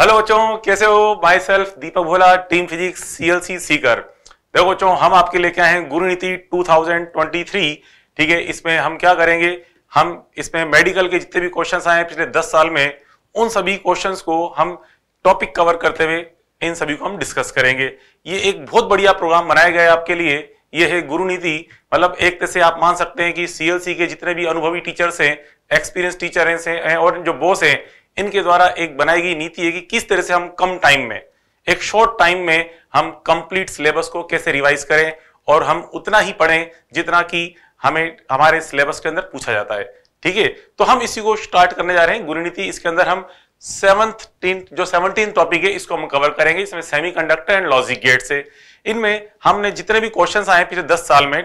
hello बच्चों कैसे हो myself Deepak Bhola team physics CLC Sikar देखो बच्चों हम आपके लेके आए हैं गुरु नीति 2023 ठीक है इसमें हम क्या करेंगे हम इसमें मेडिकल के जितने भी क्वेश्चंस आए हैं पिछले 10 साल में उन सभी क्वेश्चंस को हम टॉपिक कवर करते हुए इन सभी को हम डिस्कस करेंगे ये एक बहुत बढ़िया प्रोग्राम बनाया गया है आपके लिए ये है गुरु नीति मतलब एक तरह से आप मान सकते हैं कि सीएलसी के जितने भी अनुभवी टीचर्स हैं एक्सपीरियंस टीचर हैं और जो बॉस हैं इनके द्वारा एक बनाई गई नीति है कि किस तरह से हम कम टाइम में एक शॉर्ट टाइम में हम कंप्लीट सिलेबस को कैसे रिवाइज करें और हम उतना ही पढ़ें जितना कि हमें हमारे सिलेबस के अंदर पूछा जाता है ठीक है तो हम इसी को स्टार्ट करने जा रहे हैं गुरु नीति इसके अंदर हम सेवंथ जो सेवनटीन टॉपिक है इसको हम कवर करेंगे इसमें सेमीकंडक्टर एंड लॉजिक गेट से इनमें हमने जितने भी क्वेश्चन आए पिछले दस साल में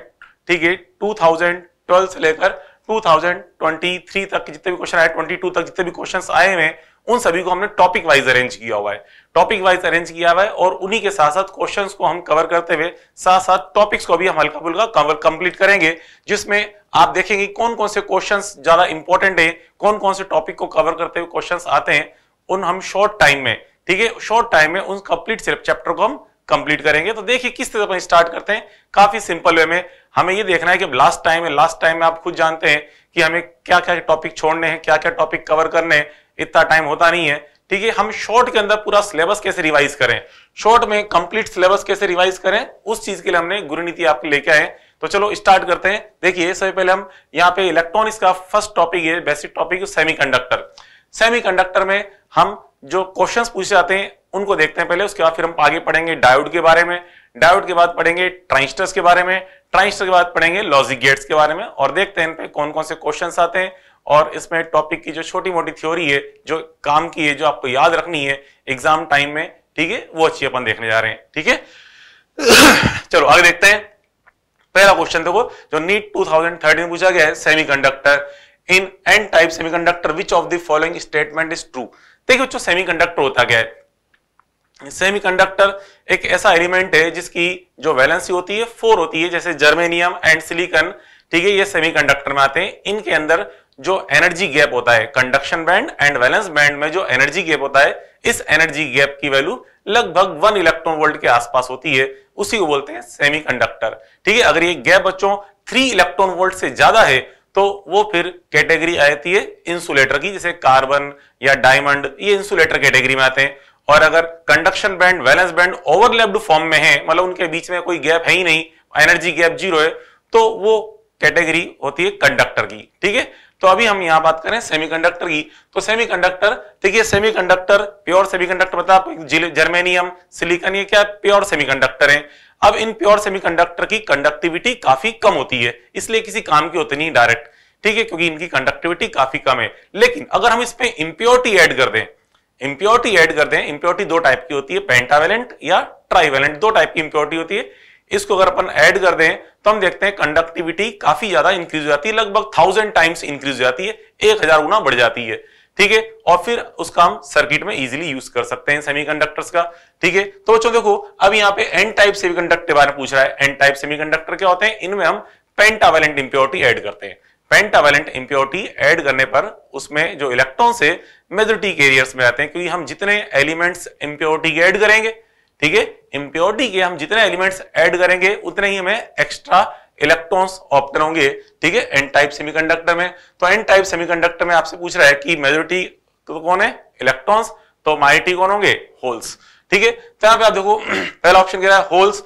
ठीक है टू से लेकर 2023 तक जितने भी क्वेश्चन आए 22 तक जितने भी क्वेश्चंस आए हुए उन सभी को हमने टॉपिक वाइज अरेंज किया हुआ है टॉपिक वाइज अरेंज किया हुआ है और उन्हीं के साथ साथ क्वेश्चंस को हम कवर करते हुए साथ साथ टॉपिक्स को भी हम हल्का फुल्का कवर कंप्लीट करेंगे जिसमें आप देखेंगे कौन कौन से क्वेश्चन ज्यादा इंपॉर्टेंट है कौन कौन से टॉपिक को कवर करते हुए क्वेश्चन आते हैं उन हम शॉर्ट टाइम में ठीक है शॉर्ट टाइम में उन कंप्लीट चैप्टर को हम कंप्लीट करेंगे तो देखिए किस तरह अपन स्टार्ट करते हैं काफी सिंपल वे में हमें ये देखना है कि लास्ट टाइम है लास्ट टाइम में आप खुद जानते हैं कि हमें क्या क्या टॉपिक छोड़ने हैं क्या क्या टॉपिक कवर करने हैं इतना टाइम होता नहीं है ठीक है हम शॉर्ट के अंदर पूरा सिलेबस कैसे रिवाइज करें शॉर्ट में कंप्लीट सिलेबस कैसे रिवाइज करें उस चीज के लिए हमने गुरु नीति आपके लेके आए तो चलो स्टार्ट करते हैं देखिए सबसे पहले हम यहाँ पे इलेक्ट्रॉनिक्स का फर्स्ट टॉपिक है बेसिक टॉपिक सेमी कंडक्टर में हम जो क्वेश्चन पूछे जाते हैं उनको देखते हैं पहले उसके बाद फिर हम आगे पढ़ेंगे डायोड के बारे में डायोड के बाद पढ़ेंगे ट्राइस्टर्स के बारे में ट्राइस्टर के बाद पढ़ेंगे लॉजिक गेट्स के बारे में और देखते हैं इन पे कौन कौन से क्वेश्चन आते हैं और इसमें टॉपिक की जो छोटी मोटी थ्योरी है जो काम की है जो आपको याद रखनी है एग्जाम टाइम में ठीक है वो अच्छी अपन देखने जा रहे हैं ठीक है चलो आगे देखते हैं पहला क्वेश्चन देखो जो नीट 2013 में पूछा गया है semiconductor in n type semiconductor which of the following statement is true देखिए जो सेमीकंडक्टर होता गया है सेमीकंडक्टर एक ऐसा एलिमेंट है जिसकी जो वैलेंसी होती है फोर होती है जैसे जर्मेनियम एंड सिलिकन ठीक है ये सेमीकंडक्टर में आते हैं इनके अंदर जो एनर्जी गैप होता है conduction band and valence band में जो एनर्जी गैप होता है इस एनर्जी गैप की वैल्यू लगभग वन इलेक्ट्रॉन वोल्ट के आसपास होती है उसी को बोलते हैं सेमी ठीक है अगर ये गैप बच्चों थ्री इलेक्ट्रॉन वोल्ट से ज्यादा है तो वो फिर कैटेगरी आती है इंसुलेटर की जैसे कार्बन या डायमंड ये इंसुलेटर कैटेगरी में आते हैं और अगर conduction band valence band overlapped form में है मतलब उनके बीच में कोई गैप है ही नहीं एनर्जी गैप जीरो है तो वो कैटेगरी होती है कंडक्टर की ठीक है तो अभी हम यहां बात करें सेमीकंडक्टर की तो सेमीकंडक्टर देखिए सेमीकंडक्टर प्योर सेमीकंडक्टर बता जर्मेनियम सिलिकन ये क्या प्योर सेमीकंडक्टर है अब इन प्योर सेमीकंडक्टर की कंडक्टिविटी काफी कम होती है इसलिए किसी काम की होती नहीं डायरेक्ट ठीक है क्योंकि इनकी कंडक्टिविटी काफी कम है लेकिन अगर हम इसमें इंप्योरिटी एड कर दें इंप्योरिटी ऐड करते हैं इंप्योरिटी दो टाइप की होती है पेंटावेलेंट या ट्राइवेलेंट दो टाइप की इंप्योरिटी होती है इसको अगर अपन ऐड कर दें तो हम देखते हैं कंडक्टिविटी काफी ज्यादा इंक्रीज हो जाती है लगभग थाउजेंड टाइम्स इंक्रीज हो जाती है एक हजार गुना बढ़ जाती है ठीक है और फिर उसका हम सर्किट में इजीली यूज कर सकते हैं सेमीकंडक्टर्स का ठीक है तो बच्चों देखो अब यहाँ पे एन टाइप सेमीकंडक्टर के बारे में पूछ रहा है एन टाइप सेमीकंडक्टर क्या होते हैं इनमें हम पेंटावेलेंट इंप्योरिटी ऐड करते हैं पेंटावेलेंट इंप्योरिटी ऐड करने पर उसमें जो इलेक्ट्रॉन से मेजोरिटी कैरियर्स में आते हैं क्योंकि हम जितने एलिमेंट्स इंप्योरिटी के ऐड करेंगे ठीक है इंप्योरिटी के हम जितने एलिमेंट्स ऐड करेंगे उतने ही हमें एक्स्ट्रा इलेक्ट्रॉन्स ऑप्टन होंगे ठीक है एन टाइप सेमीकंडक्टर में तो एन टाइप सेमीकंडक्टर में आपसे पूछ रहा है कि मेजोरिटी तो कौन है इलेक्ट्रॉन्स तो माइटी कौन होंगे होल्स ठीक है तो यहां पे आप देखो पहला ऑप्शन क्या है holes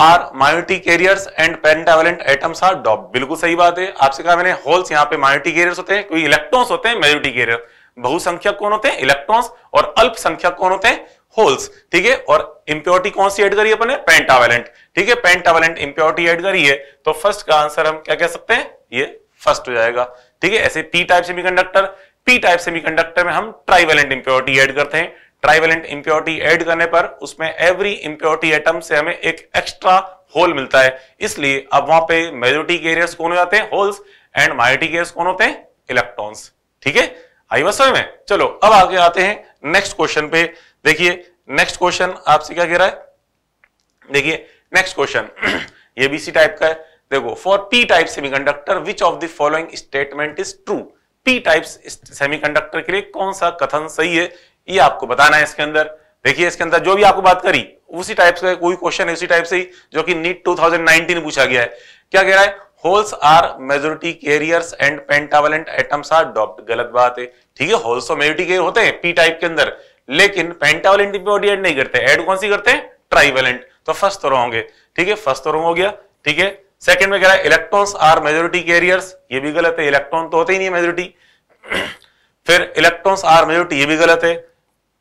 are minority carriers and pentavalent atoms are dope बिल्कुल सही बात है आपसे कहा मैंने होल्स यहाँ पे माइनोरिटी कैरियर्स होते हैं क्योंकि इलेक्ट्रॉन्स होते हैं मेजोरिटी कैरियर बहुसंख्यक कौन होते हैं इलेक्ट्रॉन्स और अल्पसंख्यक कौन होते हैं होल्स ठीक है और इंप्योरिटी कौन सी एड करी अपने पेंटावेलेंट ठीक है पेंटावेलेंट इंप्योरिटी एड करिए तो फर्स्ट का आंसर हम क्या कह सकते हैं ये फर्स्ट हो जाएगा ठीक है ऐसे p type semiconductor p type semiconductor में हम ट्राइवेलेंट इंप्योरिटी एड करते हैं ट्राइवेलेंट इंप्योरिटी ऐड करने पर उसमें एवरी इंप्योरिटी एटम से हमें एक एक्स्ट्रा होल मिलता है इसलिए अब वहां पे मेजोरिटी के एरियस कौन हो जाते हैं होल्स एंड माइटी के कौन होते हैं इलेक्ट्रॉन्स ठीक है आई बस में चलो अब आगे आते हैं नेक्स्ट क्वेश्चन पे देखिए नेक्स्ट क्वेश्चन आपसे क्या कह रहा है देखिए नेक्स्ट क्वेश्चन ये बीसी टाइप का है देखो for p type semiconductor which of the following statement is true p type semiconductor के लिए कौन सा कथन सही है ये आपको बताना है इसके अंदर देखिए इसके अंदर जो भी आपको बात करी उसी टाइप से कोई क्वेश्चन है उसी टाइप से ही जो कि नीट 2019 पूछा गया है क्या कह रहा है holes are majority carriers and pentavalent atoms are doped गलत बात है ठीक है होल्स तो मेजोरिटी के होते हैं पी टाइप के अंदर लेकिन पेंटावलेंट बॉडी एड नहीं करते एड कौन सी करते हैं ट्राइवेलेंट तो फर्स्ट तो रहोगे ठीक है फर्स्ट तो हो गया ठीक है सेकंड में कह रहा है इलेक्ट्रॉन्स आर मेजोरिटी कैरियर्स ये भी गलत है इलेक्ट्रॉन तो होते ही नहीं है मेजोरिटी फिर इलेक्ट्रॉन्स आर मेजोरिटी ये भी गलत है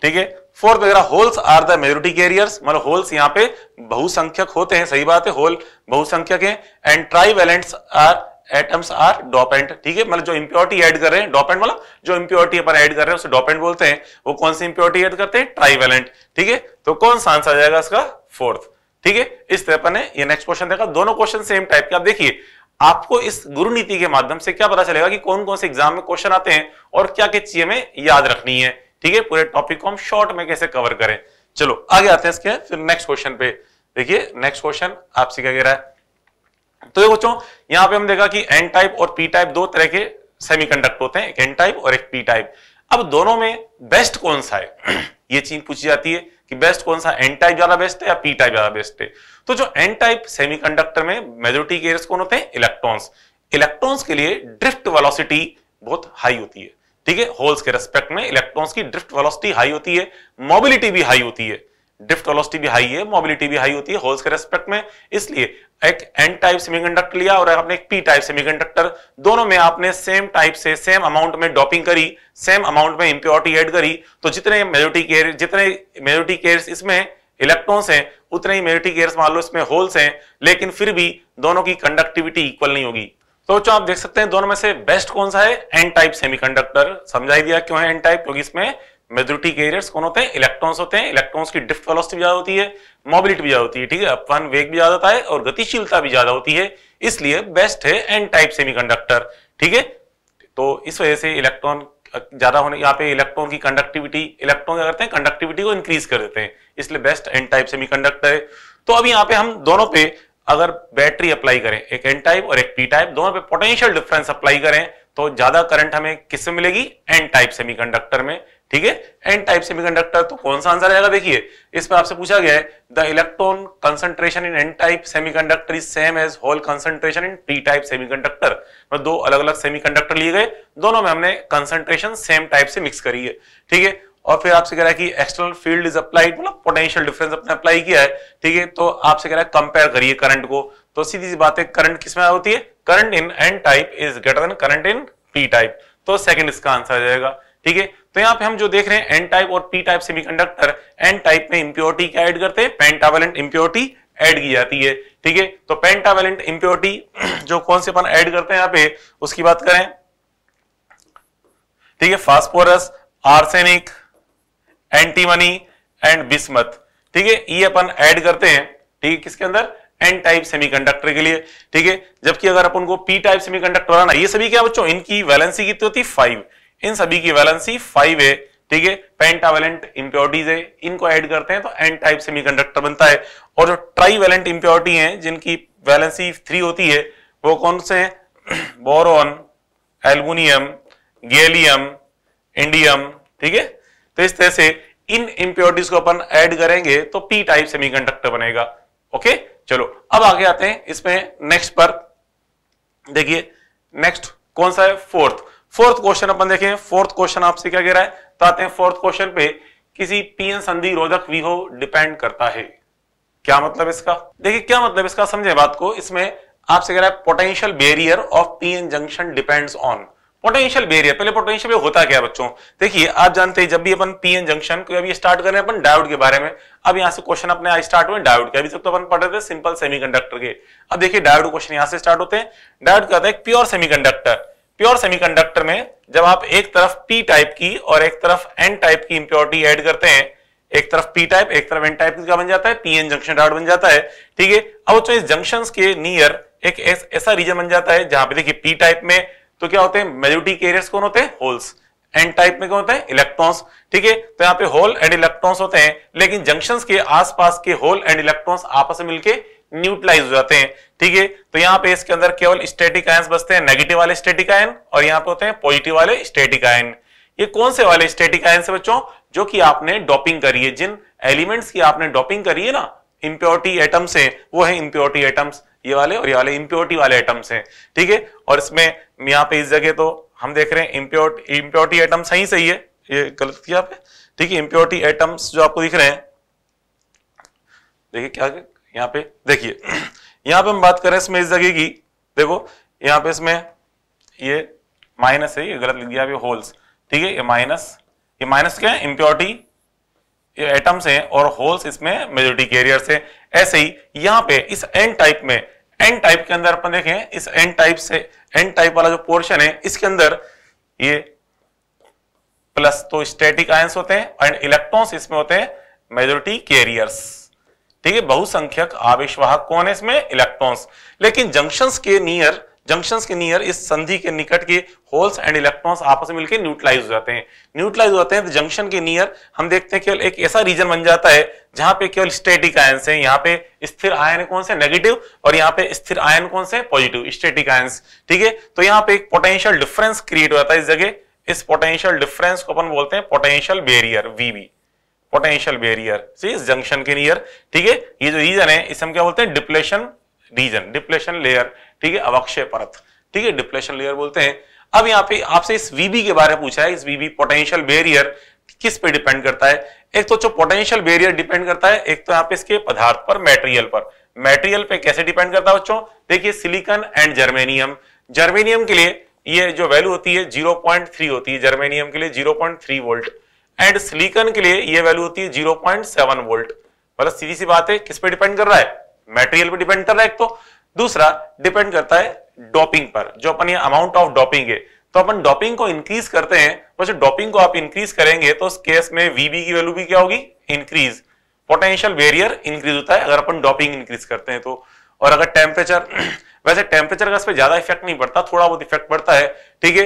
ठीक है फोर्थ वगैरह holes are the majority carriers मतलब होल्स यहाँ पे बहुसंख्यक होते हैं सही बात है होल बहुसंख्यक है and trivalents are atoms are dopant ठीक है मतलब जो इंप्योरिटी ऐड कर रहे हैं डॉपेंट मतलब जो इंप्योरिटी अपन ऐड कर रहे हैं उसे डॉपेंट बोलते हैं वो कौन सी इंप्योरिटी ऐड करते हैं ट्राइवेलेंट ठीक है तो कौन सा आंसर आ जाएगा इसका फोर्थ ठीक है इस तरह अपन ने ये नेक्स्ट क्वेश्चन देखा दोनों क्वेश्चन सेम टाइप के आप देखिए आपको इस गुरु नीति के माध्यम से क्या पता चलेगा कि कौन कौन से एग्जाम में क्वेश्चन आते हैं और क्या क्या चीजें याद रखनी है ठीक है पूरे टॉपिक को हम शॉर्ट में कैसे कवर करें चलो आगे आते हैं इसके फिर नेक्स्ट क्वेश्चन पे देखिए नेक्स्ट क्वेश्चन आपसे क्या कह रहा है तो ये बच्चों यहां पे हम देखा कि एन टाइप और पी टाइप दो तरह के सेमीकंडक्टर होते हैं एक एन टाइप और एक पी टाइप अब दोनों में बेस्ट कौन सा है ये चीज पूछी जाती है कि बेस्ट कौन सा एन टाइप ज्यादा बेस्ट है या पी टाइप ज्यादा बेस्ट है तो जो एन टाइप सेमीकंडक्टर में मेजोरिटी केयर्स कौन होते हैं इलेक्ट्रॉन्स इलेक्ट्रॉन्स के लिए ड्रिफ्ट वेलोसिटी बहुत हाई होती है ठीक है होल्स के रेस्पेक्ट में इलेक्ट्रॉन्स की ड्रिफ्ट वेलोसिटी हाई होती है मोबिलिटी भी हाई होती है ड्रिफ्ट वेलोसिटी भी हाई है मोबिलिटी भी हाई होती है होल्स के रेस्पेक्ट में इसलिए एक एन टाइप सेमीकंडक्टर लिया और आपने एक पी टाइप सेमीकंडक्टर दोनों में आपने सेम टाइप से सेम अमाउंट में डॉपिंग करी सेम अमाउंट में इंप्योरिटी ऐड करी तो जितने मेजोरिटी केयर जितने मेजोरिटी केयर इसमें इलेक्ट्रॉन्स हैं उतने ही मेजोरिटी केयर्स मान लो इसमें होल्स हैं लेकिन फिर भी दोनों की कंडक्टिविटी इक्वल नहीं होगी तो आप देख सकते हैं दोनों में से बेस्ट कौन सा है एन टाइप सेमीकंडक्टर समझाई दिया क्यों है एन टाइप क्योंकि इसमें मेजोरिटी कैरियर्स कौन होते हैं इलेक्ट्रॉन्स होते हैं इलेक्ट्रॉन्स की डिफ्ट वेलोसिटी भी ज्यादा होती है मोबिलिटी भी ज्यादा होती है ठीक है अपन वेग भी ज्यादा होता है और गतिशीलता भी ज्यादा होती है इसलिए बेस्ट है एन टाइप कंडक्टर ठीक है तो इस वजह से इलेक्ट्रॉन ज्यादा होने यहाँ पे इलेक्ट्रॉन की कंडक्टिविटी इलेक्ट्रॉन क्या करते हैं कंडक्टिविटी को इंक्रीज कर देते हैं इसलिए बेस्ट एन टाइप कंडक्टर है तो अब यहाँ पे हम दोनों पे अगर बैटरी अप्लाई करें एक एन टाइप और एक पी टाइप दोनों पे पोटेंशियल डिफरेंस अप्लाई करें तो ज्यादा करंट हमें किससे मिलेगी एन टाइप सेमीकंडक्टर में ठीक है एन टाइप सेमीकंडक्टर तो कौन सा आंसर आएगा देखिए इसमें आपसे पूछा गया है the electron concentration in n type semiconductor is same as hole concentration in p type semiconductor मतलब दो अलग अलग सेमीकंडक्टर लिए गए दोनों में हमने कंसंट्रेशन सेम टाइप से मिक्स करी है ठीक है और फिर आपसे कह रहा है कि एक्सटर्नल फील्ड इज अप्लाइड मतलब पोटेंशियल डिफरेंस अपने अप्लाई किया है ठीक है तो आपसे कह रहा है कंपेयर करिए करंट को तो सीधी सी बात है करंट किसमें होती है current in n type is greater than current in p type तो सेकंड इसका आंसर आ जाएगा ठीक है तो यहाँ पे हम जो देख रहे हैं एन टाइप और p type conductor n type में इंप्योरिटी क्या एड करते हैं पेंटावेलेंट इम्प्योरिटी एड की जाती है ठीक है तो पेंटावेलेंट इम्प्योरिटी जो कौन से अपन एड करते हैं यहाँ पे उसकी बात करें ठीक है phosphorus arsenic antimony and bismuth ठीक है ये e अपन ऐड करते हैं ठीक है किसके अंदर एन टाइप सेमीकंडक्टर के लिए ठीक है जबकि अगर अपन को पी टाइप सेमीकंडक्टर बनाना ये सभी क्या बच्चों इनकी वैलेंसी कितनी होती है फाइव इन सभी की वैलेंसी फाइव है ठीक है पेंटावेलेंट इंप्योरिटीज है इनको ऐड करते हैं तो एन टाइप सेमीकंडक्टर बनता है और जो ट्राई वैलेंट इंप्योरिटी है जिनकी वैलेंसी थ्री होती है वो कौन से बोरोन एल्बुनियम गैलियम इंडियम ठीक है तो इस तरह से इन इंप्योरिटीज को अपन ऐड करेंगे तो पी टाइप सेमीकंडक्टर बनेगा ओके चलो अब आगे आते हैं इसमें नेक्स्ट पर देखिए नेक्स्ट कौन सा है फोर्थ फोर्थ क्वेश्चन अपन देखें फोर्थ क्वेश्चन आपसे क्या कह रहा है तो आते हैं फोर्थ क्वेश्चन पे किसी पीएन संधि रोधक हो डिपेंड करता है क्या मतलब इसका देखिए क्या मतलब इसका समझे बात को इसमें आपसे कह रहा है potential barrier of PN junction depends on potential barrier पहले पोटेंशियल बेरियर होता क्या बच्चों देखिए आप जानते हैं जब भी अपन पीएन जंक्शन को अभी स्टार्ट कर रहे हैं अपन डायोड के बारे में अब यहां से क्वेश्चन अपने स्टार्ट हुए डायोड के अभी तक तो अपन पढ़ रहे थे सिंपल सेमीकंडक्टर के अब देखिए डायोड क्वेश्चन यहां से स्टार्ट होते हैं डायोड का एक प्योर सेमीकंडक्टर प्योर सेमीकंडक्टर में जब आप एक तरफ पी टाइप की और एक तरफ एन टाइप की इंप्योरिटी एड करते हैं एक तरफ पी टाइप एक तरफ एन टाइप का बन जाता है पीएन जंक्शन डायोड बन जाता है ठीक है अब इस जंक्शन के नियर एक ऐसा रीजन बन जाता है जहां पे देखिए पी टाइप में तो क्या होते हैं मेजोरिटी कैरियर्स कौन होते हैं होल्स एन टाइप में कौन होते हैं इलेक्ट्रॉन्स ठीक है तो यहाँ पे होल एंड इलेक्ट्रॉन्स होते हैं लेकिन जंक्शन के आसपास के होल एंड इलेक्ट्रॉन्स आपस में मिलकर न्यूट्रलाइज हो जाते हैं ठीक है तो यहाँ पे इसके अंदर केवल स्टेटिक आयन बचते हैं नेगेटिव वाले स्टेटिक आयन और यहाँ पे होते हैं पॉजिटिव वाले स्टेटिक आयन ये कौन से वाले स्टेटिक आयन से बच्चों जो कि आपने डॉपिंग करी है जिन एलिमेंट्स की आपने डॉपिंग करी है ना इम्प्योरिटी एटम से वो है इम्प्योरिटी एटम्स ये वाले और ये वाले इम्प्योरिटी वाले आइटम्स हैं ठीक है और इसमें यहाँ पे इस जगह तो हम देख रहे हैं इम्प्योरिटी इम्प्योरिटी आइटम्स सही सही है ये गलत किया आपने ठीक है इम्प्योरिटी आइटम्स जो आपको दिख रहे हैं देखिए क्या यहाँ पे देखिए यहाँ पे हम बात करें इसमें इस जगह की देखो यहाँ पे इसमें ये माइनस है ये गलत लिख दिया होल्स ठीक है ये माइनस ये माइनस क्या है इम्प्योरिटी ये एटम्स हैं और होल्स इसमें मेजोरिटी कैरियर्स हैं ऐसे ही यहां पे इस एन टाइप में एन टाइप के अंदर अपन देखें इस एन टाइप से एन टाइप वाला जो पोर्शन है इसके अंदर ये प्लस तो स्टैटिक आयंस होते हैं एंड इलेक्ट्रॉन्स इसमें होते हैं मेजोरिटी कैरियर्स ठीक है बहुसंख्यक आवेशवाहक कौन है इसमें इलेक्ट्रॉन्स लेकिन जंक्शंस के नियर जंक्शन के नियर इस संधि के निकट के होल्स एंड इलेक्ट्रॉन्स आपस में मिलकर न्यूट्रलाइज हो जाते हैं न्यूट्रलाइज होते हैं तो जंक्शन के नियर हम देखते हैं केवल एक ऐसा रीजन बन जाता है जहां पे केवल स्टेटिक आयन है यहाँ पे स्थिर आयन कौन से नेगेटिव और यहाँ पे स्थिर आयन कौन से पॉजिटिव स्टेटिक आय ठीक है तो यहाँ पे एक पोटेंशियल डिफरेंस क्रिएट हो जाता है इस जगह इस पोटेंशियल डिफरेंस को अपन बोलते हैं potential barrier VV potential barrier C junction के नियर ठीक है ये जो रीजन है इसे हम क्या बोलते हैं डिप्लेशन रीजन डिप्लेशन लेयर ठीक है अवक्षय परत ठीक है डिप्लेशन लेयर बोलते हैं अब यहाँ पे आपसे इस वीबी के बारे में पूछा है इस वीबी पोटेंशियल बेरियर किस पे डिपेंड करता है एक तो जो पोटेंशियल बेरियर डिपेंड करता है एक तो यहाँ पे इसके पदार्थ पर मेटेरियल पर मेटेरियल पे कैसे डिपेंड करता है बच्चों देखिए सिलिकॉन एंड जर्मेनियम जर्मेनियम के लिए ये जो वैल्यू होती है थ्री होती है जर्मेनियम के लिए थ्री वोल्ट एंड सिलिकॉन के लिए ये वैल्यू होती है सेवन वोल्ट मतलब सीधी सी बात है किस पे डिपेंड कर रहा है मेटेरियल पर डिपेंड कर रहा है एक तो दूसरा डिपेंड करता है डॉपिंग पर जो अपन ये अमाउंट ऑफ डॉपिंग है तो अपन डॉपिंग को इंक्रीज करते हैं बस तो डॉपिंग को आप इंक्रीज करेंगे तो उस केस में वीबी की वैल्यू भी क्या होगी इंक्रीज पोटेंशियल वेरियर इंक्रीज होता है अगर अपन डॉपिंग इंक्रीज करते हैं तो और अगर टेम्परेचर वैसे टेम्परेचर का इस पर ज्यादा इफेक्ट नहीं पड़ता थोड़ा बहुत इफेक्ट पड़ता है ठीक है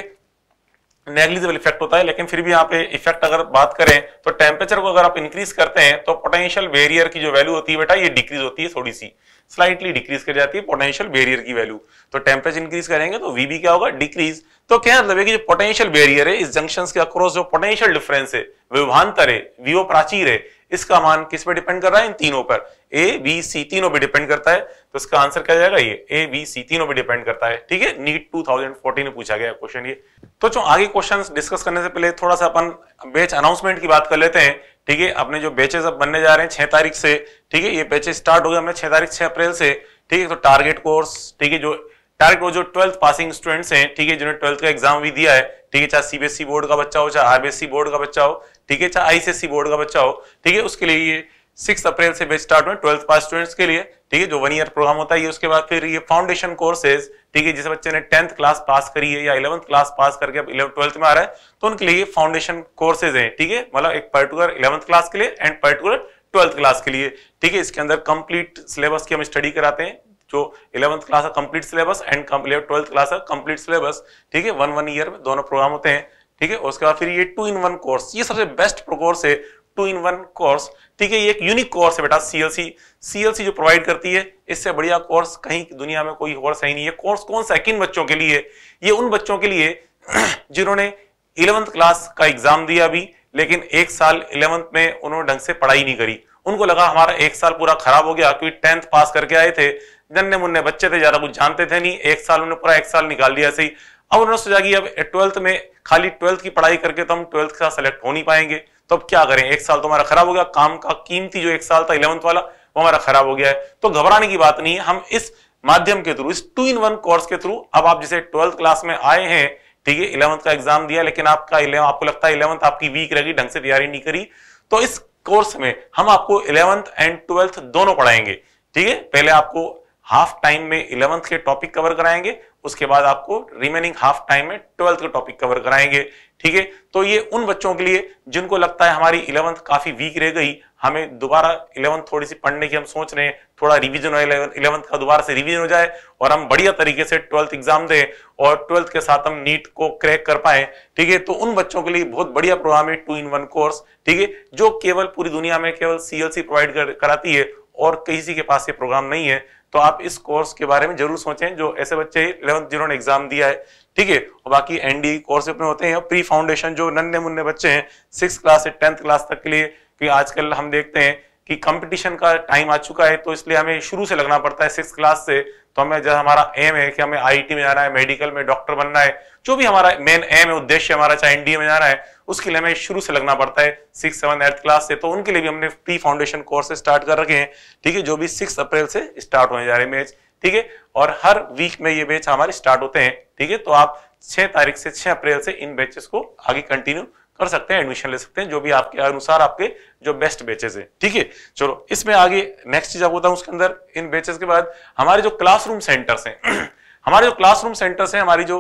नेग्लिजिबल इफेक्ट होता है लेकिन फिर भी यहाँ पे इफेक्ट अगर बात करें तो टेम्परेचर को अगर आप इंक्रीज करते हैं तो पोटेंशियल वेरियर की जो वैल्यू होती है बेटा ये डिक्रीज होती है थोड़ी सी स्लाइटली डिक्रीज कर जाती है पोटेंशियल वेरियर की वैल्यू तो टेम्परेचर इंक्रीज करेंगे तो वीबी क्या होगा डिक्रीज तो क्या मतलब है कि जो पोटेंशियल वेरियर है इस जंक्शन के अक्रॉस जो पोटेंशियल डिफरेंस है विभांतर है वीओ प्राचीर है इसका मान किस पे डिपेंड कर रहा है इन तीनों पर ए बी सी तीनों पे डिपेंड करता है तो इसका आंसर क्या जाएगा ये ए बी सी तीनों पे डिपेंड करता है ठीक है नीट 2014 में पूछा गया क्वेश्चन ये तो जो आगे क्वेश्चन डिस्कस करने से पहले थोड़ा सा अपन बेच अनाउंसमेंट की बात कर लेते हैं ठीक है अपने जो बेचेस अब बनने जा रहे हैं छह तारीख से ठीक है ये बैचेस स्टार्ट हो गए हमने छह तारीख छह अप्रैल से ठीक है तो टारगेट कोर्स ठीक है जो डायरेक्ट वो जो ट्वेल्थ पासिंग स्टूडेंट्स हैं ठीक है जिन्होंने ट्वेल्थ का एग्जाम भी दिया है ठीक है चाहे सीबीएसई बोर्ड e का बच्चा हो चाहे आरबीएसई बोर्ड e का बच्चा हो ठीक है चाहे आईसीएससी बोर्ड e का बच्चा हो ठीक है उसके लिए ये सिक्स अप्रैल से बेच स्टार्ट हुए ट्वेल्थ पास स्टूडेंट्स के लिए ठीक है जो वन ईयर प्रोग्राम होता है उसके बाद फिर ये फाउंडेशन कोर्सेज ठीक है जिस बच्चे ने टेंथ क्लास पास करी है या इलेवंथ क्लास पास करके अब इलेवन ट्वेल्थ में आ रहा है तो उनके लिए फाउंडेशन कोर्सेज है ठीक है मतलब एक पर्टिकुलर इलेवंथ क्लास के लिए एंड पर्टिकुलर ट्वेल्थ क्लास के लिए ठीक है इसके अंदर कंप्लीट सिलेबस की हम स्टडी कराते हैं जो इलेवंथ क्लास है complete syllabus and twelfth class है कंप्लीट सिलेबस ठीक है वन वन ईयर में दोनों प्रोग्राम होते हैं ठीक है उसके बाद फिर ये टू इन वन कोर्स ये सबसे बेस्ट कोर्स है टू इन वन कोर्स ठीक है ये एक यूनिक कोर्स है बेटा सीएलसी सीएलसी जो प्रोवाइड करती है इससे बढ़िया कोर्स कहीं दुनिया में कोई और सही नहीं है कोर्स कौन सा किन बच्चों के लिए ये उन बच्चों के लिए जिन्होंने इलेवंथ क्लास का एग्जाम दिया अभी लेकिन एक साल इलेवंथ में उन्होंने ढंग से पढ़ाई नहीं करी उनको लगा हमारा एक साल पूरा खराब हो गया क्योंकि टेंथ पास करके आए थे नन्हे मुन्ने बच्चे थे ज्यादा कुछ जानते थे नहीं एक साल उन्होंने पूरा एक साल निकाल दिया सही अब उन्होंने सोचा कि अब ट्वेल्थ में खाली ट्वेल्थ की पढ़ाई करके तो हम ट्वेल्थ का सेलेक्ट हो नहीं पाएंगे तो अब क्या करें एक साल तो हमारा खराब हो गया काम का कीमती जो एक साल था इलेवंथ वाला वो हमारा खराब हो गया है तो घबराने की बात नहीं हम इस माध्यम के थ्रू इस टू इन वन कोर्स के थ्रू अब आप जिसे ट्वेल्थ क्लास में आए हैं ठीक है इलेवंथ का एग्जाम दिया लेकिन आपका आपको लगता है इलेवंथ आपकी वीक रहेगी ढंग से तैयारी नहीं करी तो इस कोर्स में हम आपको इलेवंथ एंड ट्वेल्थ दोनों पढ़ाएंगे ठीक है पहले आपको हाफ टाइम में इलेवंथ के टॉपिक कवर कराएंगे उसके बाद आपको रिमेनिंग हाफ टाइम में ट्वेल्थ के टॉपिक कवर कराएंगे ठीक है तो ये उन बच्चों के लिए जिनको लगता है हमारी इलेवंथ काफी वीक रह गई हमें दोबारा इलेवंथ थोड़ी सी पढ़ने की हम सोच रहे हैं थोड़ा रिवीजन हो इलेवंथ का दोबारा से रिवीजन हो जाए और हम बढ़िया तरीके से ट्वेल्थ एग्जाम दें और ट्वेल्थ के साथ हम नीट को क्रैक कर पाए ठीक है तो उन बच्चों के लिए बहुत बढ़िया प्रोग्राम है टू इन वन कोर्स ठीक है जो केवल पूरी दुनिया में केवल सीएलसी प्रोवाइड कराती है और किसी के पास ये प्रोग्राम नहीं है तो आप इस कोर्स के बारे में जरूर सोचें जो ऐसे बच्चे इलेवंथ जिन्होंने एग्जाम दिया है ठीक है और बाकी एनडी कोर्स e अपने होते हैं और प्री फाउंडेशन जो नन्हे मुन्ने बच्चे हैं सिक्स क्लास से टेंथ क्लास तक के लिए कि आजकल हम देखते हैं कि कंपटीशन का टाइम आ चुका है तो इसलिए हमें शुरू से लगना पड़ता है सिक्स क्लास से तो हमें जो हमारा एम है कि हमें आईटी में जाना है मेडिकल में डॉक्टर बनना है जो भी हमारा मेन एम है उद्देश्य हमारा चाहे एनडीए e में जाना है उसके लिए हमें शुरू से लगना पड़ता है सिक्स सेवन एट्थ क्लास से तो उनके लिए भी हमने प्री फाउंडेशन कोर्स स्टार्ट कर रखे हैं ठीक है जो भी सिक्स अप्रैल से स्टार्ट होने जा रहे हैं मैच ठीक है और हर वीक में ये बैच हमारे स्टार्ट होते हैं ठीक है तो आप छह तारीख से छह अप्रैल से इन बैचेस को आगे कंटिन्यू कर सकते हैं एडमिशन ले सकते हैं जो भी आपके अनुसार आपके जो बेस्ट बैचेस है ठीक है चलो इसमें आगे नेक्स्ट चीज आपको बताऊं उसके अंदर इन बैचेस के बाद हमारे जो क्लासरूम सेंटर्स हैं हमारे जो क्लासरूम सेंटर्स हैं हमारी जो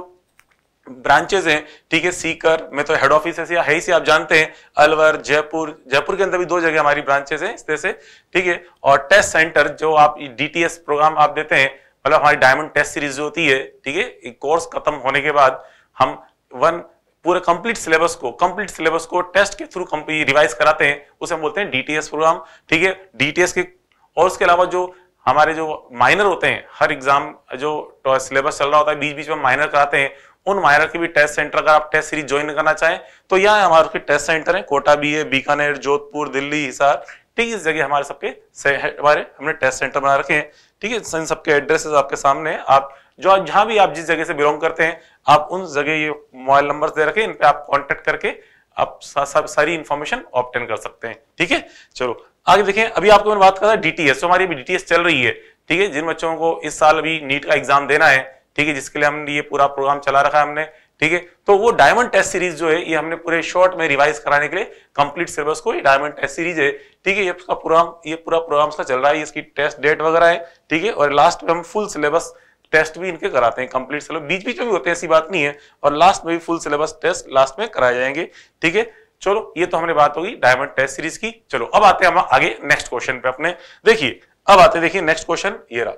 ब्रांचेज हैं ठीक है सीकर में तो हेड ऑफिस है है से आप जानते हैं अलवर जयपुर जयपुर के अंदर भी दो जगह हमारी ब्रांचेज हैं इस तरह से ठीक है और टेस्ट सेंटर जो आप डीटीएस प्रोग्राम आप देते हैं मतलब हमारी डायमंड टेस्ट सीरीज जो होती है ठीक है कोर्स खत्म होने के बाद हम वन पूरे कंप्लीट सिलेबस को कंप्लीट सिलेबस को टेस्ट के थ्रू रिवाइज कराते हैं उसे हम बोलते हैं डीटीएस प्रोग्राम ठीक है डीटीएस के और उसके अलावा जो हमारे जो माइनर होते हैं हर एग्जाम जो सिलेबस चल रहा होता है बीच बीच में माइनर कराते हैं उन वायरल के भी टेस्ट सेंटर अगर आप टेस्ट सीरीज ज्वाइन करना चाहें तो यहाँ हमारे टेस्ट सेंटर है कोटा भी है बीकानेर जोधपुर दिल्ली हिसार ठीक है इस जगह हमारे सबके हमारे हमने टेस्ट सेंटर बना रखे हैं ठीक है इन सबके एड्रेसेस आपके सामने है आप जो जहां भी आप जिस जगह से बिलोंग करते हैं आप उन जगह ये मोबाइल नंबर दे रखे इन पे आप कॉन्टेक्ट करके आप सा, सा, सारी इन्फॉर्मेशन ऑप्टेन कर सकते हैं ठीक है चलो आगे देखें अभी आपको मैंने बात कर रहा है डीटीएस तो हमारी अभी डीटीएस चल रही है ठीक है जिन बच्चों को इस साल अभी नीट का एग्जाम देना है ठीक है जिसके लिए हमने ये पूरा प्रोग्राम चला रखा है हमने ठीक है तो वो डायमंड टेस्ट सीरीज जो है ये हमने पूरे शॉर्ट में रिवाइज कराने के लिए कंप्लीट सिलेबस को ये डायमंड टेस्ट सीरीज है ठीक है ये उसका प्रोग्राम ये पूरा प्रोग्राम उसका चल रहा है इसकी टेस्ट डेट वगैरह है ठीक है और लास्ट में हम फुल सिलेबस टेस्ट भी इनके कराते हैं कंप्लीट सिलेबस बीच बीच में भी होते हैं ऐसी बात नहीं है और लास्ट में भी फुल सिलेबस टेस्ट लास्ट में कराए जाएंगे ठीक है चलो ये तो हमने बात होगी डायमंड टेस्ट सीरीज की चलो अब आते हैं हम आगे नेक्स्ट क्वेश्चन पे अपने देखिए अब आते देखिए नेक्स्ट क्वेश्चन ये रहा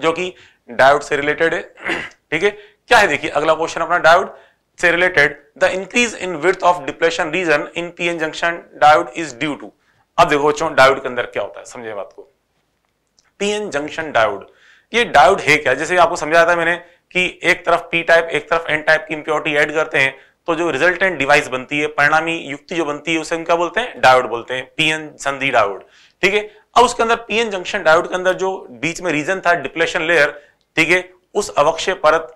जो कि डायोड से रिलेटेड है ठीक है क्या है देखिए अगला क्वेश्चन अपना डायोड से related the increase in width of depletion region in P junction diode is due to अब देखो बच्चों डायोड के अंदर क्या होता है समझे बात को पीएन जंक्शन डायोड ये डायोड है क्या जैसे आपको समझाया था मैंने कि एक तरफ पी टाइप एक तरफ एन टाइप की इंप्योरिटी एड करते हैं तो जो रिजल्टेंट डिवाइस बनती है परिणामी युक्ति जो बनती है उसे हम क्या बोलते हैं डायोड बोलते हैं पीएन संधि डायोड ठीक है अब उसके अंदर पीएन जंक्शन डायोड के अंदर जो बीच में रीजन था डिप्लेशन लेयर ठीक है उस अवक्षय परत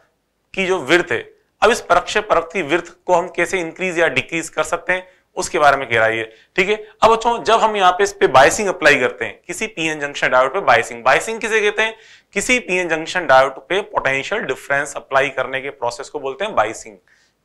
की जो विर्थ है अब इस परक्ष परत की को हम कैसे इंक्रीज या डिक्रीज कर सकते हैं उसके बारे में कह रहा है ठीक है अब बच्चों जब हम यहाँ पे इस पे बाइसिंग अप्लाई करते हैं किसी पीएन जंक्शन डायोड पे बाइसिंग बाइसिंग किसे कहते हैं किसी पीएन जंक्शन डायोड पे पोटेंशियल डिफरेंस अप्लाई करने के प्रोसेस को बोलते हैं बाइसिंग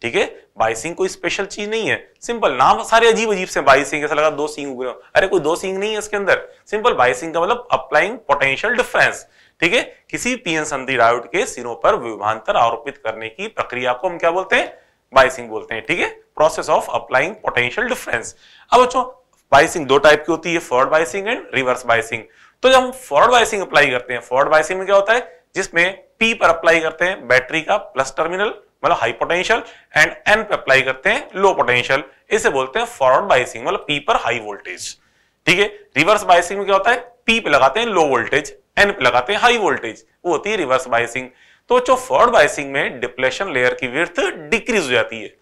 ठीक है बाइसिंग कोई स्पेशल चीज नहीं है सिंपल नाम सारे अजीब अजीब से बाइसिंग ऐसा लगा दो सिंग उग अरे कोई दो सिंग नहीं है इसके अंदर सिंपल बाइसिंग का मतलब अप्लाइंग पोटेंशियल डिफरेंस ठीक है किसी पीएन संधि डायोड के सिरों पर विभांतर आरोपित करने की प्रक्रिया को हम क्या बोलते हैं बाइसिंग बोलते हैं ठीक है process of applying potential difference अब बच्चों बाइसिंग दो टाइप की होती है forward biasing and reverse biasing तो जब हम फॉरवर्ड बाइसिंग अप्लाई करते हैं फॉरवर्ड बाइसिंग में क्या होता है जिसमें पी पर अप्लाई करते हैं बैटरी का प्लस टर्मिनल मतलब हाई पोटेंशियल एंड एन पे अप्लाई करते हैं लो पोटेंशियल इसे बोलते हैं फॉरवर्ड बाइसिंग मतलब पी पर हाई वोल्टेज ठीक है रिवर्स बाइसिंग में क्या होता है पी पे लगाते हैं लो वोल्टेज एन लगाते हैं हाई वोल्टेज वो होती है रिवर्स बायसिंग तो जो फॉर्ड बायसिंग में डिप्लेशन लेयर की विर्थ डिक्रीज हो जाती है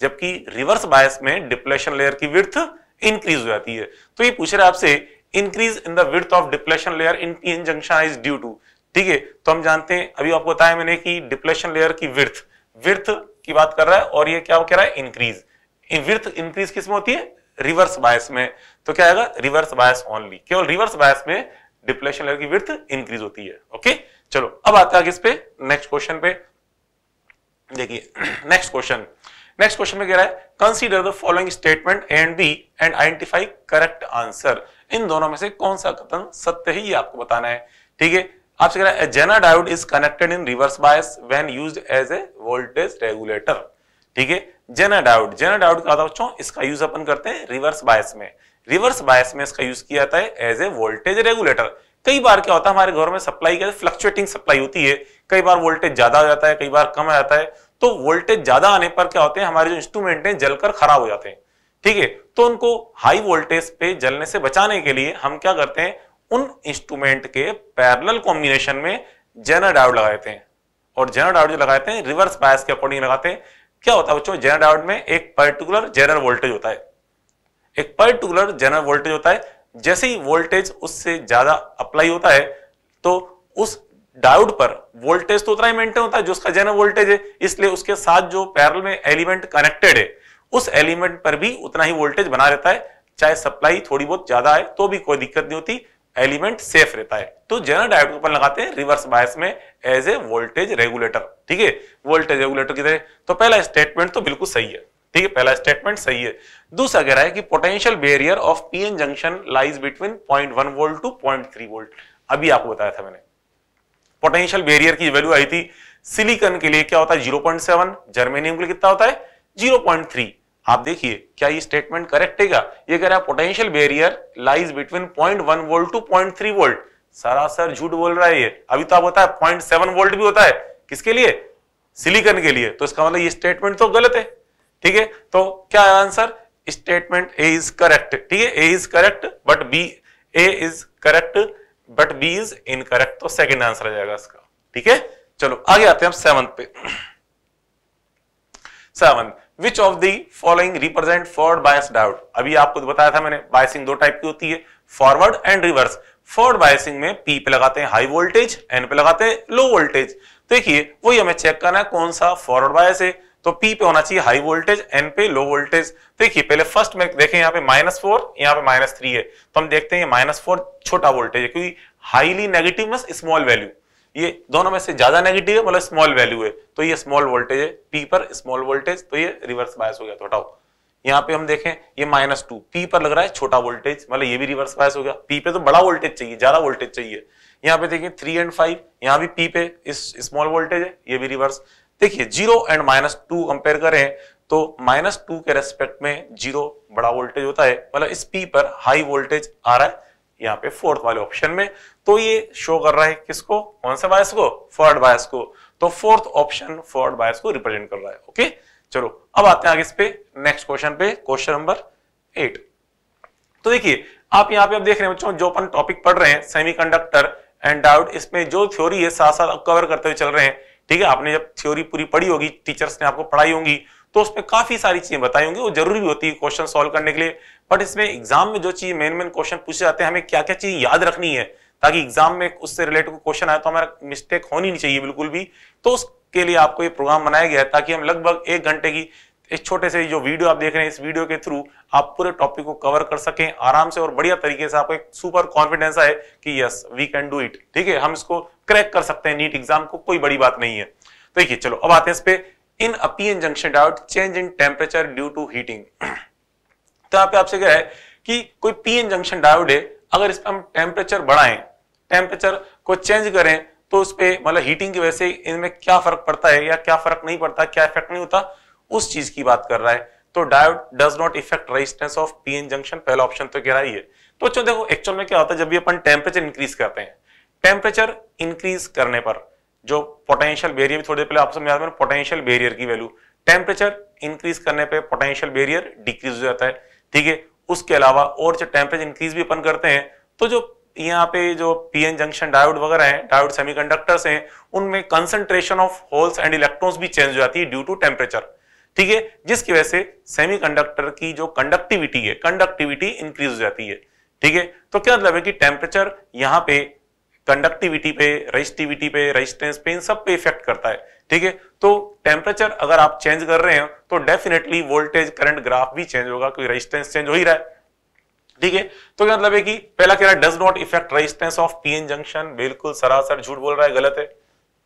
जबकि रिवर्स बायस में डिप्लेशन लेयर की विर्थ इंक्रीज हो जाती है तो ये पूछ रहे आपसे increase in the width of depletion layer in p N junction is due to ठीक है तो हम जानते हैं अभी आपको बताया मैंने कि डिप्लेशन लेयर की विर्थ विर्थ की बात कर रहा है और ये क्या कह रहा है इंक्रीज विर्थ इंक्रीज किसमें होती है रिवर्स बायस में तो क्या आएगा रिवर्स बायस ओनली केवल रिवर्स बायस में डिप्लेशन लेवल की विर्थ इंक्रीज होती है ओके चलो अब आते हैं किस पे नेक्स्ट क्वेश्चन पे देखिए नेक्स्ट क्वेश्चन नेक्स्ट क्वेश्चन में कह रहा है consider the following statement and B and identify correct answer इन दोनों में से कौन सा कथन सत्य ही आपको बताना है ठीक है आपसे कह रहा है zener diode is connected in reverse bias when used as a voltage regulator ठीक है जेना डायोड जेना डायोड का बच्चों इसका यूज अपन करते हैं रिवर्स बायस में रिवर्स बायस में इसका यूज किया जाता है एज ए वोल्टेज रेगुलेटर कई बार क्या होता है हमारे घर में सप्लाई क्या फ्लक्चुएटिंग सप्लाई होती है कई बार वोल्टेज ज्यादा हो जाता है कई बार कम आ जाता है तो वोल्टेज ज्यादा आने पर क्या होते हैं हमारे जो इंस्ट्रूमेंट हैं जलकर खराब हो जाते हैं ठीक है तो उनको हाई वोल्टेज पे जलने से बचाने के लिए हम क्या करते हैं उन इंस्ट्रूमेंट के पैरेलल कॉम्बिनेशन में जेनर डायोड लगाते हैं और जेनर डायोड जो लगाते हैं रिवर्स बायस के अकॉर्डिंग लगाते हैं क्या होता है बच्चों जेनर डायोड में एक पर्टिकुलर जेनर वोल्टेज होता है एक पर्टिकुलर जनरल वोल्टेज होता है जैसे ही वोल्टेज उससे ज्यादा अप्लाई होता है तो उस डायोड पर वोल्टेज तो उतना ही मेंटेन होता है जो उसका जनरल वोल्टेज है इसलिए उसके साथ जो पैरल में एलिमेंट कनेक्टेड है उस एलिमेंट पर भी उतना ही वोल्टेज बना रहता है चाहे सप्लाई थोड़ी बहुत ज्यादा है तो भी कोई दिक्कत नहीं होती एलिमेंट सेफ रहता है तो जनरल डायोड ऊपर लगाते हैं रिवर्स बायस में एज ए वोल्टेज रेगुलेटर ठीक है वोल्टेज रेगुलेटर की तरह तो पहला स्टेटमेंट तो बिल्कुल सही है ठीक है पहला स्टेटमेंट सही है दूसरा कह रहा है कि potential barrier of PN junction lies between point one volt to three volt अभी आपको बताया था मैंने पोटेंशियल बेरियर की वैल्यू आई थी सिलिकन के लिए क्या होता है जीरो पॉइंट सेवन जर्मेनियम के लिए कितना होता है जीरो पॉइंट थ्री आप देखिए क्या ये स्टेटमेंट करेक्ट है ये कह रहा है potential barrier lies between point one volt to point three volt सरासर झूठ बोल रहा है ये अभी तो आप होता है पॉइंट सेवन वोल्ट भी होता है किसके लिए सिलिकन के लिए तो इसका मतलब ये स्टेटमेंट तो गलत है ठीक है तो क्या answer statement A is correct ठीक है A is correct but B A is correct but B is incorrect तो सेकंड आंसर आ जाएगा इसका ठीक है चलो आगे आते हैं हम सेवंथ पे seven which of the following represent forward bias diode अभी आपको तो बताया था मैंने बायसिंग दो टाइप की होती है forward and reverse forward biasing में पी पे लगाते हैं हाई वोल्टेज एन पे लगाते हैं लो वोल्टेज देखिए वही हमें चेक करना है कौन सा फॉरवर्ड बायस है तो पी पे होना चाहिए हाई वोल्टेज एन पे लो वोल्टेज देखिए पहले फर्स्ट में देखें यहाँ पे माइनस फोर यहाँ पे माइनस थ्री है तो हम देखते हैं माइनस फोर छोटा वोल्टेज है क्योंकि highly negative must small value ये दोनों में से ज्यादा नेगेटिव है मतलब स्मॉल वैल्यू है तो ये स्मॉल वोल्टेज है पी पर स्मॉल वोल्टेज तो ये रिवर्स बायस हो गया तो हटाओ यहाँ पे हम देखें ये माइनस टू पी पर लग रहा है छोटा वोल्टेज मतलब ये भी रिवर्स बायस हो गया पी पे तो बड़ा वोल्टेज चाहिए ज्यादा वोल्टेज चाहिए यहाँ पे देखिए थ्री एंड फाइव यहाँ भी पी पे इस स्मॉल वोल्टेज है ये भी रिवर्स देखिए zero and minus two compare करें तो माइनस टू के रेस्पेक्ट में जीरो बड़ा वोल्टेज होता है मतलब इस पी पर हाई वोल्टेज आ रहा है यहाँ पे फोर्थ वाले ऑप्शन में तो ये शो कर रहा है किसको कौन सा बायस को फोर्ड बायस को तो फोर्थ ऑप्शन फोर्ड बायस को रिप्रेजेंट कर रहा है ओके चलो अब आते हैं आगे इस पे नेक्स्ट क्वेश्चन पे क्वेश्चन नंबर एट तो देखिए आप यहाँ पे अब देख रहे हैं बच्चों जो अपन टॉपिक पढ़ रहे हैं सेमीकंडक्टर एंड डाउट इसमें जो थ्योरी है साथ साथ कवर करते हुए चल रहे हैं ठीक है आपने जब थ्योरी पूरी पढ़ी होगी टीचर्स ने आपको पढ़ाई होंगी तो उसमें काफी सारी चीजें बताई होंगी वो जरूरी होती है क्वेश्चन सोल्व करने के लिए बट इसमें एग्जाम में जो चीज मेन मेन क्वेश्चन पूछे जाते हैं हमें क्या क्या चीज याद रखनी है ताकि एग्जाम में उससे रिलेटेड क्वेश्चन आए तो हमारा मिस्टेक होनी नहीं चाहिए बिल्कुल भी तो उसके लिए आपको ये प्रोग्राम बनाया गया है ताकि हम लगभग एक घंटे की इस छोटे से जो वीडियो आप देख रहे हैं इस वीडियो के थ्रू आप पूरे टॉपिक को कवर कर सकें आराम से और बढ़िया तरीके से आपको एक सुपर कॉन्फिडेंस आए कि yes we can do it ठीक है हम इसको क्रैक कर सकते हैं नीट एग्जाम को कोई बड़ी बात नहीं है तो देखिए चलो अब आते हैं इस पे in a PN junction diode change in temperature due to heating तो यहाँ पे आपसे क्या है कि कोई पीएन जंक्शन डायोड है अगर इस पर हम टेम्परेचर बढ़ाएं टेम्परेचर को चेंज करें तो उस पर मतलब हीटिंग की वजह से इनमें क्या फर्क पड़ता है या क्या फर्क नहीं पड़ता क्या इफेक्ट नहीं होता उस चीज की बात कर रहा है तो diode does not effect resistance of PN junction पहला ऑप्शन तो कह रहा ही है तो देखो एक्चुअल में क्या होता है जब भी अपन टेम्परेचर इंक्रीज करते हैं टेम्परेचर इंक्रीज करने पर जो पोटेंशियल बेरियर भी थोड़ी देर पहले आप समझा रहा पोटेंशियल बेरियर की वैल्यू टेम्परेचर इंक्रीज करने पर पोटेंशियल बेरियर डिक्रीज हो जाता है ठीक है उसके अलावा और जो टेम्परेचर इंक्रीज भी अपन करते हैं तो जो यहाँ पे जो पीएन जंक्शन डायोड वगैरह हैं डायोड सेमीकंडक्टर्स हैं उनमें concentration of holes and electrons भी चेंज हो जाती है ड्यू टू टेम्परेचर ठीक है जिसकी वजह से सेमीकंडक्टर की जो कंडक्टिविटी है कंडक्टिविटी इंक्रीज हो जाती है ठीक है तो क्या मतलब है कि टेम्परेचर यहाँ पे कंडक्टिविटी पे रजिस्टिविटी पे रजिस्टेंस पे इन सब पे इफेक्ट करता है ठीक है तो टेम्परेचर अगर आप चेंज कर रहे हैं तो डेफिनेटली वोल्टेज करंट ग्राफ भी चेंज होगा क्योंकि रेजिस्टेंस चेंज हो ही रहा है ठीक है तो क्या मतलब है कि पहला कह रहा है does not effect resistance of N junction बिल्कुल सरासर झूठ बोल रहा है गलत है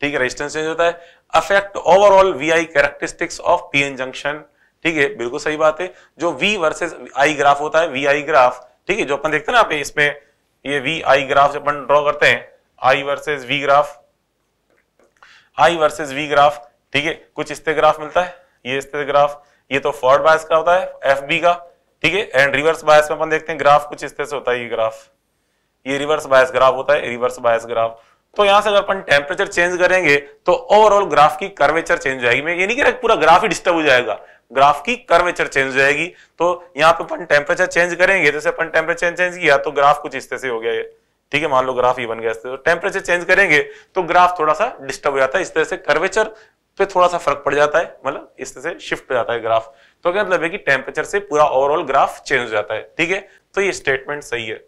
ठीक है रजिस्टेंस चेंज होता है affect overall V I characteristics of N junction ठीक है बिल्कुल सही बात है जो वी वर्सेज आई ग्राफ होता है वी आई ग्राफ ठीक है जो अपन देखते हैं ना आप इसमें ये वी आई ग्राफ जब अपन ड्रॉ करते हैं I versus V graph I versus V graph ठीक है कुछ इस ग्राफ मिलता है ये इस ग्राफ ये तो फॉर्ड बायस का होता है एफ बी का ठीक है एंड रिवर्स बायस में अपन देखते हैं ग्राफ कुछ इस तरह से होता है ये ग्राफ ये रिवर्स बायस ग्राफ होता है रिवर्स बायस ग्राफ तो यहां से अगर अपन टेम्परेचर चेंज करेंगे तो ओवरऑल ग्राफ की कर्वेचर चेंज हो जाएगी मैं ये नहीं कह रहा पूरा ग्राफ ही डिस्टर्ब हो जाएगा ग्राफ की कर्वेचर चेंज हो जाएगी तो यहाँ पे अपन टेम्परेचर चेंज करेंगे जैसे अपन टेम्परेचर चेंज किया तो ग्राफ कुछ इस तरह से हो गया ये ठीक है मान लो ग्राफ ही बन गया तो टेम्परेचर चेंज करेंगे तो ग्राफ थोड़ा सा डिस्टर्ब हो जाता है इस तरह से कर्वेचर पे थोड़ा सा फर्क पड़ जाता है मतलब इस तरह से शिफ्ट हो जाता है ग्राफ तो क्या मतलब है कि टेम्परेचर से पूरा ओवरऑल ग्राफ चेंज हो जाता है ठीक है तो ये स्टेटमेंट सही है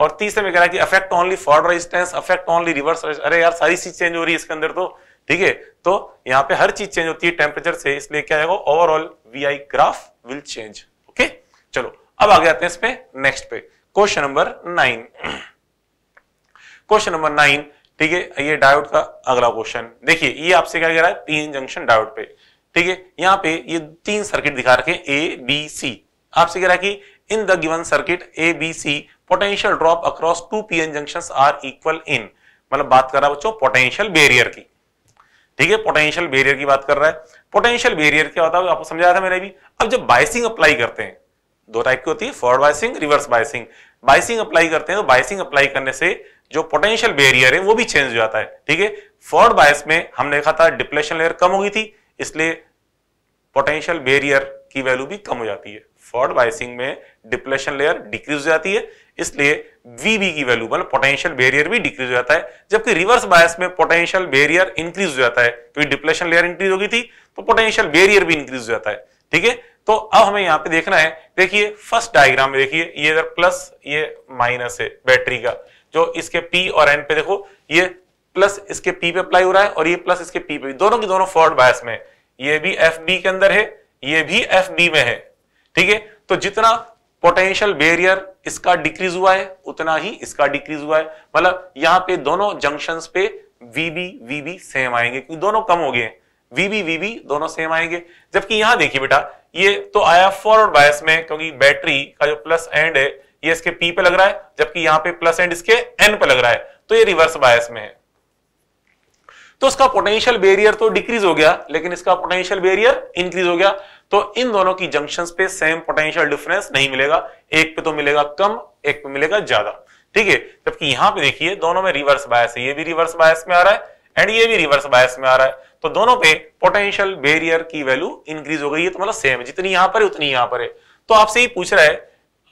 और तीसरे में कह रहा है कि affect only forward resistance affect only reverse अरे यार सारी चीज चेंज हो रही है इसके अंदर तो ठीक है तो यहाँ पे हर चीज चेंज होती है टेम्परेचर से इसलिए क्या आएगा overall V I graph will change okay चलो अब आगे आते हैं इस पे नेक्स्ट पे question number nine question number nine ठीक है ये डायोड का अगला क्वेश्चन देखिए ये आपसे क्या कह रहा है तीन जंक्शन डायोड पे ठीक है यहाँ पे ये तीन सर्किट दिखा रखे ए बी सी आपसे कह रहा है कि in the given circuit A B C potential drop across two P N junction are equal in मतलब बात कर रहा है बच्चों पोटेंशियल बेरियर की ठीक है पोटेंशियल बेरियर की बात कर रहा है पोटेंशियल बेरियर क्या होता है आपको समझाया था मैंने भी अब जब बाइसिंग अप्लाई करते हैं दो टाइप की होती है forward biasing reverse biasing biasing apply करते हैं तो बाइसिंग अप्लाई करने से जो पोटेंशियल बेरियर है वो भी चेंज हो जाता है ठीक है फॉरवर्ड बायस में हमने देखा था डिप्लेशन लेयर कम हो गई थी इसलिए पोटेंशियल बेरियर की वैल्यू भी कम हो जाती है फॉरवर्ड बाइसिंग में डिप्लेशन लेयर डिक्रीज हो जाती है इसलिए वीबी की वैल्यू मतलब पोटेंशियल बैरियर भी डिक्रीज हो जाता है जबकि रिवर्स बायस में पोटेंशियल बैरियर इंक्रीज हो जाता है क्योंकि डिप्लेशन लेयर इंक्रीज होगी थी तो पोटेंशियल बैरियर भी इंक्रीज हो जाता है ठीक है तो अब हमें यहां पे देखना है देखिए फर्स्ट डायग्राम में देखिए ये इधर प्लस ये माइनस है बैटरी का जो इसके पी और एन पे देखो ये प्लस इसके पी पे अप्लाई हो रहा है और ये प्लस इसके पी पे दोनों की दोनों फॉर्ड बायस में ये भी एफ बी के अंदर है ये भी एफ बी में है ठीक है तो जितना पोटेंशियल बेरियर इसका डिक्रीज हुआ है उतना ही इसका डिक्रीज हुआ है मतलब यहाँ पे दोनों जंक्शन पे वीबी वीबी सेम आएंगे क्योंकि दोनों कम हो गए वीबी वीबी दोनों सेम आएंगे जबकि यहां देखिए बेटा ये तो आया फॉरवर्ड बायस में क्योंकि बैटरी का जो प्लस एंड है ये इसके पी पे लग रहा है जबकि यहां पे प्लस एंड इसके एन पे लग रहा है तो ये रिवर्स बायस में है तो उसका पोटेंशियल बेरियर तो डिक्रीज हो गया लेकिन इसका पोटेंशियल बेरियर इंक्रीज हो गया तो इन दोनों की जंक्शन पे सेम पोटेंशियल डिफरेंस नहीं मिलेगा एक पे तो मिलेगा कम एक पे मिलेगा ज्यादा ठीक है जबकि यहां पे देखिए दोनों में रिवर्स बायस है ये भी रिवर्स बायस में आ रहा है एंड ये भी रिवर्स बायस में आ रहा है तो दोनों पे पोटेंशियल बेरियर की वैल्यू इंक्रीज हो गई है तो मतलब सेम है जितनी यहां पर है उतनी यहां पर है तो आपसे ही पूछ रहा है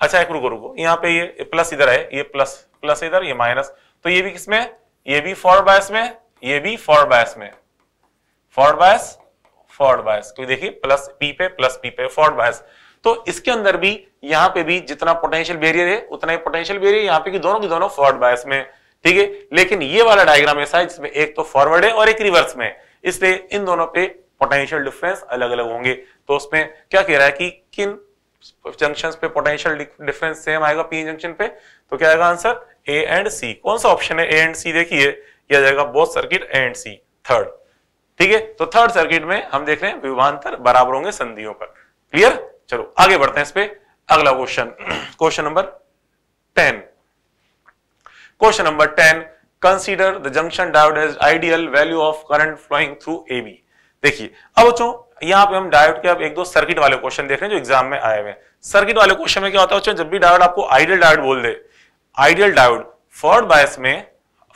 अच्छा एक रुको रुको यहाँ पे ये प्लस इधर है ये प्लस प्लस इधर ये माइनस तो ये भी किसमें ये भी फॉर बायस में ये भी फॉर बायस में फॉर बायस फॉर्ड बायस क्योंकि देखिए प्लस पी पे प्लस पी पे फॉर्ड बायस तो इसके अंदर भी यहां पे भी जितना पोटेंशियल बेरियर है उतना ही पोटेंशियल बेरियर यहां पे कि दोनों की दोनों फॉर्ड बायस में ठीक है लेकिन ये वाला डायग्राम ऐसा है जिसमें एक तो फॉरवर्ड है और एक रिवर्स में इसलिए इन दोनों पे पोटेंशियल डिफरेंस अलग अलग होंगे तो उसमें क्या कह रहा है कि किन जंक्शन पे पोटेंशियल डिफरेंस सेम आएगा पी जंक्शन पे तो क्या आएगा आंसर ए एंड सी कौन सा ऑप्शन है ए एंड सी देखिए किया जाएगा both circuit and C third ठीक है तो थर्ड सर्किट में हम देख रहे हैं विभांतर बराबर होंगे संधियों पर क्लियर चलो आगे बढ़ते हैं इस पे अगला question question number ten question number ten consider the junction diode as ideal value of current flowing through A B देखिए अब बच्चों यहां पे हम डायोड के अब एक दो सर्किट वाले क्वेश्चन देख रहे हैं जो एग्जाम में आए हुए हैं सर्किट वाले क्वेश्चन में क्या होता है बच्चों जब भी डायोड आपको आइडियल डायोड बोल दे आइडियल डायोड फॉर्ड बायस में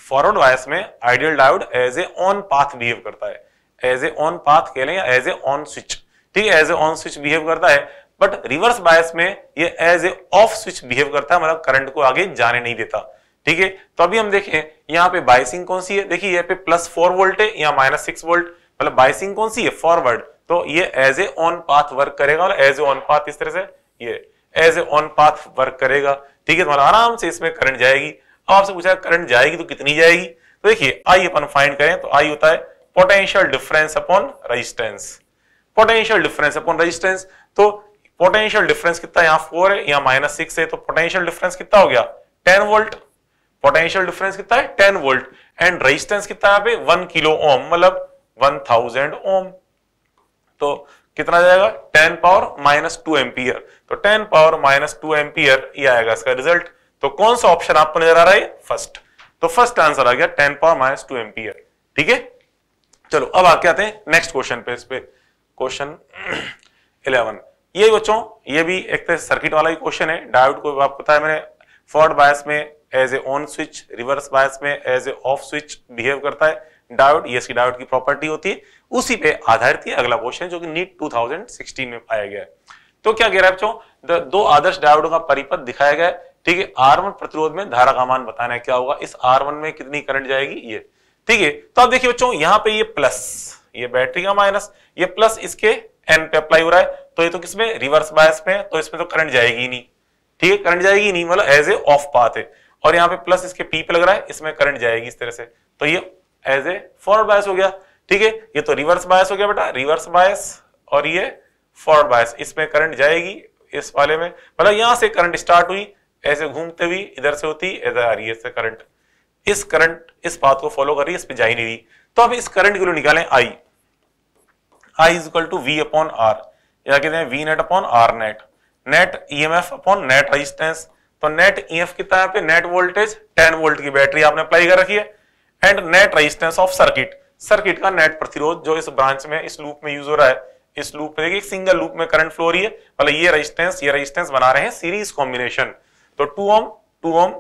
फॉरवर्ड वायस में ideal diode as a on path behave करता है एज ए ऑन पाथ कह लें एज ए ऑन स्विच ठीक है as a on switch behave करता है बट रिवर्स बायस में ये as a off switch behave करता है मतलब करंट को आगे जाने नहीं देता ठीक है तो अभी हम देखें यहाँ पे बायसिंग कौन सी है देखिए यहाँ पे प्लस फोर वोल्ट है या माइनस सिक्स वोल्ट मतलब बायसिंग कौन सी है फॉरवर्ड तो ये as a on path work करेगा और एज ए ऑन पाथ इस तरह से ये as a on path work करेगा ठीक है तो मतलब आराम से इसमें करंट जाएगी आपसे पूछा करंट जाएगी तो कितनी जाएगी तो देखिए आई अपन फाइंड करें तो आई होता है potential difference upon resistance potential difference upon resistance तो पोटेंशियल डिफरेंस कितना यहां फोर है यहां माइनस सिक्स है तो पोटेंशियल डिफरेंस कितना हो गया टेन वोल्ट पोटेंशियल डिफरेंस कितना है टेन वोल्ट एंड रेजिस्टेंस कितना यहां पे वन किलो ओम मतलब वन थाउजेंड ओम तो कितना जाएगा ten power minus two ampere तो ten power minus two ampere ये आएगा इसका रिजल्ट तो कौन सा ऑप्शन आपको नजर आ रहा है फर्स्ट तो फर्स्ट आंसर आ गया ten power minus two ampere ठीक है चलो अब आके आते हैं नेक्स्ट क्वेश्चन पे इस पे क्वेश्चन इलेवन ये बच्चों ये भी एक तरह सर्किट वाला ही क्वेश्चन है डायोड को आपको पता है मैंने फॉर्ड बायस में as a on switch reverse bias में as a off switch behave करता है डायोड ये सी डायोड की प्रॉपर्टी होती है उसी पे आधारित है अगला क्वेश्चन जो कि नीट 2016 में पाया गया है तो क्या कह रहा है बच्चों दो आदर्श डायोड का परिपथ दिखाया गया है ठीक है आर वन प्रतिरोध में धारा का मान बताना है क्या होगा इस आर वन में कितनी करंट जाएगी ये ठीक है तो आप देखिए बच्चों यहां पे ये प्लस ये बैटरी का माइनस ये प्लस इसके एन पे अप्लाई हो रहा है तो ये तो किसमें रिवर्स बायस पे है तो इसमें तो करंट जाएगी नहीं ठीक है करंट जाएगी नहीं मतलब एज ए ऑफ पाथ है और यहाँ पे प्लस इसके पी पे लग रहा है इसमें करंट जाएगी इस तरह से तो ये एज ए फॉरवर्ड बायस हो गया ठीक है ये तो रिवर्स बायस हो गया बेटा रिवर्स बायस और ये फॉरवर्ड बायस इसमें करंट जाएगी इस वाले में मतलब यहां से करंट स्टार्ट हुई ऐसे घूमते हुई इधर से होती इधर आ रही है करंट इस करंट इस पाथ को फॉलो कर रही है इस पर जा ही नहीं रही तो अब इस करंट के लिए निकालें I I is equal to V upon R या कहते हैं V net upon R net net E M F upon net resistance तो नेट ई एफ कितना पे नेट वोल्टेज 10 वोल्ट की बैटरी आपने अप्लाई कर रखी है and net resistance of circuit circuit का नेट प्रतिरोध जो इस ब्रांच में इस लूप में यूज हो रहा है इस लूप में देखिए सिंगल लूप में करंट फ्लो हो रही है मतलब ये रजिस्टेंस ये रजिस्टेंस बना रहे हैं सीरीज कॉम्बिनेशन तो टू ओम टू ओम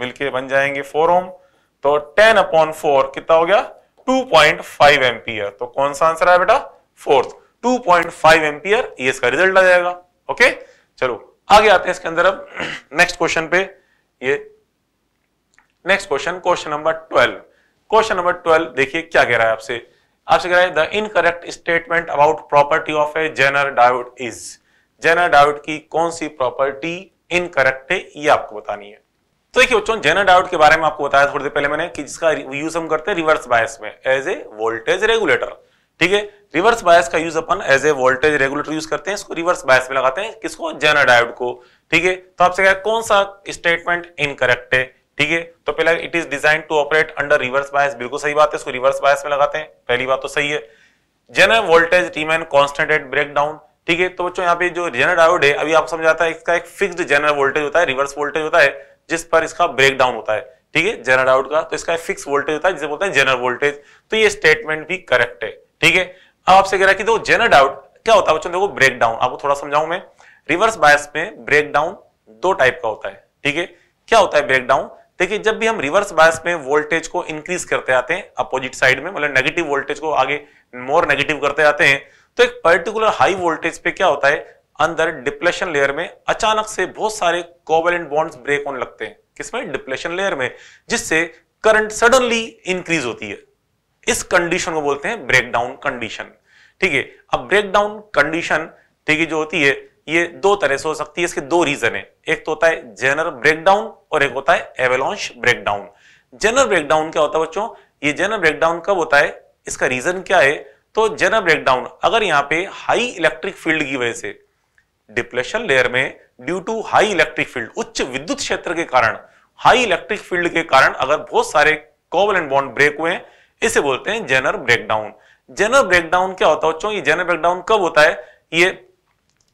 मिलके बन जाएंगे फोर ओम तो टेन अपॉन फोर कितना हो गया टू पॉइंट फाइव एम्पियर तो कौन सा आंसर है बेटा fourth two point five ampere ये इसका रिजल्ट आ जाएगा ओके चलो आगे आते हैं इसके अंदर अब नेक्स्ट क्वेश्चन पे ये next question question number twelve question number twelve देखिए क्या कह रहा है आपसे आपसे कह रहा है the incorrect statement about property of a zener diode is zener diode की कौन सी प्रॉपर्टी इनकरेक्ट है ये आपको बतानी है तो देखिए बच्चों जेनर डाउट के बारे में आपको बताया थोड़ी देर पहले मैंने कि जिसका यूज हम करते हैं रिवर्स बायस में एज ए वोल्टेज रेगुलेटर ठीक है रिवर्स बायस का यूज अपन as a voltage regulator use करते हैं इसको रिवर्स बायस में लगाते हैं किसको जेनर डायोड को ठीक है तो आपसे क्या कौन सा स्टेटमेंट इनकरेक्ट है ठीक है तो पहले it is design to operate under reverse bias बिल्कुल सही बात है इसको रिवर्स बायस में लगाते हैं पहली बात तो सही है zener voltage remain constant at break down ठीक है तो बच्चों यहाँ पे जो जनरल डायोड है अभी आप समझाता है इसका एक फिक्स जनरल वोल्टेज होता है रिवर्स वोल्टेज होता है जिस पर इसका ब्रेक डाउन होता है ठीक है जनरल डायोड का तो इसका फिक्स वोल्टेज होता है जिसे बोलते हैं जनरल वोल्टेज तो ये स्टेटमेंट भी करेक्ट है ठीक है अब आपसे कह रहा है कि जनरल डायोड क्या होता है बच्चों देखो ब्रेक डाउन आपको थोड़ा समझाऊ में रिवर्स बायस में ब्रेक डाउन दो टाइप का होता है ठीक है क्या होता है ब्रेक डाउन देखिए जब भी हम रिवर्स बायस में वोल्टेज को इंक्रीज करते आते हैं अपोजिट साइड में मतलब नेगेटिव वोल्टेज को आगे मोर नेगेटिव करते आते हैं तो एक पर्टिकुलर हाई वोल्टेज पे क्या होता है अंदर डिप्लेशन लेयर में अचानक से बहुत सारे कोवेलेंट बॉन्ड्स ब्रेक होने लगते हैं किसमें डिप्लेशन लेयर में जिससे करंट सडनली इंक्रीज होती है इस कंडीशन को बोलते हैं ब्रेकडाउन कंडीशन ठीक है अब ब्रेकडाउन कंडीशन ठीक है जो होती है ये दो तरह से हो सकती है इसके दो रीजन है एक तो होता है जेनर ब्रेकडाउन और एक होता है एवेलॉन्श ब्रेकडाउन जेनर ब्रेकडाउन क्या होता है बच्चों ये जेनर ब्रेकडाउन कब होता है इसका रीजन क्या है तो जनरल ब्रेकडाउन अगर यहां पे हाई इलेक्ट्रिक फील्ड की वजह से डिप्लेशन लेयर में due to high electric field उच्च विद्युत क्षेत्र के कारण हाई इलेक्ट्रिक फील्ड के कारण अगर बहुत सारे कोवलेंट बॉन्ड ब्रेक हुए इसे बोलते हैं जेनर ब्रेकडाउन जेनर ब्रेकडाउन क्या होता है जेनर ब्रेकडाउन कब होता है ये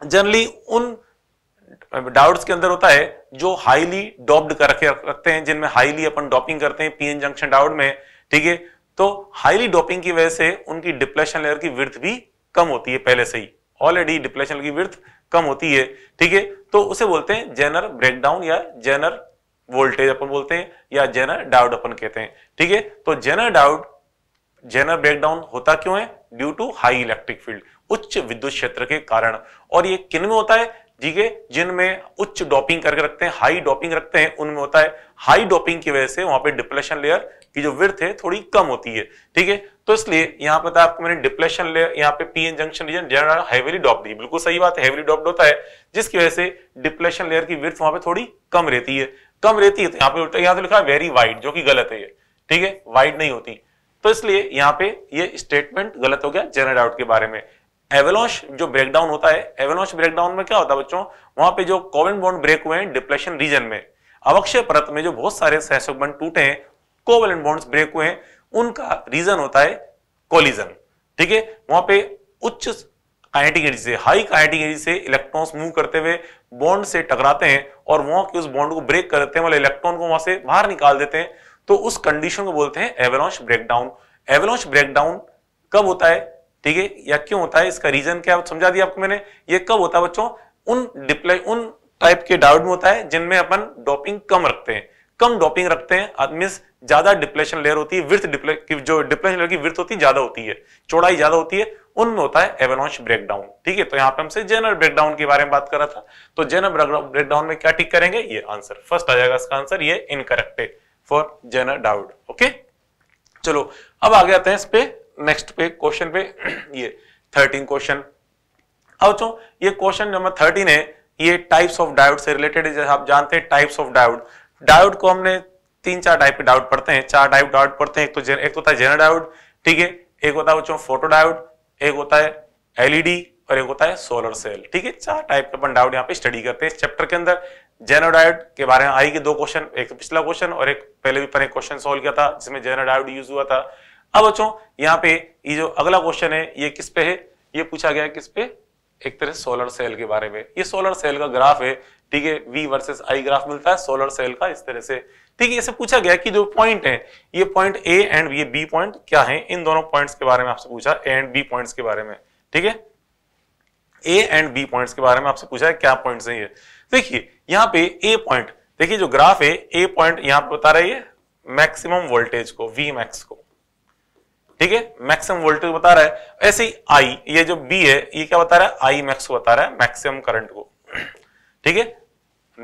जनरली उन डाउट्स के अंदर होता है जो हाईली डॉप्ड करके रखते हैं जिनमें हाईली अपन डॉपिंग करते हैं पीएन जंक्शन डाउट में ठीक है तो हाईली डोपिंग की वजह से उनकी डिप्लेशन लेयर की विर्थ भी कम होती है पहले से ही ऑलरेडी डिप्लेशन की विर्थ कम होती है ठीक है तो उसे बोलते हैं जेनर ब्रेकडाउन या जेनर वोल्टेज अपन बोलते हैं या जेनर डाउट अपन कहते हैं ठीक है तो जेनर डाउट जेनर ब्रेकडाउन होता क्यों है due to high electric field उच्च विद्युत क्षेत्र के कारण और ये किन में होता है ठीक है जिनमें उच्च डॉपिंग करके रखते हैं हाई डॉपिंग रखते हैं उनमें होता है हाई डॉपिंग की वजह से वहां पे डिप्लेशन लेयर की जो विर्थ है थोड़ी कम होती है ठीक है तो इसलिए यहां पर तो आपको मैंने डिप्लेशन लेयर यहाँ पे PN junction region zener heavily doped बिल्कुल सही बात है हैवीली होता है जिसकी वजह से डिप्लेशन लेयर की विर्थ वहां पे थोड़ी कम रहती है कम रहती है तो यहाँ पे यहाँ से तो लिखा है वेरी वाइड जो कि गलत है ठीक है वाइड नहीं होती तो इसलिए यहाँ पे ये स्टेटमेंट गलत हो गया जनरल डाउट के बारे में एवेलॉन्च जो ब्रेकडाउन होता है एवेलॉन्च ब्रेकडाउन में क्या होता है बच्चों वहां पे जो कोविन बॉन्ड ब्रेक हुए हैं डिप्लेशन रीजन में अवक्षय परत में जो बहुत सारे सहसक बॉन्ड टूटे हैं कोवेलेंट बॉन्ड्स ब्रेक हुए हैं उनका रीजन होता है कोलिजन ठीक है वहां पे उच्च काइनेटिक एनर्जी से हाई काइनेटिक एनर्जी से इलेक्ट्रॉन्स मूव करते हुए बॉन्ड से टकराते हैं और वहां के उस बॉन्ड को ब्रेक करते हैं वाले मतलब इलेक्ट्रॉन को वहां से बाहर निकाल देते हैं तो उस कंडीशन को बोलते हैं एवेलॉन्च ब्रेकडाउन एवेलॉन्च ब्रेकडाउन कब होता है ठीक है या क्यों होता है इसका रीजन क्या समझा दिया आपको मैंने ये कब होता है बच्चों उन डिप्लाई उन टाइप के डाउट में होता है जिनमें अपन डॉपिंग कम रखते हैं कम डॉपिंग रखते हैं uh, ज्यादा डिप्लेशन लेयर होती है डिप्ले जो डिप्लेशन लेयर की विर्थ होती है ज्यादा होती है चौड़ाई ज्यादा होती है उनमें होता है एवेलॉन्च ब्रेकडाउन ठीक है तो यहाँ पे हमसे जेनर ब्रेकडाउन के बारे में बात कर रहा था तो जेनर ब्रेकडाउन में क्या टिक करेंगे ये आंसर फर्स्ट आ जाएगा इसका आंसर ये इनकरेक्ट है फॉर जेनर डाउट ओके चलो अब आगे आते हैं इस पे नेक्स्ट पे क्वेश्चन पे ये थर्टीन क्वेश्चन अब चो ये क्वेश्चन नंबर थर्टीन है ये टाइप्स ऑफ डायोड से रिलेटेड है जैसे आप जानते हैं टाइप्स ऑफ डायोड डायोड को हमने तीन चार टाइप के डायोड पढ़ते हैं चार टाइप डायोड पढ़ते हैं एक तो जेन, एक तो होता है जेनर डायोड ठीक है एक होता है बच्चों फोटो डायोड एक होता है एलईडी e और एक होता है सोलर सेल ठीक है चार टाइप के अपन डायोड यहाँ पे स्टडी करते हैं इस चैप्टर के अंदर जेनर डायोड के बारे में आएगी दो क्वेश्चन एक तो पिछला क्वेश्चन और एक पहले भी पर एक क्वेश्चन सोल्व किया था जिसमें जेनर डायोड यूज हुआ था अब बच्चों यहाँ पे ये जो अगला क्वेश्चन है ये किस पे है ये पूछा गया है किस पे एक तरह सोलर सेल के बारे में ये सोलर सेल का ग्राफ है ठीक है वी वर्सेस आई ग्राफ मिलता है सोलर सेल का इस तरह से ठीक है इसे पूछा गया कि जो पॉइंट है ये पॉइंट ए एंड ये बी पॉइंट क्या है इन दोनों पॉइंट्स के बारे में आपसे पूछा ए एंड बी पॉइंट्स के बारे में ठीक है ए एंड बी पॉइंट्स के बारे में आपसे पूछा है क्या पॉइंट्स है ये देखिए यहाँ पे ए पॉइंट देखिए जो ग्राफ है ए पॉइंट यहाँ पे बता रही है मैक्सिमम वोल्टेज को वी मैक्स को ठीक है मैक्सिमम वोल्टेज बता रहा है ऐसे ही आई ये जो बी है ये क्या बता रहा है आई मैक्स को बता रहा है मैक्सिमम करंट को ठीक है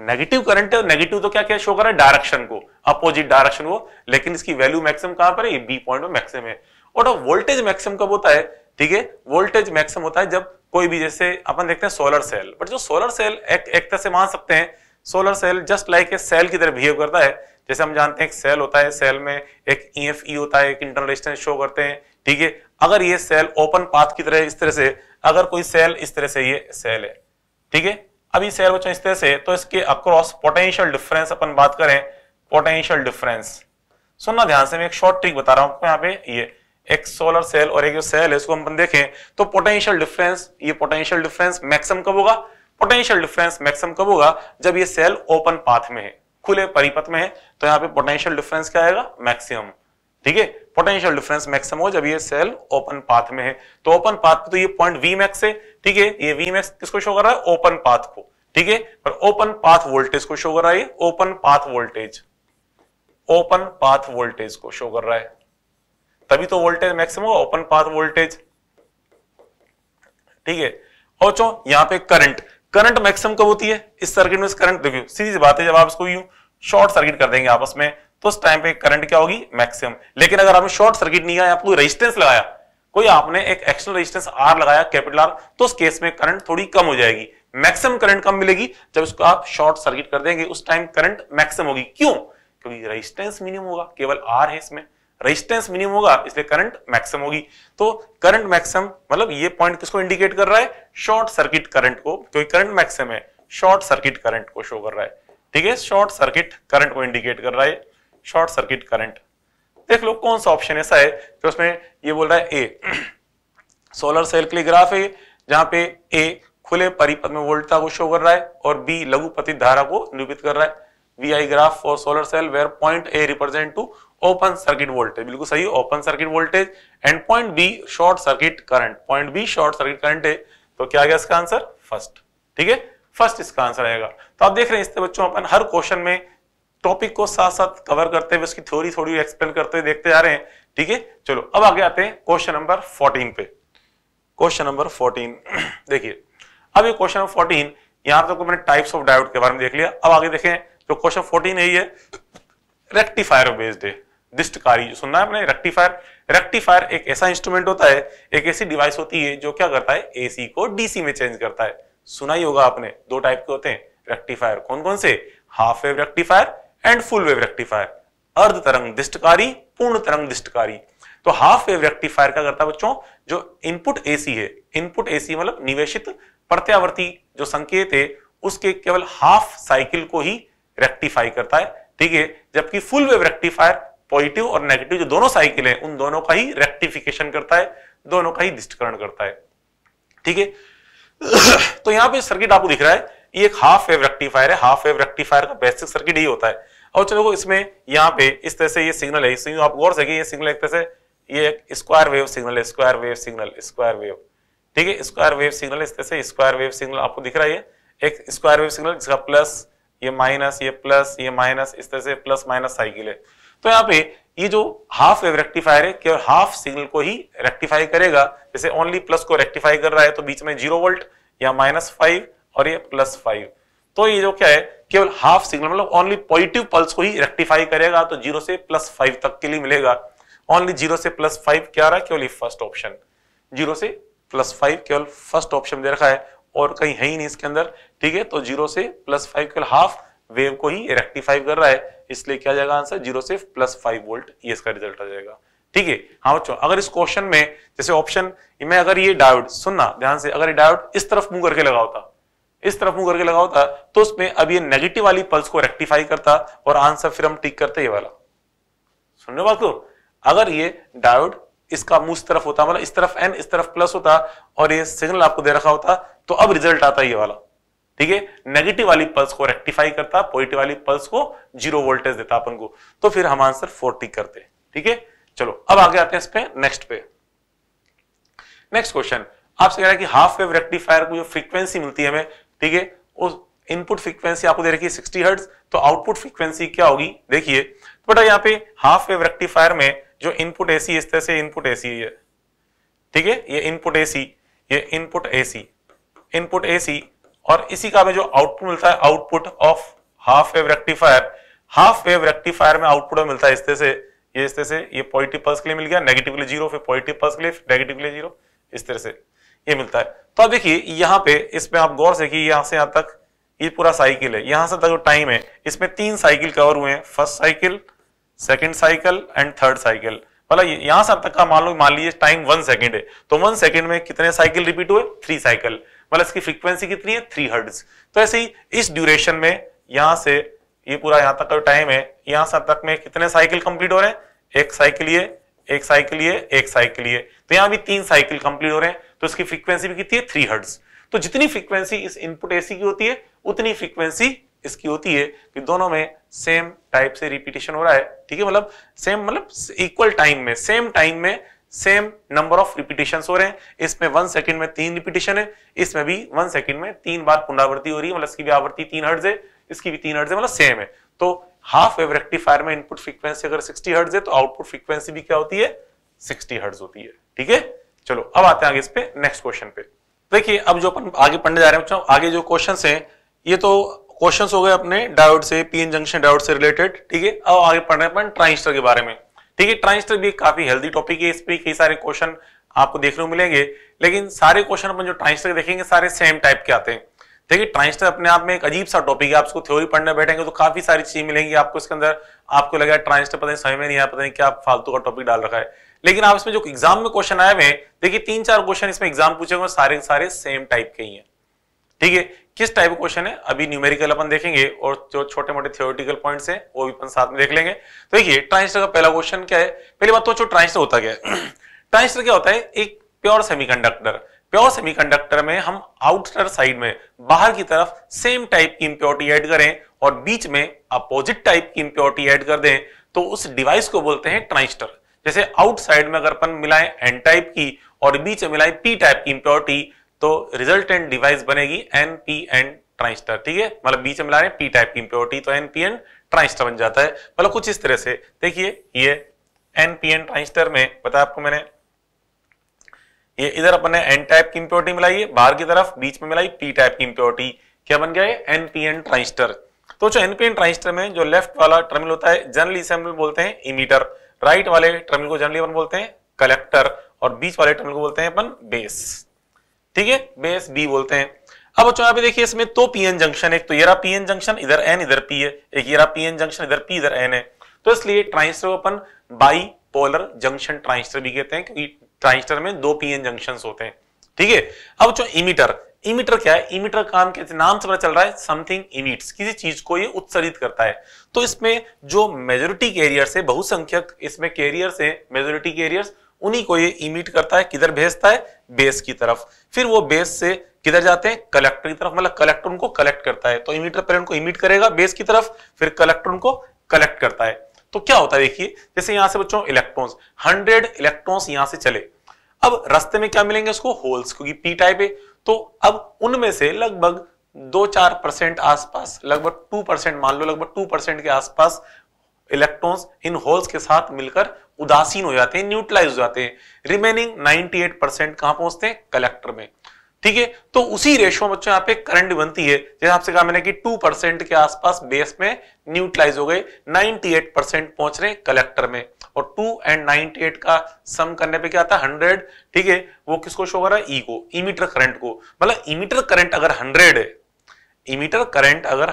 नेगेटिव करंट है नेगेटिव तो क्या क्या शो कर रहा है डायरेक्शन को अपोजिट डायरेक्शन को लेकिन इसकी वैल्यू मैक्सिमम कहां पर है बी पॉइंट मैक्सिम है और वोल्टेज मैक्सिमम कब होता है ठीक है वोल्टेज मैक्सिमम होता है जब कोई भी जैसे अपन देखते हैं सोलर सेल बट जो सोलर सेल एक, एक तरह से मान सकते हैं solar cell just like a cell की तरह बिहेव करता है जैसे हम जानते हैं एक सेल होता है सेल में एक ई एफ ई होता है एक इंटरनल रेजिस्टेंस शो करते हैं ठीक है अगर ये सेल ओपन पाथ की तरह इस तरह से अगर कोई सेल इस तरह से ये सेल है ठीक है अब ये सेल बच्चों इस तरह से तो इसके अक्रॉस पोटेंशियल डिफरेंस अपन बात करें पोटेंशियल डिफरेंस सुनना ध्यान से मैं एक शॉर्ट ट्रिक बता रहा हूं आपको यहाँ पे ये एक सोलर सेल और एक जो सेल है इसको हम देखें तो पोटेंशियल डिफरेंस ये पोटेंशियल डिफरेंस मैक्सिमम कब होगा पोटेंशियल डिफरेंस मैक्सिमम कब होगा जब ये सेल ओपन पाथ में है खुले परिपथ में है तो यहाँ पे पोटेंशियल डिफरेंस क्या आएगा मैक्सिमम ठीक है पोटेंशियल डिफरेंस मैक्सिमम हो जब ये सेल ओपन पाथ में है तो ओपन पाथ पे तो ये पॉइंट वी मैक्स है ठीक है ये वी मैक्स किसको शो कर रहा है ओपन पाथ को ठीक है पर ओपन पाथ वोल्टेज को शो कर रहा है open path voltage open path voltage को शो कर रहा है तभी तो वोल्टेज मैक्सिमम होगा ओपन पाथ वोल्टेज ठीक है और चो यहां पे करंट करंट मैक्सिमम कब होती है इस सर्किट में करंट देखियो सीधी बात है जब आप इसको यूं शॉर्ट सर्किट कर देंगे आपस में तो उस टाइम पे करंट क्या होगी मैक्सिमम लेकिन अगर आपने शॉर्ट सर्किट नहीं आया कोई रेजिस्टेंस लगाया कोई आपने एक एक्सटर्नल रेजिस्टेंस आर लगाया कैपिटल आर तो उस केस में करंट थोड़ी कम हो जाएगी मैक्सिमम करंट कम मिलेगी जब इसको आप शॉर्ट सर्किट कर देंगे उस टाइम करंट मैक्सिमम होगी क्यों क्योंकि रेजिस्टेंस मिनिमम होगा केवल आर है इसमें रेजिस्टेंस मिनिमम होगा इसलिए करंट मैक्सिमम होगी तो करंट मैक्सिमम मतलब ये पॉइंट किसको इंडिकेट कर रहा है शॉर्ट सर्किट करंट को क्योंकि करंट मैक्सिमम है शॉर्ट सर्किट करंट को शो कर रहा है ठीक है शॉर्ट सर्किट करंट को इंडिकेट कर रहा है शॉर्ट सर्किट करंट देख लो कौन सा ऑप्शन ऐसा है जो उसमें ये बोल रहा है ए सोलर सेल के लिए ग्राफ है जहां पे ए खुले परिपथ में वोल्टता को शो कर रहा है और बी लघुपतित धारा को निरूपित कर रहा है V I graph for solar cell where point A represent to open circuit voltage बिल्कुल सही open circuit voltage and point B short circuit current point B short circuit current है तो क्या आ गया इसका आंसर फर्स्ट ठीक है फर्स्ट इसका आंसर आएगा तो आप देख रहे हैं इससे बच्चों अपन हर क्वेश्चन में टॉपिक को साथ साथ कवर करते हुए उसकी थ्योरी थोड़ी एक्सप्लेन करते हुए देखते जा रहे हैं ठीक है चलो अब आगे आते हैं क्वेश्चन नंबर फोर्टीन पे क्वेश्चन नंबर फोर्टीन देखिए अब ये क्वेश्चन नंबर फोर्टीन यहां तक मैंने टाइप्स ऑफ डायोड के बारे में देख लिया अब आगे देखें जो क्वेश्चन फोर्टीन है ये रेक्टिफायर बेस्ड है दिष्टकारी सुनना है अपने रेक्टिफायर रेक्टिफायर एक ऐसा इंस्ट्रूमेंट होता है एक ऐसी डिवाइस होती है जो क्या करता है एसी को डीसी में चेंज करता है सुना ही होगा आपने दो टाइप के होते हैं रेक्टिफायर कौन कौन से half wave rectifier and full wave rectifier अर्ध तरंग दिष्टकारी पूर्ण तरंग दिष्टकारी तो हाफ वेव रेक्टिफायर क्या करता है बच्चों जो इनपुट एसी है इनपुट एसी मतलब निवेशित प्रत्यावर्ती जो संकेत है उसके केवल हाफ साइकिल को ही रेक्टिफाई करता है ठीक है जबकि फुल वेव रेक्टिफायर पॉजिटिव और नेगेटिव जो दोनों साइकिल है उन दोनों का ही रेक्टिफिकेशन करता है दोनों का ही दिष्टकरण करता है ठीक है तो यहाँ पे सर्किट आपको दिख रहा है ये एक हाफ वेव रेक्टिफायर है हाफ वेव रेक्टिफायर का बेसिक सर्किट ही होता है और चलो इसमें यहाँ पे इस तरह से ये सिग्नल है इसमें आप गौर से ये सिग्नल एक तरह से ये एक स्क्वायर वेव सिग्नल है square wave signal square wave ठीक है स्क्वायर वेव सिग्नल इस तरह से स्क्वायर वेव सिग्नल आपको दिख रहा है एक स्क्वायर वेव सिग्नल जिसका प्लस ये माइनस ये प्लस ये माइनस इस तरह से प्लस माइनस साइकिल है तो यहाँ पे ये जो हाफ वेव रेक्टिफायर है केवल हाफ सिग्नल को ही रेक्टिफाई करेगा जैसे ओनली प्लस को रेक्टिफाई कर रहा है तो बीच में जीरो वोल्ट या माइनस फाइव और ये प्लस फाइव तो ये जो क्या है केवल हाफ सिग्नल मतलब ओनली पॉजिटिव पल्स को ही रेक्टिफाई करेगा तो जीरो से प्लस फाइव तक के लिए मिलेगा ओनली जीरो से प्लस फाइव क्या रहा है केवल फर्स्ट ऑप्शन जीरो से प्लस फाइव केवल फर्स्ट ऑप्शन दे रखा है और कहीं है ही नहीं इसके अंदर ठीक है तो जीरो से प्लस फाइव केवल हाफ वेव को ही रेक्टिफाई कर रहा है इसलिए क्या जाएगा आंसर जीरो से प्लस फाइव वोल्ट ये इसका रिजल्ट आ जाएगा ठीक है हाँ बच्चों अगर इस क्वेश्चन में जैसे ऑप्शन में अगर ये डायोड सुनना ध्यान से अगर ये डायोड इस तरफ मुंह करके लगा होता इस तरफ मुंह करके लगा होता तो उसमें अब ये नेगेटिव वाली पल्स को रेक्टिफाई करता और आंसर फिर हम टिक करते ये वाला सुन रहे बात को अगर ये डायोड इसका मुंह इस तरफ होता मतलब इस तरफ एन इस तरफ प्लस होता और ये सिग्नल आपको दे रखा होता तो अब रिजल्ट आता ये वाला ठीक है नेगेटिव वाली पल्स को रेक्टिफाई करता पॉजिटिव वाली पल्स को जीरो वोल्टेज देता अपन को तो फिर हम आंसर फोर्टी करते ठीक है चलो अब आगे आते हैं इस पे नेक्स्ट पे नेक्स्ट क्वेश्चन आपसे कह रहा है कि हाफ वेव रेक्टिफायर को जो फ्रीक्वेंसी मिलती है हमें ठीक है उस इनपुट फ्रीक्वेंसी आपको दे रखी है सिक्सटी हर्ट्स तो आउटपुट फ्रीक्वेंसी क्या होगी देखिए तो बेटा यहाँ पे हाफ वेव रेक्टिफायर में जो इनपुट एसी इस तरह से इनपुट एसी है ठीक है ये इनपुट एसी ये इनपुट एसी इनपुट एसी और इसी का हमें जो आउटपुट मिलता है output of half wave rectifier half wave rectifier में आउटपुट में मिलता है इस तरह से ये इस तरह से ये पॉजिटिव पल्स के लिए मिल गया नेगेटिव के लिए जीरो फिर पॉजिटिव पल्स के लिए नेगेटिव के लिए जीरो इस तरह से ये मिलता है तो अब देखिए यहाँ पे इसमें आप गौर से कि यहाँ से यहाँ तक ये पूरा साइकिल है यहाँ से तक जो टाइम है इसमें तीन साइकिल कवर हुए हैं first cycle second cycle and third cycle मतलब यहाँ से अब तक का मान लो मान लीजिए टाइम वन सेकेंड है तो वन सेकेंड में कितने साइकिल रिपीट हुए थ्री साइकिल मतलब इसकी फ्रीक्वेंसी कितनी है थ्री हर्ड्स तो ऐसे ही इस ड्यूरेशन में यहां से ये पूरा यहां तक का टाइम है यहां से तक में कितने साइकिल कंप्लीट हो रहे हैं एक साइकिल ये एक साइकिल ये एक साइकिल ये तो यहां भी तीन साइकिल कंप्लीट हो रहे हैं तो इसकी फ्रीक्वेंसी भी कितनी है थ्री हर्ड्स तो जितनी फ्रीक्वेंसी इस इनपुट एसी की होती है उतनी फ्रीक्वेंसी इसकी होती है कि दोनों में सेम टाइप से रिपीटेशन हो रहा है ठीक है मतलब सेम मतलब इक्वल टाइम में सेम टाइम में सेम नंबर ऑफ रिपीटेशन हो रहे हैं इसमें वन सेकंड में तीन रिपीटेशन है इसमें भी वन सेकंड में तीन बार पुनरावृत्ति हो रही है मतलब इसकी भी आवृत्ति तीन हर्ट्ज है इसकी भी तीन हर्ट्ज है मतलब सेम है तो हाफ वेव रेक्टिफायर में इनपुट फ्रीक्वेंसी अगर सिक्सटी हर्ट्ज है तो आउटपुट फ्रीक्वेंसी भी क्या होती है सिक्सटी हर्ट्ज होती है ठीक है चलो अब आते हैं आगे इस पे नेक्स्ट क्वेश्चन पे देखिए अब जो अपन आगे पढ़ने जा रहे हैं आगे जो क्वेश्चन है ये तो क्वेश्चन हो गए अपने डायोड से पीएन जंक्शन डायोड से रिलेटेड ठीक है अब आगे पढ़ रहे हैं अपन ट्रांजिस्टर के बारे में ठीक है ट्राइस्टर भी काफी हेल्दी टॉपिक है इस पर कई सारे क्वेश्चन आपको देखने को मिलेंगे लेकिन सारे क्वेश्चन अपन जो ट्राइस्टर देखेंगे सारे सेम टाइप के आते हैं देखिए ट्राइस्टर अपने आप में एक अजीब सा टॉपिक है आपको थ्योरी पढ़ने बैठेंगे तो काफी सारी चीज मिलेंगी आपको इसके अंदर आपको लगा ट्राइस्टर पता नहीं समय में नहीं आया पता नहीं क्या फालतू का टॉपिक डाल रखा है लेकिन आप इसमें जो एग्जाम में क्वेश्चन आए हुए हैं देखिए तीन चार क्वेश्चन इसमें एग्जाम पूछे हुए सारे सारे सेम टाइप के ही हैं ठीक है किस टाइप का क्वेश्चन है अभी न्यूमेरिकल अपन देखेंगे और जो छोटे मोटे थियोरिटिकल पॉइंट्स हैं वो भी अपन साथ में देख लेंगे तो देखिए ट्रांजिस्टर का पहला क्वेश्चन क्या है पहली बात तो जो ट्रांजिस्टर होता क्या है ट्रांजिस्टर क्या होता है एक प्योर सेमीकंडक्टर प्योर सेमीकंडक्टर में हम आउटर साइड में बाहर की तरफ सेम टाइप की इंप्योरिटी एड करें और बीच में अपोजिट टाइप की इंप्योरिटी एड कर दें तो उस डिवाइस को बोलते हैं ट्रांजिस्टर जैसे आउटसाइड में अगर अपन मिलाएं एन टाइप की और बीच में मिलाएं पी टाइप की इंप्योरिटी तो रिजल्टेंट डिवाइस बनेगी एन पी एंड ट्रांजिस्टर ठीक है मतलब बीच में मिला रहे पी टाइप की इंप्योरिटी तो एन पी एन ट्रांजिस्टर बन जाता है मतलब कुछ इस तरह से देखिए ये एन पी एन ट्रांजिस्टर में बताया आपको मैंने ये इधर अपन ने एन टाइप की इंप्योरिटी मिलाई है बाहर की तरफ बीच में मिलाई पी टाइप की इंप्योरिटी क्या बन गया है एनपीएन ट्राइस्टर तो जो एनपीएन ट्राइस्टर में जो लेफ्ट वाला टर्मिनल होता है जनरली इसे हम बोलते हैं इमीटर राइट वाले टर्मिनल को जनरली अपन बोलते हैं कलेक्टर और बीच वाले टर्मिनल को बोलते हैं अपन बेस ठीक है बेस बी बोलते हैं अब बच्चों यहाँ पे देखिए इसमें तो पीएन जंक्शन एक तो ये रहा पीएन जंक्शन इधर एन इधर पी है एक ये रहा पीएन जंक्शन इधर पी इधर एन है तो इसलिए ट्रांजिस्टर को अपन बाई पोलर जंक्शन ट्रांजिस्टर भी कहते हैं क्योंकि ट्रांजिस्टर में दो पीएन जंक्शन होते हैं ठीक है अब बच्चों इमीटर इमीटर क्या है इमीटर काम के नाम से पता चल रहा है समथिंग इमिट्स किसी चीज को ये उत्सर्जित करता है तो इसमें जो मेजोरिटी कैरियर्स है बहुसंख्यक इसमें कैरियर्स है मेजोरिटी कैरियर्स उन्हीं को ये इमिट करता है किधर भेजता है बेस की तरफ फिर वो बेस से किधर जाते हैं कलेक्टर की तरफ मतलब कलेक्टर उनको कलेक्ट करता है तो इमीटर पहले उनको इमिट करेगा बेस की तरफ फिर कलेक्टर उनको कलेक्ट करता है तो क्या होता है देखिए जैसे यहां से बच्चों इलेक्ट्रॉन्स हंड्रेड इलेक्ट्रॉन्स यहां से चले अब रास्ते में क्या मिलेंगे उसको होल्स क्योंकि पी टाइप है तो अब उनमें से लगभग दो चार परसेंट आसपास लगभग टू परसेंट मान लो लगभग टू परसेंट के आसपास इलेक्ट्रॉन्स इन होल्स के साथ मिलकर उदासीन हो जाते हैं न्यूट्रलाइज हो जाते हैं रिमेनिंग 98 परसेंट कहां पहुंचते हैं कलेक्टर में ठीक है तो उसी रेशो में बच्चों यहाँ पे करंट बनती है जैसे आपसे कहा मैंने कि 2 परसेंट के आसपास बेस में न्यूट्रलाइज हो गए 98 परसेंट पहुंच रहे कलेक्टर में और 2 एंड 98 का सम करने पे क्या आता है 100 ठीक है वो किसको शो कर रहा है ई को इमीटर करंट को मतलब इमीटर करंट अगर 100 है इमीटर करंट अगर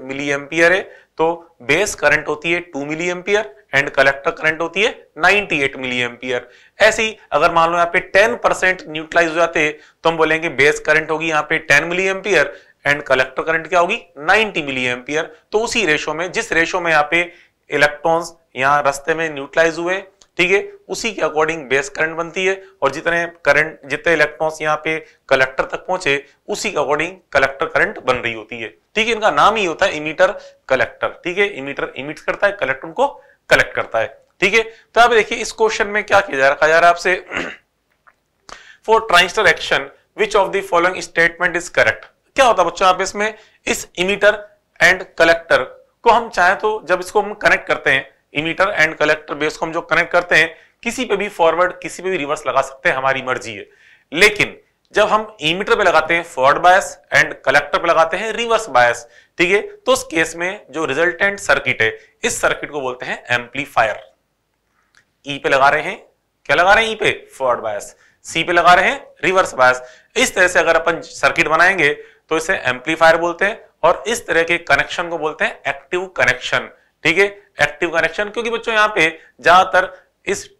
100 मिली एम्पियर है तो बेस करंट होती है 2 milliampere and collector current होती है 98 मिली एम्पियर ऐसे ही अगर मान लो यहाँ पे 10 परसेंट न्यूट्रलाइज हो जाते तो हम बोलेंगे बेस करंट होगी यहाँ पे 10 milliampere and collector current क्या होगी 90 मिली एम्पियर तो उसी रेशो में जिस रेशो में यहाँ पे इलेक्ट्रॉन्स यहाँ रस्ते में न्यूट्रलाइज हुए ठीक है उसी के अकॉर्डिंग बेस करंट बनती है और जितने करंट जितने इलेक्ट्रॉन्स यहाँ पे कलेक्टर तक पहुंचे उसी के अकॉर्डिंग कलेक्टर करंट बन रही होती है ठीक है इनका नाम ही होता है इमीटर कलेक्टर ठीक है इमीटर इमिट करता है कलेक्टर को कलेक्ट करता है ठीक है तो आप देखिए इस क्वेश्चन में क्या किया जा रखा जा रहा है आपसे for transistor action which of the following statement is correct क्या होता है बच्चों आप इसमें इस इमीटर एंड कलेक्टर को हम चाहे तो जब इसको हम कनेक्ट करते हैं इमीटर एंड कलेक्टर बेस को हम जो कनेक्ट करते हैं किसी पे भी फॉरवर्ड किसी पे भी रिवर्स लगा सकते हैं हमारी मर्जी है लेकिन जब हम ईमीटर पे लगाते हैं फॉर्ड बायस एंड कलेक्टर पे लगाते हैं रिवर्स बायस ठीक है तो उस केस में जो रिजल्टेंट सर्किट है इस सर्किट को बोलते हैं एम्पलीफायर ई e पे लगा रहे हैं क्या लगा रहे हैं ई e पे फॉर्ड बायस सी पे लगा रहे हैं रिवर्स बायस इस तरह से अगर अपन सर्किट बनाएंगे तो इसे एम्पलीफायर बोलते हैं और इस तरह के कनेक्शन को बोलते हैं एक्टिव कनेक्शन ठीक है एक्टिव कनेक्शन क्योंकि बच्चों यहां पे ज्यादातर इस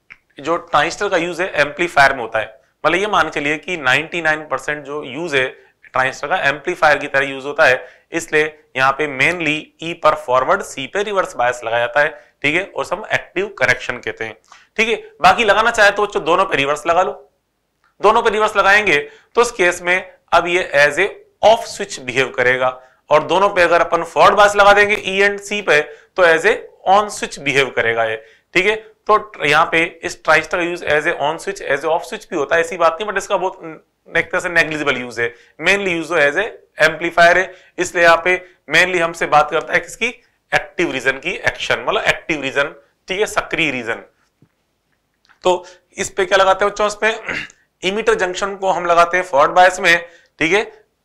जो ट्रांजिस्टर का यूज है एम्पलीफायर में होता है मतलब ये मान चलिए कि 99% जो यूज है ट्रांजिस्टर का एम्पलीफायर की तरह यूज होता है इसलिए यहाँ पे मेनली ई e पर फॉरवर्ड सी पे रिवर्स बायस लगाया जाता है ठीक है और सब एक्टिव करेक्शन कहते हैं ठीक है बाकी लगाना चाहे तो बच्चों दोनों पे रिवर्स लगा लो दोनों पे रिवर्स लगाएंगे तो उस केस में अब ये as a off switch behave करेगा और दोनों पे अगर अपन फॉर्ड बायस लगा देंगे ई एंड सी पे तो as a on switch behave करेगा ये ठीक है तो यहाँ पे इस ट्राइस्टर का use as a on switch as a off switch भी होता है ऐसी बात नहीं बट इसका बहुत एक तरह से नेग्लिजिबल यूज है mainly use as a amplifier है इसलिए यहाँ पे मेनली हमसे बात करता है किसकी एक्टिव रीजन की एक्शन मतलब एक्टिव रीजन ठीक है सक्रिय रीजन तो इस पे क्या लगाते हैं बच्चों इसमें इमीटर जंक्शन को हम लगाते हैं फॉर्ड बायस में ठीक है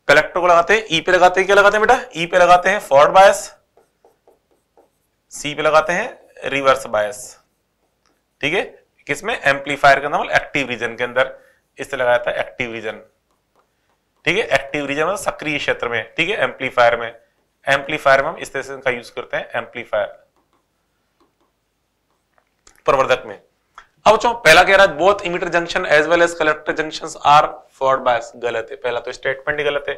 कलेक्टर को लगाते हैं ई e पे लगाते हैं क्या लगाते हैं बेटा ई e पे लगाते हैं फॉर्ड बायस सी पे लगाते हैं रिवर्स बायस ठीक है किसमें एम्पलीफायर का नाम एक्टिव रीजन के अंदर इससे लगाया था एक्टिव रीजन ठीक है एक्टिव रीजन मतलब सक्रिय क्षेत्र में ठीक है एम्पलीफायर में एम्पलीफायर में हम इस तरह से इनका यूज करते हैं एम्पलीफायर प्रवर्धक में अब चो पहला कह रहा है both emitter junction as well as collector junction are forward bias गलत है पहला तो स्टेटमेंट ही गलत है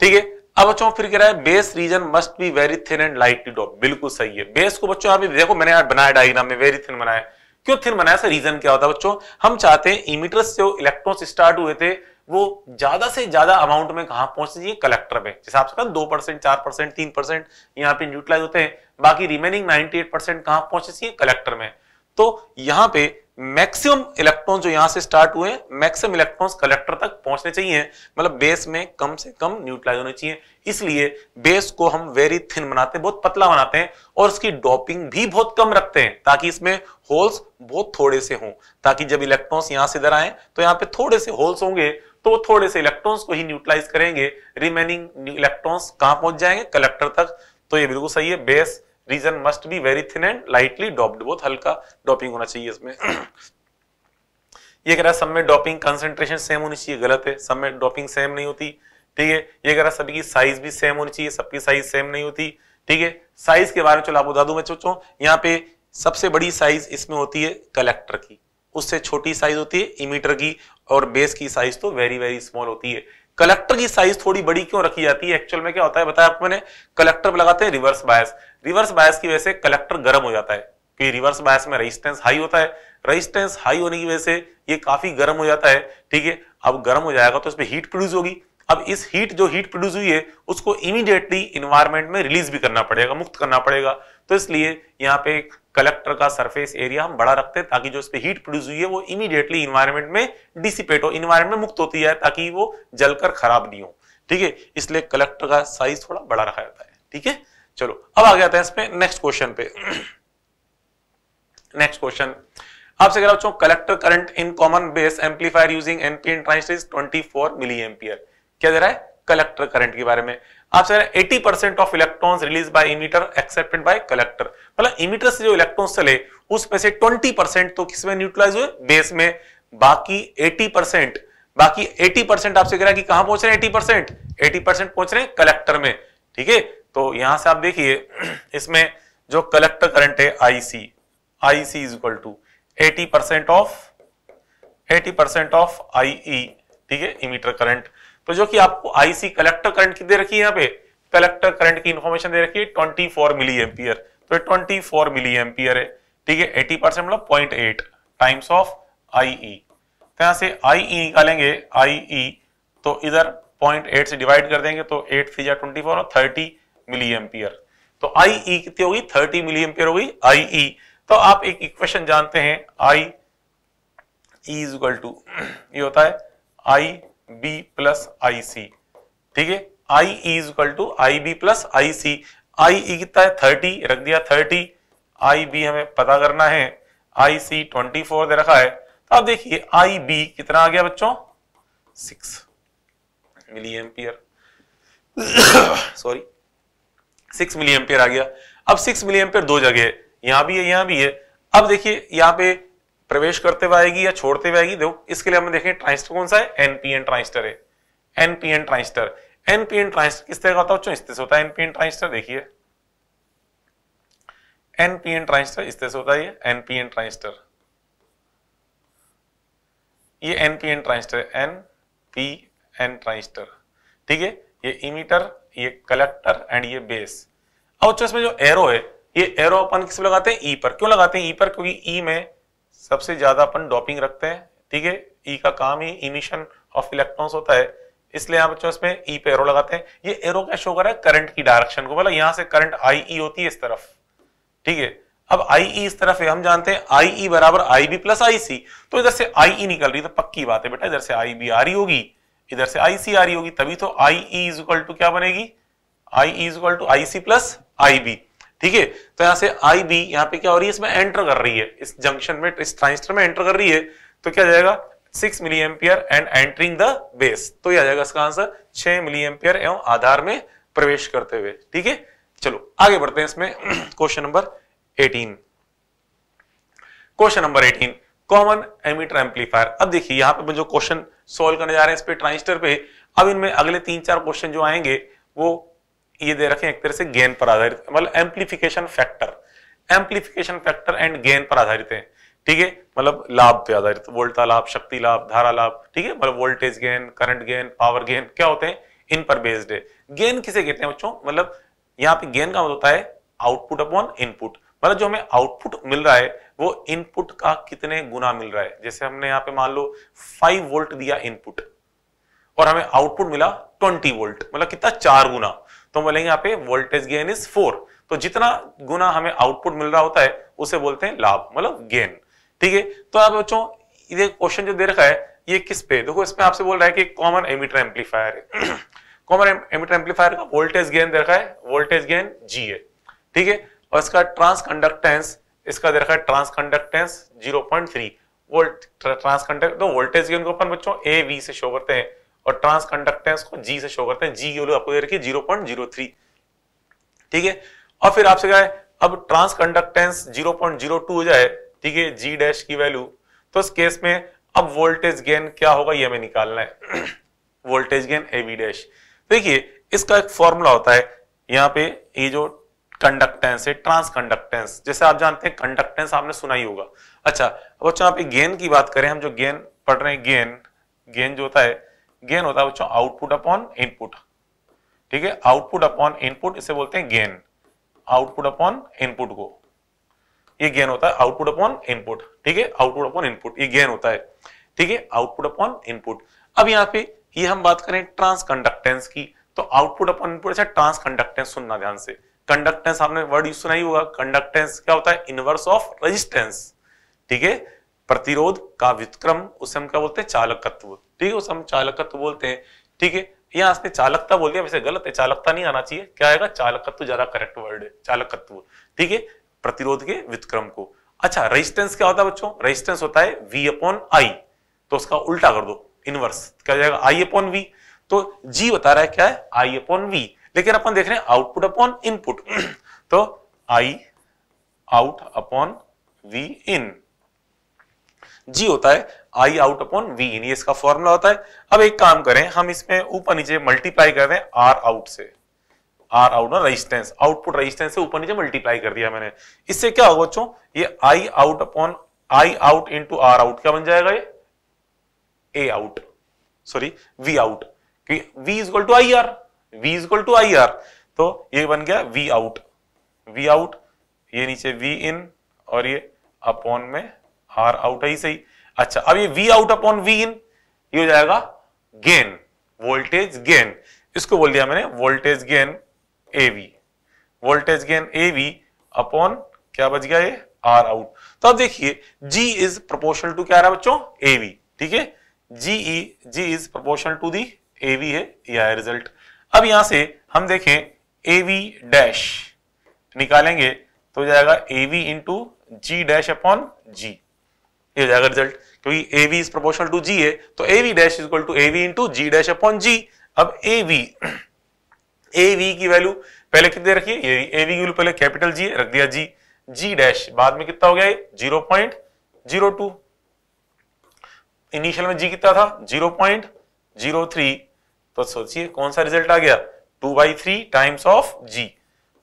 ठीक है अब बच्चों फिर कह रहा है base region must be very thin and light dope बिल्कुल सही है बेस को बच्चों अभी देखो मैंने यार बनाया डायग्राम में वेरी थिन बनाया क्यों थिन बनाया सर रीजन क्या होता है बच्चों हम चाहते हैं इमीटर्स जो इलेक्ट्रॉन स्टार्ट हुए थे वो ज्यादा से ज्यादा अमाउंट में कहा पहुंच जाइए कलेक्टर में जैसे आप सकते दो परसेंट चार परसेंट तीन परसेंट यहाँ पे यूटिलाइज होते हैं बाकी रिमेनिंग नाइनटी एट परसेंट कहां पहुंच जाइए कलेक्टर में तो यहाँ पे मैक्सिमम इलेक्ट्रॉन जो यहां से स्टार्ट हुए मैक्सिमम इलेक्ट्रॉन्स कलेक्टर तक पहुंचने चाहिए मतलब बेस में कम से कम न्यूट्रलाइज होने चाहिए इसलिए बेस को हम वेरी थिन बनाते हैं बहुत पतला बनाते हैं और उसकी डॉपिंग भी बहुत कम रखते हैं ताकि इसमें होल्स बहुत थोड़े से हों ताकि जब इलेक्ट्रॉन्स यहां से इधर आए तो यहां पर थोड़े से होल्स होंगे तो थोड़े से इलेक्ट्रॉन्स को ही न्यूट्रलाइज करेंगे रिमेनिंग इलेक्ट्रॉन्स कहां पहुंच जाएंगे कलेक्टर तक तो ये बिल्कुल सही है base region must be very thin and lightly doped बहुत हल्का डॉपिंग होना चाहिए इसमें ये कह रहा सब में डॉपिंग कंसेंट्रेशन सेम होनी चाहिए गलत है सब में डॉपिंग सेम नहीं होती ठीक है ये कह रहा सभी की साइज भी सेम होनी चाहिए सबकी साइज सेम नहीं होती ठीक है साइज के बारे में चलो आप बता दू मैं सोचो यहाँ पे सबसे बड़ी साइज इसमें होती है कलेक्टर की उससे छोटी साइज होती है इमीटर की और बेस की साइज तो वेरी वेरी स्मॉल होती है कलेक्टर की साइज थोड़ी बड़ी क्यों रखी जाती है एक्चुअल में क्या होता है बताया आपको मैंने कलेक्टर लगाते हैं रिवर्स बायस रिवर्स बायस की वजह से कलेक्टर गर्म हो जाता है क्योंकि रिवर्स बायस में रेजिस्टेंस हाई होता है रेजिस्टेंस हाई होने की वजह से ये काफी गर्म हो जाता है ठीक है अब गर्म हो जाएगा तो इसमें हीट प्रोड्यूस होगी अब इस हीट जो हीट प्रोड्यूस हुई है उसको इमीडिएटली इन्वायरमेंट में रिलीज भी करना पड़ेगा मुक्त करना पड़ेगा तो इसलिए यहाँ पे कलेक्टर का सरफेस एरिया हम बड़ा रखते हैं ताकि जो इस पर हीट प्रोड्यूस हुई है वो इमीडिएटली इन्वायरमेंट में डिसिपेट हो इन्वायरमेंट में मुक्त होती है ताकि वो जलकर खराब नहीं हो ठीक है इसलिए कलेक्टर का साइज थोड़ा बड़ा रखा जाता है ठीक है चलो अब आ गया है इसमें नेक्स्ट क्वेश्चन पे नेक्स्ट क्वेश्चन आपसे कह रहा हूं collector current in common base amplifier using NPN twenty four milliampere क्या दे रहा है कलेक्टर करंट के बारे में आप सर रहे eighty percent of electrons release by emitter accepted by collector मतलब इमीटर से जो इलेक्ट्रॉन्स चले उसमें से ट्वेंटी परसेंट तो किसमें न्यूट्रलाइज हुए बेस में बाकी एटी परसेंट बाकी एटी परसेंट आपसे कह रहा है कि कहां पहुंच रहे एटी परसेंट एटी परसेंट पहुंच रहे कलेक्टर में ठीक है तो यहां से आप देखिए इसमें जो कलेक्टर करंट है IC IC is equal to eighty percent of eighty percent of IE ठीक है इमीटर करंट तो जो कि आपको आईसी कलेक्टर करंट की दे रखी है यहाँ पे कलेक्टर करंट की इन्फॉर्मेशन दे रखी है ट्वेंटी फोर मिली एम्पियर तो ट्वेंटी फोर मिली एम्पियर है ठीक है एटी परसेंट मतलब point eight times of IE तो यहाँ से आईई e निकालेंगे आईई e, तो इधर पॉइंट एट से डिवाइड कर देंगे तो एट थ्री जा ट्वेंटी फोर और थर्टी मिली एम्पियर तो आईई e कितनी होगी थर्टी मिली एम्पियर होगी आईई तो आप एक इक्वेशन जानते हैं I E is equal to ये होता है आई बी प्लस आई सी ठीक है I is equal to I B plus I C I E कितना है थर्टी रख दिया थर्टी आई बी हमें पता करना है आई सी ट्वेंटी फोर दे रखा है तो आप देखिए आई बी कितना आ गया बच्चों six milliampere sorry six milliampere आ गया अब सिक्स मिली एम्पियर दो जगह है यहां भी है यहां भी है अब देखिए यहां पे प्रवेश करते हुए आएगी या छोड़ते हुए आएगी देखो इसके लिए हमने देखें ट्राइस्टर कौन सा है एनपीएन ट्राइस्टर है एनपीएन ट्राइस्टर एनपीएन ट्राइस्टर किस तरह का होता है इस तरह से होता है एनपीएन ट्राइस्टर देखिए एनपीएन ट्राइस्टर इस तरह से होता है एनपीएन ट्राइस्टर ये NPN transistor N P N transistor ठीक है ये इमीटर ये कलेक्टर एंड ये बेस और इसमें जो एरो है ये एरो अपन किस लगाते हैं ई e पर क्यों लगाते हैं ई e पर क्योंकि ई e में सबसे ज्यादा अपन डॉपिंग रखते हैं ठीक है ई e का काम ही इमिशन ऑफ इलेक्ट्रॉन्स होता है इसलिए आप बच्चों इसमें ई e पे एरो लगाते हैं ये एरो क्या शो कर रहा है करंट की डायरेक्शन को मतलब यहां से करंट आई ई होती है इस तरफ ठीक है अब आई ई e इस तरफ है हम जानते हैं आई ई बराबर आई बी प्लस आई सी तो इधर से आई ई निकल रही है तो पक्की बात है बेटा इधर से आई बी आ रही होगी इधर से आई सी आ रही होगी तभी तो I E is equal to क्या बनेगी I E is equal to I C plus I B ठीक है तो यहां से आई बी यहाँ पे क्या हो रही है इसमें एंटर कर रही है इस जंक्शन में इस ट्रांजिस्टर में एंटर कर रही है तो क्या जाएगा six milliampere and entering the base तो यह आ जाएगा इसका आंसर छह मिली एम्पियर एवं आधार में प्रवेश करते हुए ठीक है चलो आगे बढ़ते हैं इसमें question number eighteen question number eighteen common emitter amplifier अब देखिए यहाँ पे जो क्वेश्चन सोल्व करने जा रहे हैं इस पे ट्रांजिस्टर पे अब इनमें अगले तीन चार क्वेश्चन जो आएंगे वो ये दे रखे एक तरह से गेन पर आधारित मतलब amplification factor amplification factor and gain पर आधारित है ठीक है मतलब लाभ पे आधारित वोल्टा लाभ शक्ति लाभ धारा लाभ ठीक है मतलब voltage gain current gain power gain क्या होते हैं इन पर बेस्ड है गेन किसे कहते हैं बच्चों मतलब यहाँ पे गेन का मतलब होता है आउटपुट अपॉन इनपुट मतलब जो हमें आउटपुट मिल रहा है वो इनपुट का कितने गुना मिल रहा है जैसे हमने यहाँ पे मान लो 5 वोल्ट दिया इनपुट और हमें आउटपुट मिला 20 वोल्ट मतलब कितना चार गुना तो हम बोलेंगे यहाँ पे वोल्टेज गेन इज फोर तो जितना गुना हमें आउटपुट मिल रहा होता है उसे बोलते हैं लाभ मतलब गेन ठीक है तो आप बच्चों ये क्वेश्चन जो दे रखा है ये किस पे देखो इसमें आपसे बोल रहा है कि कॉमन एमिटर एम्पलीफायर है कॉमन एमिटर एम्पलीफायर का वोल्टेज गेन दे रखा है वोल्टेज गेन जी है ठीक है और इसका ट्रांसकंडक्टेंस इसका दे रखा है ट्रांसकंडक्टेंस थ्री वोल्ट ट्रांसकंडक्ट तो वोल्टेज गेन को अपन बच्चों ए वी से शो करते हैं और ट्रांस कंडक्टेंस को जी से शो करते हैं जी की वैल्यू आपको दे रखी है जीरो पॉइंट जीरो थ्री ठीक है और फिर आपसे क्या है अब transconductance zero point zero two हो जाए ठीक है जी डैश की वैल्यू तो इस केस में अब वोल्टेज गेन क्या होगा ये हमें निकालना है voltage gain A B dash देखिए इसका एक फॉर्मूला होता है यहाँ पे ये जो कंडक्टेंस है ट्रांस कंडक्टेंस जैसे आप जानते हैं कंडक्टेंस आपने सुना ही होगा अच्छा अब बच्चों आप गेन की बात करें हम जो गेन पढ़ रहे हैं गेन गेन जो होता है गेन होता है बच्चों आउटपुट अपॉन इनपुट ठीक है आउटपुट अपॉन इनपुट इसे बोलते हैं गेन आउटपुट अपॉन इनपुट को ये गेन होता है आउटपुट अपॉन इनपुट ठीक है आउटपुट अपॉन इनपुट ये गेन होता है ठीक है आउटपुट अपॉन इनपुट अब यहां पे ये हम बात करें ट्रांस कंडक्टेंस की तो आउटपुट अपॉन इनपुट अच्छा ट्रांस कंडक्टेंस सुनना ध्यान से कंडक्टेंस आपने वर्ड यूज सुना ही होगा कंडक्टेंस क्या होता है इनवर्स ऑफ रेजिस्टेंस ठीक है प्रतिरोध का व्युतक्रम उसे हम क्या बोलते हैं चालकत्व ठीक है उस हम चालकत्व बोलते हैं ठीक है यहाँ इसने चालकता बोल दिया वैसे गलत है चालकता नहीं आना चाहिए क्या आएगा चालकत्व ज्यादा करेक्ट वर्ड है चालकत्व ठीक है प्रतिरोध के व्युतक्रम को अच्छा रेजिस्टेंस क्या होता है बच्चों रेजिस्टेंस होता है वी अपॉन आई तो उसका उल्टा कर दो इनवर्स क्या जाएगा आई अपॉन वी तो जी बता रहा है क्या है आई अपॉन वी लेकिन अपन देख रहे हैं आउटपुट अपॉन इनपुट तो I out upon V in G होता है I out upon V in ये इसका फॉर्मूला होता है अब एक काम करें हम इसमें ऊपर नीचे मल्टीप्लाई कर दें आर आउट से आर आउट ना रजिस्टेंस आउटपुट रजिस्टेंस से ऊपर नीचे मल्टीप्लाई कर दिया मैंने इससे क्या होगा बच्चों ये I out upon I out into R out क्या बन जाएगा ये A out sorry V out V is equal to I R V is equal to I R तो ये बन गया वी आउट वी आउट ये नीचे वी इन और ये अपॉन में आर आउट ही सही अच्छा अब ये V out upon V in ये हो जाएगा गेन वोल्टेज गेन इसको बोल दिया मैंने voltage gain A V voltage gain A V upon क्या बच गया ये आर आउट तो अब देखिए जी इज प्रोपोर्शनल टू क्या रहा बच्चों ए वी ठीक है G E G is proportional to the A V है यह है रिजल्ट अब यहां से हम देखें ए वी डैश निकालेंगे तो जाएगा A V into G dash upon G ये हो जाएगा रिजल्ट क्योंकि A V is proportional to G है तो A V dash is equal to A V into G dash upon G अब ए वी ए वी की वैल्यू पहले कितने रखिए ए वी की वैल्यू पहले कैपिटल जी रख दिया जी जी डैश बाद में कितना हो गया zero point zero two initial में जी कितना था जीरो पॉइंट जीरो थ्री तो सोचिए कौन सा रिजल्ट आ गया two by three times of G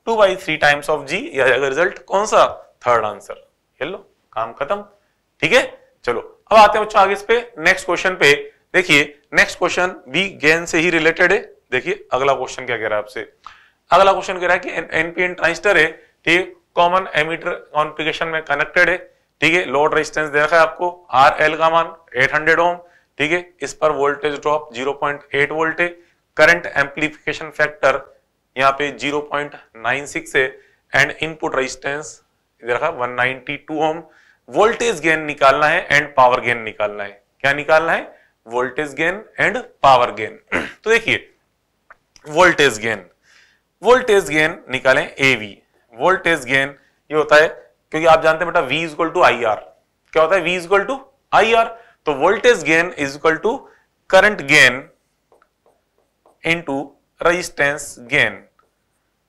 two by three times of G यह रिजल्ट कौन सा थर्ड आंसर हेलो काम खत्म ठीक है चलो अब आते हैं बच्चों आगे इस पे नेक्स्ट क्वेश्चन पे देखिए नेक्स्ट क्वेश्चन भी गेन से ही रिलेटेड है देखिए अगला क्वेश्चन क्या कह रहा है आपसे अगला क्वेश्चन कह रहा है कि एनपीएन ट्रांजिस्टर है ठीक कॉमन एमिटर कॉन्फ़िगरेशन में कनेक्टेड है ठीक है लोड रेजिस्टेंस दे रखा है आपको आर एल का मान 800 ओम ठीक है इस पर वोल्टेज ड्रॉप 0.8 वोल्ट है करंट एम्पलीफिकेशन फैक्टर यहाँ पे 0.96 है एंड इनपुट रेजिस्टेंस दे रखा टू ओम वोल्टेज गेन निकालना है एंड पावर गेन निकालना है क्या निकालना है voltage gain and power gain तो देखिए वोल्टेज गेन वोल्टेज गेन निकालें एवी वोल्टेज गेन ये होता है क्योंकि आप जानते हैं बेटा V is to I R क्या होता है V is equal to I R तो voltage gain is equal to current gain into resistance gain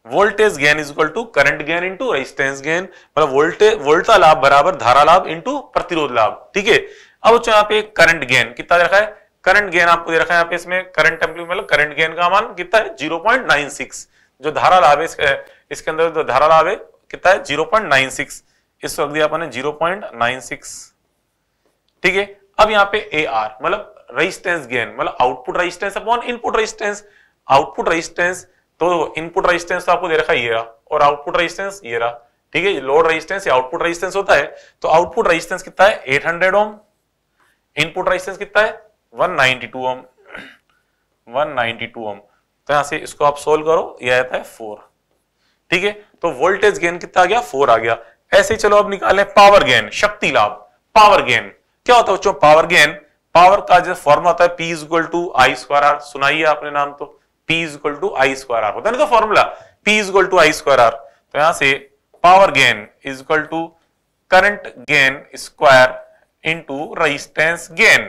voltage gain is equal to current gain into resistance gain मतलब वोल्टेज वोल्टा लाभ बराबर धारा लाभ इंटू प्रतिरोध लाभ ठीक है अब बच्चों यहाँ पे करंट गेन कितना रखा है करंट गेन आपको दे रखा है यहाँ पे इसमें करंट मतलब करंट गेन का मान कितना है जीरो पॉइंट नाइन सिक्स जो धारा लाभ है इसके, अंदर जो धारा लाभ है कितना है जीरो पॉइंट नाइन सिक्स इस वक्त दिया अपने जीरो पॉइंट नाइन सिक्स ठीक है अब यहाँ पे ए आर मतलब रजिस्टेंस गेन मतलब output resistance upon input resistance output resistance तो इनपुट रेजिस्टेंस तो आपको दे रखा ये रहा और आउटपुट रेजिस्टेंस ये रहा ठीक है लोड रेजिस्टेंस या आउटपुट रेजिस्टेंस होता है तो आउटपुट रेजिस्टेंस कितना है 800 हंड्रेड ओम इनपुट रेजिस्टेंस कितना है 192 ओम 192 ओम तो यहां से इसको आप सोल्व करो ये आता है फोर ठीक है तो वोल्टेज गेन कितना आ गया फोर आ गया ऐसे ही चलो अब निकाले पावर गेन शक्ति लाभ पावर गेन क्या होता है बच्चों पावर गेन पावर का जो फॉर्म होता है P is equal to I square R सुनाइए आपने नाम तो equal to I square R होता है ना तो formula P is equal to I square R तो यहां से power gain is equal to current gain square into resistance gain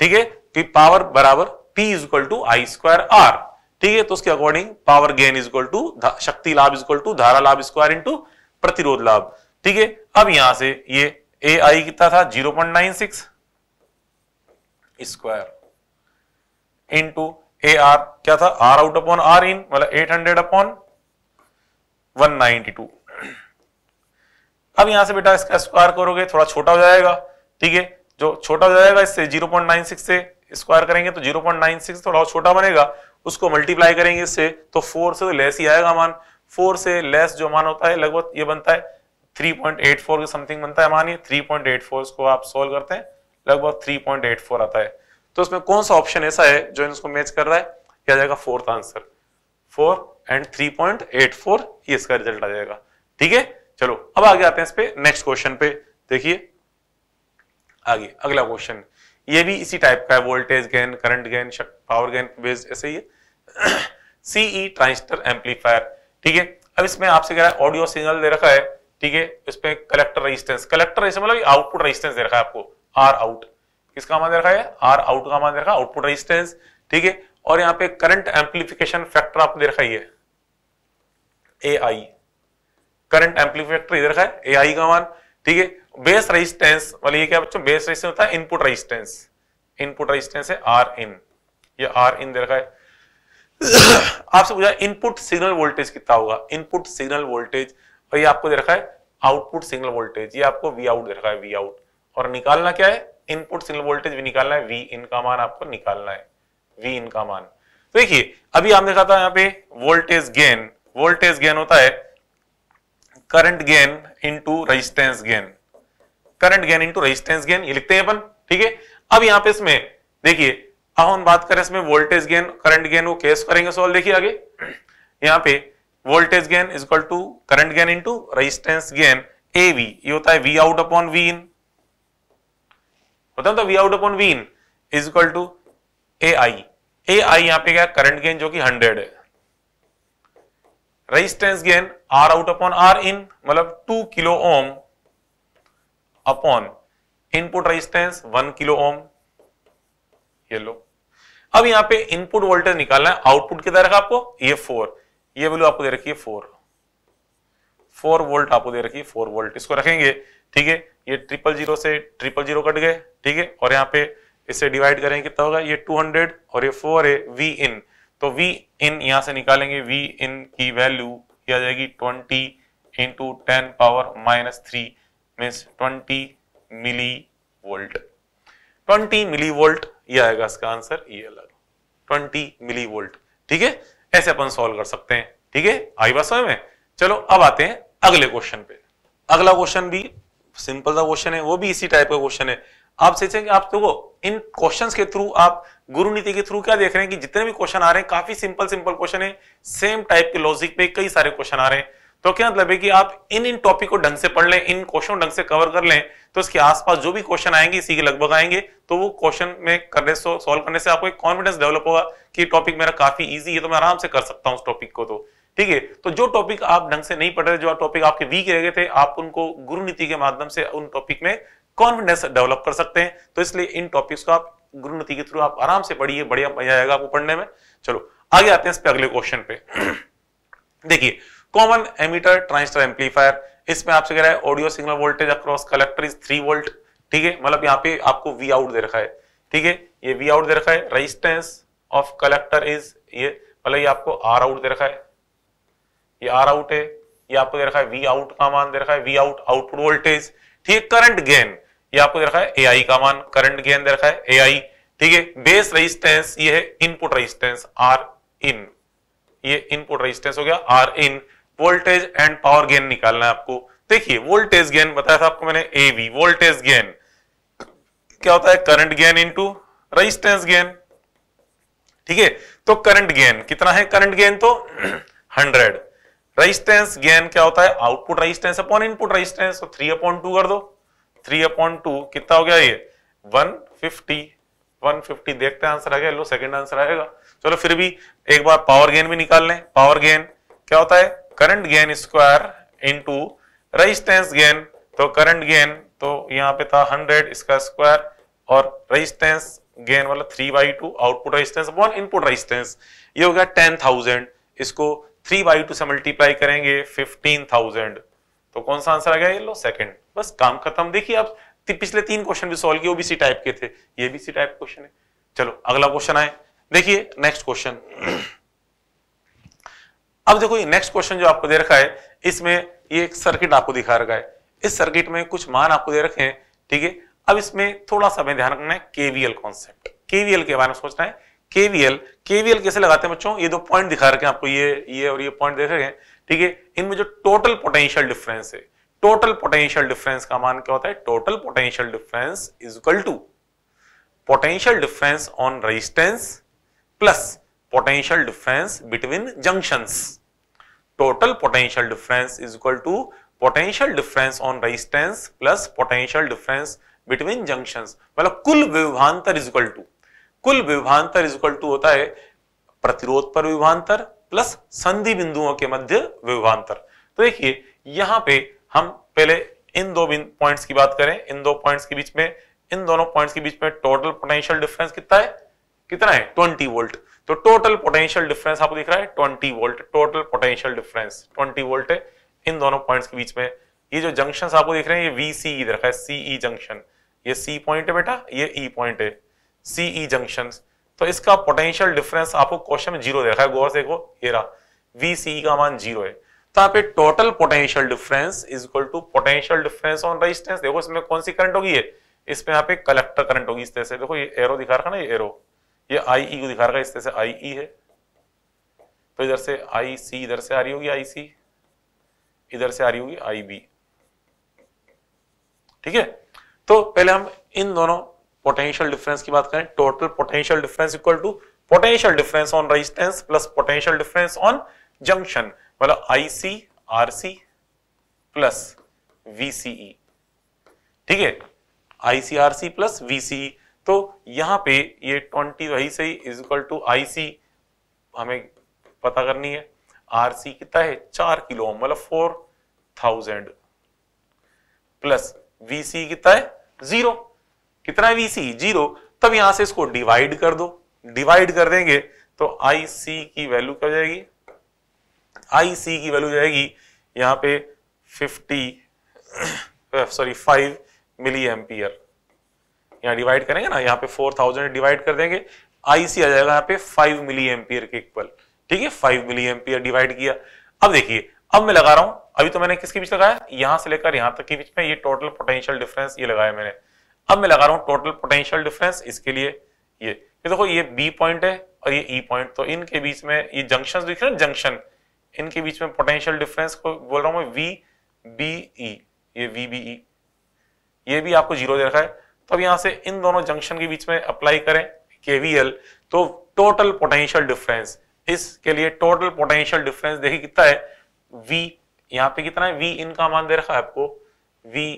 ठीक है कि पावर बराबर P is equal to I square R ठीक है तो उसके according power gain is equal to शक्ति लाभ इज इक्वल टू धारा लाभ स्क्वायर इंटू प्रतिरोध लाभ ठीक है अब यहां से ये ए आई कितना था zero point nine six square into A R क्या था R out upon R in मतलब eight hundred upon one ninety two अब यहां से बेटा इसका स्क्वायर करोगे थोड़ा छोटा हो जाएगा ठीक है जो छोटा हो जाएगा इससे 0.96 से स्क्वायर करेंगे तो 0.96 थोड़ा छोटा बनेगा उसको मल्टीप्लाई करेंगे इससे तो 4 से तो लेस ही आएगा मान 4 से लेस जो मान होता है लगभग ये बनता है 3.84 के समथिंग बनता है मानिए 3.84 को आप सोल्व करते हैं लगभग 3.84 आता है तो उसमें कौन सा ऑप्शन ऐसा है जो इसको मैच कर रहा है क्या जाएगा fourth answer four and three point eight four ये इसका रिजल्ट आ जाएगा ठीक है चलो अब आगे आते हैं इस पे नेक्स्ट क्वेश्चन पे देखिए आगे अगला क्वेश्चन ये भी इसी टाइप का है voltage gain current gain power gain based ऐसे ही है सीई ट्रांजिस्टर एम्पलीफायर ठीक है अब इसमें आपसे कह रहा है ऑडियो सिग्नल दे रखा है ठीक है इसमें कलेक्टर रेजिस्टेंस कलेक्टर मतलब आउटपुट रेजिस्टेंस दे रखा है आपको आर आउट किसका मान रखा है आर आउट का मान रखा आउटपुट रेजिस्टेंस ठीक है और यहां पे करंट एम्पलीफिकेशन फैक्टर आपने रखा ही है ए आई करंट एम्पलीफैक्टर इधर रखा है ए आई का मान ठीक है बेस रेजिस्टेंस वाले ये क्या बच्चों बेस रेजिस्टेंस होता है इनपुट रेजिस्टेंस इनपुट रेजिस्टेंस है आर इन ये आर इन दे रखा है आपसे पूछा इनपुट सिग्नल वोल्टेज कितना होगा इनपुट सिग्नल वोल्टेज और ये आपको दे रखा है आउटपुट सिग्नल वोल्टेज ये आपको वी आउट दे रखा है वी आउट और निकालना क्या है इनपुट सिग्नल वोल्टेज भी निकालना है वी इन का मान आपको निकालना है वी इन का मान तो देखिए अभी आपने कहा था यहां पे वोल्टेज गेन वोल्टेज गेन होता है current gain into resistance gain current gain into resistance gain ये लिखते हैं अपन ठीक है अब यहां पे इसमें देखिए अब हम बात करें इसमें वोल्टेज गेन करंट गेन वो केस करेंगे सॉल्व देखिए आगे यहां पे voltage gain is equal to current gain into resistance gain A V ये होता है V out upon V in पता तो V out upon V in is equal to A I A I यहां पर क्या करंट गेन जो कि हंड्रेड है resistance gain R out upon R in मतलब टू किलो ओम upon input resistance one kilo ohm ये लो अब यहां पे इनपुट वोल्टेज निकालना है आउटपुट कितना रखा आपको ये फोर ये वैल्यू आपको दे रखी है फोर फोर वोल्ट आपको दे रखी है फोर वोल्ट इसको रखेंगे ठीक है ये ट्रिपल जीरो से ट्रिपल जीरो कट गए ठीक है और यहाँ पे इसे डिवाइड करेंगे कितना होगा ये 200 और ये 4 है वी इन तो वी इन यहाँ से निकालेंगे वी इन की वैल्यू की आ जाएगी 20 into ten power minus three means twenty milli volt twenty milli volt यह आएगा इसका आंसर ये अलग ट्वेंटी मिली वोल्ट ठीक है ऐसे अपन सॉल्व कर सकते हैं ठीक है आई बात समय में चलो अब आते हैं अगले क्वेश्चन पे अगला क्वेश्चन भी सिंपल सा क्वेश्चन है वो भी इसी टाइप का क्वेश्चन है आप सोचेंगे आप देखो तो इन क्वेश्चंस के थ्रू आप गुरु नीति के थ्रू क्या देख रहे हैं कि जितने भी क्वेश्चन आ रहे हैं काफी सिंपल सिंपल क्वेश्चन है सेम टाइप के लॉजिक पे कई सारे क्वेश्चन आ रहे हैं तो क्या मतलब है कि आप इन इन टॉपिक को ढंग से पढ़ लें इन क्वेश्चन ढंग से कवर कर लें तो इसके आसपास जो भी क्वेश्चन आएंगे इसी के लगभग आएंगे तो वो क्वेश्चन में करने से सॉल्व करने से आपको एक कॉन्फिडेंस डेवलप होगा कि टॉपिक मेरा काफी ईजी है तो मैं आराम से कर सकता हूँ उस टॉपिक को तो ठीक है तो जो टॉपिक आप ढंग से नहीं पढ़ रहे जो टॉपिक आपके वीक रह गए थे आप उनको गुरु नीति के माध्यम से उन टॉपिक में कॉन्फिडेंस डेवलप कर सकते हैं तो इसलिए इन टॉपिक्स को आप गुरुनति के थ्रू आप आराम से पढ़िए बढ़िया मजा आएगा आपको पढ़ने में चलो आगे आते हैं इस पे अगले क्वेश्चन पे देखिए कॉमन एमिटर ट्रांजिस्टर एम्पलीफायर इसमें आपसे कह रहा है audio signal voltage across collector is three volt ठीक है मतलब यहाँ पे आपको वी आउट दे रखा है ठीक है ये वी आउट दे रखा है रजिस्टेंस ऑफ कलेक्टर इज ये मतलब ये आपको आर आउट दे रखा है ये आर आउट है ये आपको दे रखा है वी आउट का मान दे रखा है वी आउट आउटपुट वोल्टेज ठीक करंट गेन ये आपको दे रखा है ए का मान करंट गेन दे रखा है ए ठीक है बेस रजिस्टेंस ये है इनपुट रजिस्टेंस आर इन ये इनपुट रजिस्टेंस हो गया R in voltage and power gain निकालना है आपको देखिए वोल्टेज गेन बताया था आपको मैंने ए वी वोल्टेज गेन क्या होता है current gain into resistance gain ठीक है तो करंट गेन कितना है करंट गेन तो हंड्रेड रेजिस्टेंस गेन क्या होता है output resistance upon input resistance तो थ्री अपॉन टू कर दो थ्री अपॉन टू कितना हो गया ये वन फिफ्टी वन फिफ्टी देखते हैं आंसर आ गया लो सेकंड आंसर आएगा चलो फिर भी एक बार पावर गेन भी निकाल लें पावर गेन क्या होता है current gain square into resistance gain तो करंट गेन तो यहाँ पे था हंड्रेड इसका स्क्वायर और रेजिस्टेंस गेन वाला three by two output resistance upon input resistance ये हो गया टेन थाउजेंड इसको थ्री बाई टू से मल्टीप्लाई करेंगे फिफ्टीन थाउजेंड तो कौन सा आंसर आ गया ये लो सेकंड बस काम खत्म देखिए आप पिछले तीन क्वेश्चन भी सॉल्व किए ओबीसी टाइप के थे ये भी सी टाइप क्वेश्चन है चलो अगला क्वेश्चन आए देखिए नेक्स्ट क्वेश्चन अब देखो ये नेक्स्ट क्वेश्चन जो आपको दे रखा है इसमें ये एक सर्किट आपको दिखा रखा है इस सर्किट में कुछ मान आपको दे रखे हैं ठीक है अब इसमें थोड़ा सा हमें ध्यान रखना है केवीएल कॉन्सेप्ट केवीएल के बारे में सोचना है केवीएल केवीएल कैसे लगाते हैं बच्चों ये दो पॉइंट दिखा रखे हैं आपको ये ये और ये पॉइंट देख रहे हैं ठीक है इनमें जो टोटल पोटेंशियल डिफरेंस है टोटल पोटेंशियल डिफरेंस का मान क्या होता है total potential difference is equal to potential difference on resistance plus potential difference between junction total potential difference is equal to potential difference on resistance plus potential difference between junction मतलब कुल विभवान्तर is equal to कुल विभांतर is equal to होता है प्रतिरोध पर विभांतर plus संधि बिंदुओं के मध्य विभांतर तो देखिए यहां पे हम पहले इन दो पॉइंट्स की बात करें इन दो पॉइंट्स के बीच में इन दोनों पॉइंट्स के बीच में टोटल पोटेंशियल डिफरेंस कितना है कितना है ट्वेंटी वोल्ट तो टोटल पोटेंशियल डिफरेंस आपको दिख रहा है twenty volt total potential difference twenty volt है इन दोनों पॉइंट्स के बीच में ये जो जंक्शन आपको दिख रहे हैं ये वी सी e रखा है सीई जंक्शन e ये सी पॉइंट है बेटा ये ई e पॉइंट है सीई जंक्शन e तो इसका पोटेंशियल डिफरेंस आपको क्वेश्चन में जीरो दे रखा है गौर से देखो ये रहा वी e का मान जीरो है तो यहाँ पे total potential difference is equal to potential difference on resistance देखो इसमें कौन सी करंट होगी ये इसमें यहाँ पे कलेक्टर करंट होगी इस तरह से देखो ये एरो दिखा रखा ना ये एरो ये आई ई e को दिखा रखा है इस तरह से आई ई है तो इधर से आई सी इधर से आ रही होगी आई सी इधर से आ रही होगी आई बी ठीक है तो पहले हम इन दोनों पोटेंशियल डिफरेंस की बात करें total potential difference equal to potential difference on resistance plus potential difference on junction मतलब आईसी आरसी प्लस वीसीई ठीक है आई प्लस वीसी तो यहां पे ये 20 वही से is equal to I C हमें पता करनी है आर सी कितना है चार किलो मतलब फोर थाउजेंड प्लस वीसी कितना है जीरो कितना है वीसी जीरो तब यहां से इसको डिवाइड कर दो डिवाइड कर देंगे तो आई सी की वैल्यू क्या हो जाएगी आई सी की वैल्यू जाएगी यहाँ पे 50 सॉरी 5 मिली एम्पियर यहाँ डिवाइड करेंगे ना यहाँ पे 4000 डिवाइड कर देंगे आई सी आ जाएगा यहां पे 5 मिली एम्पियर के इक्वल ठीक है 5 मिली एम्पियर डिवाइड किया अब देखिए अब मैं लगा रहा हूं अभी तो मैंने किसके बीच लगाया यहां से लेकर यहां तक के बीच में ये टोटल पोटेंशियल डिफरेंस ये लगाया मैंने अब मैं लगा रहा हूं टोटल पोटेंशियल डिफरेंस इसके लिए ये ये देखो ये बी पॉइंट है और ये ई e पॉइंट तो इनके बीच में ये जंक्शन दिख रहे जंक्शन इनके बीच में पोटेंशियल डिफरेंस को बोल रहा हूं मैं वी बी ई ये वी बी ई ये भी आपको जीरो दे रखा है तो अब यहां से इन दोनों जंक्शन के बीच में अप्लाई करें केवीएल तो टोटल पोटेंशियल डिफरेंस इसके लिए टोटल पोटेंशियल डिफरेंस देखिए कितना है वी यहां पे कितना है वी इन का मान दे रखा है आपको वी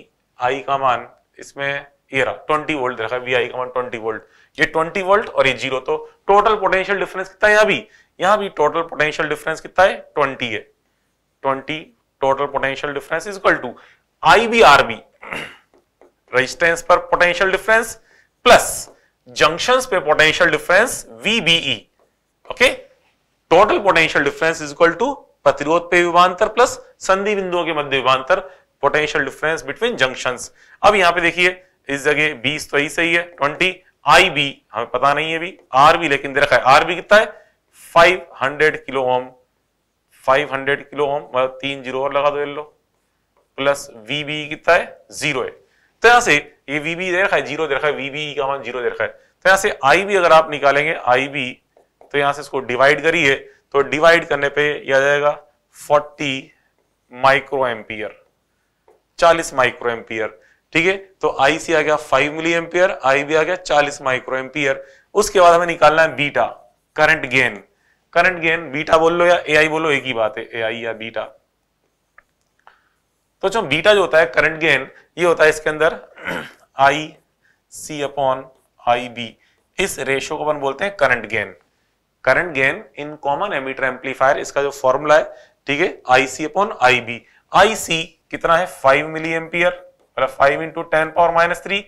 आई का मान इसमें ये रहा 20 वोल्ट रखा वी आई कमान ट्वेंटी वोल्ट ये ट्वेंटी वोल्ट और ये जीरो तो टोटल पोटेंशियल डिफरेंस कितना है यहां भी यहां भी टोटल पोटेंशियल डिफरेंस कितना है ट्वेंटी है twenty total potential difference is equal to I B R B resistance पर पोटेंशियल डिफरेंस प्लस जंक्शन पे potential difference V VBE okay total potential difference is equal to प्रतिरोध पे विभांतर plus संधि बिंदुओं के मध्य विभांतर पोटेंशियल डिफरेंस बिटवीन जंक्शंस अब यहां पे देखिए इस जगह बीस तो ही सही है ट्वेंटी आई बी हमें पता नहीं है भी आर बी लेकिन दे रखा है आर बी कितना है five hundred kilo ohm five hundred kilo ohm मतलब तीन जीरो और लगा दो ये लो प्लस वी बी कितना है जीरो है तो यहां से ये वी बी दे रखा है जीरो दे रखा है वी बी का मान जीरो दे रखा है तो यहां से आई बी अगर आप निकालेंगे आई बी तो यहां से इसको डिवाइड करिए तो डिवाइड करने पे यह आ जाएगा 40 माइक्रो एम्पियर 40 माइक्रो एम्पियर ठीक है तो आई सी आ गया फाइव मिली एम्पियर आई भी आ गया चालीस माइक्रो एम्पियर उसके बाद हमें निकालना है beta current gain current gain beta बोल लो या ए आई बोलो एक ही बात है ए आई या बीटा तो चलो बीटा जो होता है करंट गेन ये होता है इसके अंदर I C upon I B इस रेशो को अपन बोलते हैं current gain current gain in common emitter amplifier इसका जो फॉर्मूला है ठीक है आई C upon I B I C कितना है फाइव मिली एम्पियर मतलब five into ten power minus three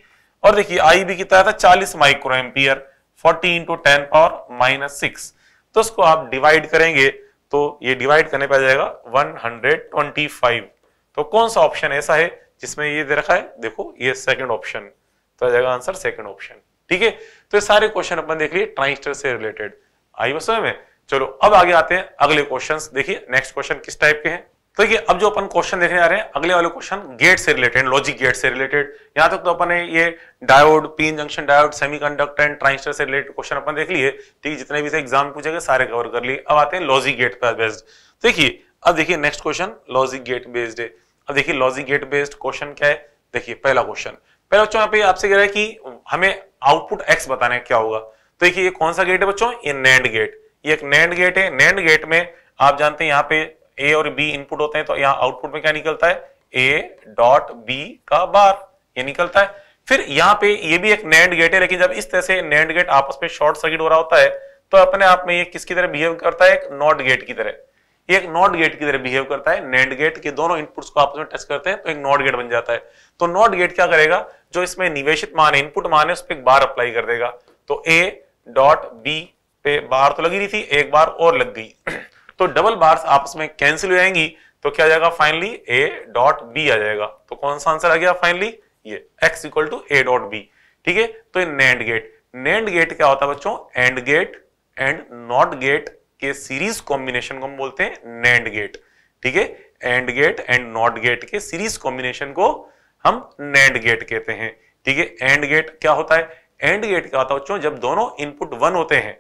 और देखिए आई भी कितना था चालीस micro ampere forty into ten power minus six तो उसको आप डिवाइड करेंगे तो ये डिवाइड करने पर जाएगा वन हंड्रेड ट्वेंटी फाइव तो कौन सा ऑप्शन ऐसा है जिसमें ये दे रखा है देखो ये सेकंड ऑप्शन तो आ जाएगा आंसर सेकंड ऑप्शन ठीक है तो ये सारे क्वेश्चन अपन देख लिए ट्रांजिस्टर से रिलेटेड आई बस में चलो अब आगे आते हैं अगले क्वेश्चंस देखिए नेक्स्ट क्वेश्चन किस टाइप के हैं तो ये अब जो अपन क्वेश्चन देखने आ रहे हैं अगले वाले क्वेश्चन गेट से रिलेटेड लॉजिक गेट से रिलेटेड यहां तक तो अपन ने ये diode PN junction diode semiconductor and transistor से रिलेटेड क्वेश्चन अपन देख लिए ठीक जितने भी से एग्जाम गए सारे कवर कर लिए अब आते हैं लॉजिक गेट पर बेस्ड देखिए अब देखिए next question logic gate based है अब देखिए लॉजिक गेट बेस्ड क्वेश्चन क्या है देखिए पहला क्वेश्चन पहला बच्चों यहाँ पे आपसे कह रहा है कि हमें आउटपुट एक्स बताने क्या होगा तो देखिए ये कौन सा गेट है बच्चों ये नैंड गेट ये एक नैंड गेट है नैंड गेट में आप जानते हैं यहाँ पे ए और बी इनपुट होते हैं तो यहाँ आउटपुट में क्या निकलता है ए डॉट बी का बार ये निकलता है फिर यहाँ पे ये भी एक नैंड गेट है लेकिन जब इस तरह से नैंड गेट आपस में शॉर्ट सर्किट हो रहा होता है तो अपने आप में ये किसकी तरह बिहेव करता है एक नॉट गेट की तरह एक नॉट गेट की तरह बिहेव करता है नैंड गेट के दोनों इनपुट्स को आपस में टच करते हैं तो एक नॉट गेट बन जाता है तो नॉट गेट क्या करेगा जो इसमें निवेशित मान है इनपुट मान है उस पर एक बार अप्लाई कर देगा तो ए डॉट बी पे बार तो लगी रही थी एक बार और लग गई तो डबल बार्स आपस में कैंसिल हो जाएंगी तो क्या आ जाएगा फाइनली ए डॉट बी आ जाएगा तो कौन सा आंसर आ गया फाइनली ये X equal to A dot B ठीक है तो ये नैंड गेट नैंड गेट क्या होता है बच्चों AND gate and NOT gate के सीरीज कॉम्बिनेशन को हम बोलते हैं नैंड गेट ठीक है AND gate and NOT gate के सीरीज कॉम्बिनेशन को हम नैंड गेट कहते हैं ठीक है एंड गेट क्या होता है एंड गेट क्या होता है बच्चों जब दोनों इनपुट वन होते हैं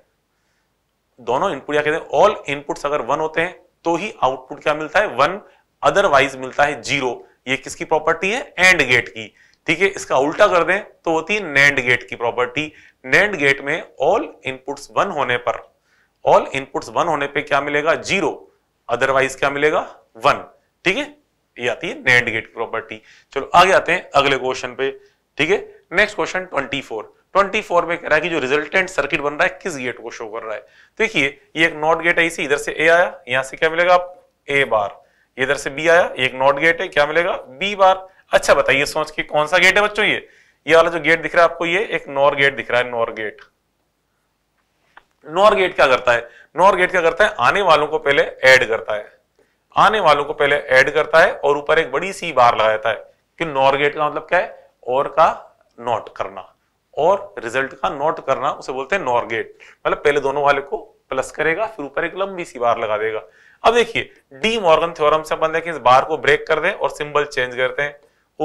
दोनों इनपुट या कहते हैं ऑल इनपुट अगर वन होते हैं तो ही आउटपुट क्या मिलता है वन अदरवाइज मिलता है जीरो ये किसकी प्रॉपर्टी है एंड गेट की ठीक है इसका उल्टा कर दें तो होती है नैंड गेट की प्रॉपर्टी नैंड गेट में ऑल इनपुट्स वन होने पर ऑल इनपुट्स वन होने पे क्या मिलेगा जीरो अदरवाइज क्या मिलेगा वन ठीक है ये आती है नैंड गेट की प्रॉपर्टी चलो आगे आते हैं अगले क्वेश्चन पे ठीक है नेक्स्ट क्वेश्चन ट्वेंटी फोर 24 में कह रहा है कि जो रिजल्टेंट सर्किट बन रहा है किस गेट को शो कर रहा है तो देखिए ये एक नॉट गेट है इसी इधर से ए आया यहां से क्या मिलेगा आप ए बार इधर से बी आया एक नॉट गेट है क्या मिलेगा बी बार अच्छा बताइए सोच के कौन सा गेट है बच्चों ये ये वाला जो गेट दिख रहा है आपको ये एक नॉर गेट दिख रहा है नॉर गेट नॉर गेट क्या करता है नॉर गेट क्या करता है आने वालों को पहले ऐड करता है आने वालों को पहले ऐड करता है और ऊपर एक बड़ी सी बार लगाता है कि नॉर गेट का मतलब क्या है और का नॉट करना और रिजल्ट का नोट करना उसे बोलते हैं नॉर मतलब पहले दोनों वाले को प्लस करेगा फिर ऊपर एक लंबी सी बार लगा देगा अब देखिए डी मॉर्गन थ्योरम से अपन देखें इस बार को ब्रेक कर दें और सिंबल चेंज करते हैं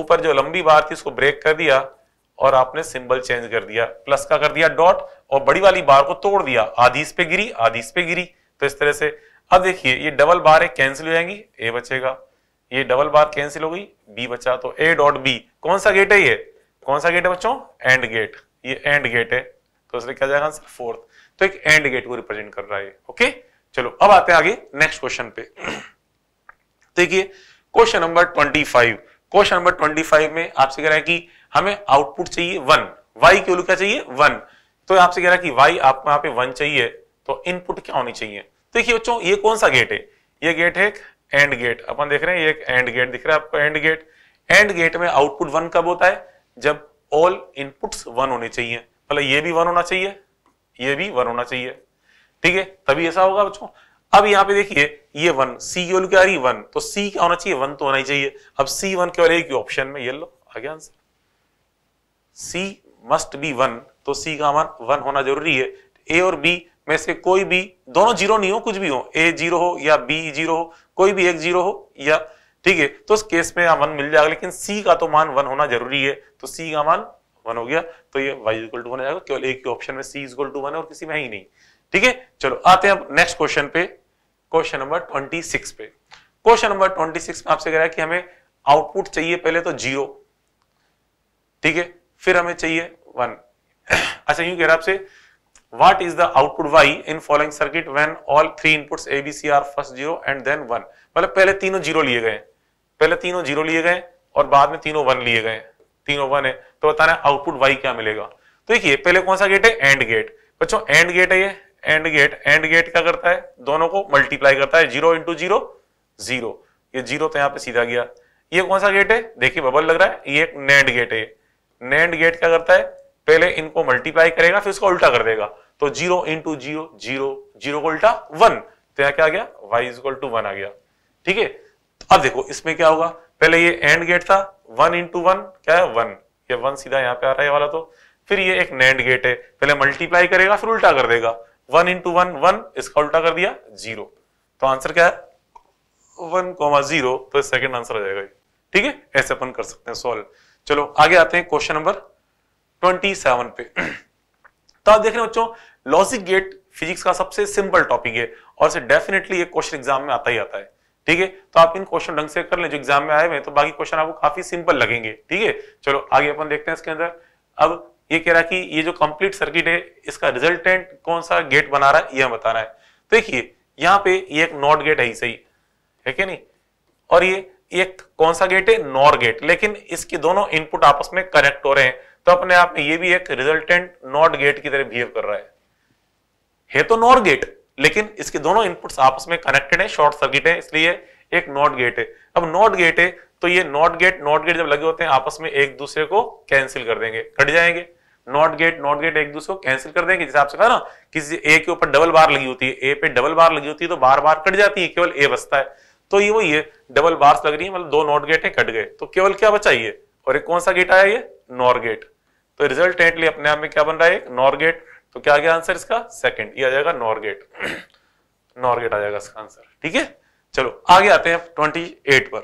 ऊपर जो लंबी बार थी उसको ब्रेक कर दिया और आपने सिंबल चेंज कर दिया प्लस का कर दिया डॉट और बड़ी वाली बार को तोड़ दिया आधी इस पे गिरी आधी इस पे गिरी तो इस तरह से अब देखिए ये डबल बार कैंसिल हो जाएंगी ए बचेगा ये डबल बार कैंसिल हो गई बी बचा तो ए डॉट बी कौन सा गेट है ये कौन सा गेट है बच्चों एंड गेट ये एंड गेट है तो इसलिए क्या जाएगा आंसर फोर्थ तो एक एंड गेट को रिप्रेजेंट कर रहा है ओके चलो अब आते हैं आगे नेक्स्ट क्वेश्चन पे देखिए question number twenty five question number twenty five में आपसे कह रहा है कि हमें आउटपुट चाहिए वन वाई क्यों क्या चाहिए वन तो आपसे कह रहा है कि वाई आपको यहाँ पे वन चाहिए तो इनपुट क्या होनी चाहिए देखिए बच्चों ये कौन सा गेट है ये गेट है एक एंड गेट अपन देख रहे हैं ये एक एंड गेट दिख रहा है आपको एंड गेट एंड गेट में आउटपुट वन कब होता है जब ऑल इनपुट्स वन होने चाहिए पहले ये भी वन होना चाहिए ये भी वन होना चाहिए ठीक है तभी ऐसा होगा बच्चों अब यहाँ पे देखिए ये वन सी की वैल्यू क्या आ रही वन तो सी क्या होना चाहिए वन तो होना ही चाहिए अब सी वन केवल एक ऑप्शन में ये लो आगे answer C must be one तो सी का मान वन होना जरूरी है ए और बी में से कोई भी दोनों जीरो नहीं हो कुछ भी हो ए जीरो हो या बी जीरो हो कोई भी एक जीरो हो या ठीक है तो उस केस में वन मिल जाएगा लेकिन सी का तो मान वन होना जरूरी है तो सी का मान वन हो गया तो ये वाई इक्वल टू वन जाएगा केवल एक ही ऑप्शन में सी इक्वल टू वन है और किसी में ही नहीं ठीक है चलो आते हैं अब नेक्स्ट क्वेश्चन पे क्वेश्चन नंबर ट्वेंटी सिक्स पे क्वेश्चन नंबर ट्वेंटी सिक्स में आपसे कह रहा है कि हमें आउटपुट चाहिए पहले तो जीरो ठीक है फिर हमें चाहिए वन अच्छा यूं कह रहा है आपसे what is the output Y in following circuit when all three inputs a b c are first zero and मतलब पहले तीनों जीरो लिए गए पहले तीनों जीरो लिए गए और बाद में तीनों वन लिए गए तीनों वन है तो बताना आउटपुट वाई क्या मिलेगा तो देखिए पहले कौन सा गेट है एंड गेट बच्चों एंड गेट है ये एंड गेट एंड गेट क्या करता है दोनों को मल्टीप्लाई करता है जीरो इंटू जीरो जीरो ये जीरो तो यहाँ पे सीधा गया ये कौन सा गेट है देखिए बबल लग रहा है ये एक नैंड गेट है नैंड गेट क्या करता है पहले इनको मल्टीप्लाई करेगा फिर उसको उल्टा कर देगा तो zero into zero zero zero को उल्टा वन तो यहाँ क्या आ गया Y is equal to one आ गया ठीक है अब देखो इसमें क्या होगा पहले ये एंड गेट था वन इंटू वन क्या है वन ये वन सीधा यहाँ पे आ रहा है वाला तो फिर ये एक नैंड गेट है पहले मल्टीप्लाई करेगा फिर उल्टा कर देगा वन इंटू वन वन इसका उल्टा कर दिया जीरो तो आंसर क्या है वन कोमा जीरो तो सेकेंड आंसर आ जाएगा ठीक है ऐसे अपन कर सकते हैं सॉल्व चलो आगे आते हैं क्वेश्चन नंबर ट्वेंटी सेवन पे तो आप देख रहे हैं बच्चों लॉजिक गेट फिजिक्स का सबसे सिंपल टॉपिक है और इसे डेफिनेटली ये क्वेश्चन एग्जाम में आता ही आता है ठीक है तो आप इन क्वेश्चन ढंग से कर लें जो एग्जाम में आए हुए तो बाकी क्वेश्चन आपको काफी सिंपल लगेंगे ठीक है चलो आगे अपन देखते हैं इसके अंदर अब ये कह रहा है कि ये जो कंप्लीट सर्किट है इसका रिजल्टेंट कौन सा गेट बना रहा है यह बताना है देखिए यहाँ पे ये एक नॉट गेट है ही सही है कि नहीं और ये एक कौन सा गेट है नॉर गेट लेकिन इसके दोनों इनपुट आपस में कनेक्ट हो रहे हैं तो अपने आप में ये भी एक रिजल्टेंट नॉट गेट की तरह बिहेव कर रहा है है तो नॉर गेट लेकिन इसके दोनों इनपुट्स आपस में कनेक्टेड है शॉर्ट सर्किट है इसलिए एक नॉट गेट है अब नॉट गेट है तो ये नॉट गेट नॉट गेट जब लगे होते हैं आपस में एक दूसरे को कैंसिल कर देंगे कट जाएंगे नॉट गेट नॉट गेट एक दूसरे को कैंसिल कर देंगे जैसे आपसे कहा ना किसी ए के ऊपर डबल बार लगी होती है ए पे डबल बार लगी होती है तो बार बार कट जाती है केवल ए बचता है तो ये वो ये डबल बार लग रही है मतलब दो नॉट गेट है कट गए तो केवल क्या बचा ये और एक कौन सा गेट आया ये नॉर गेट तो रिजल्टेंटली अपने आप में क्या बन रहा है नॉर गेट तो क्या आ गया आंसर इसका सेकंड ये आ जाएगा नॉर्गेट नॉर्गेट आ जाएगा इसका आंसर ठीक है चलो आगे आते हैं ट्वेंटी एट पर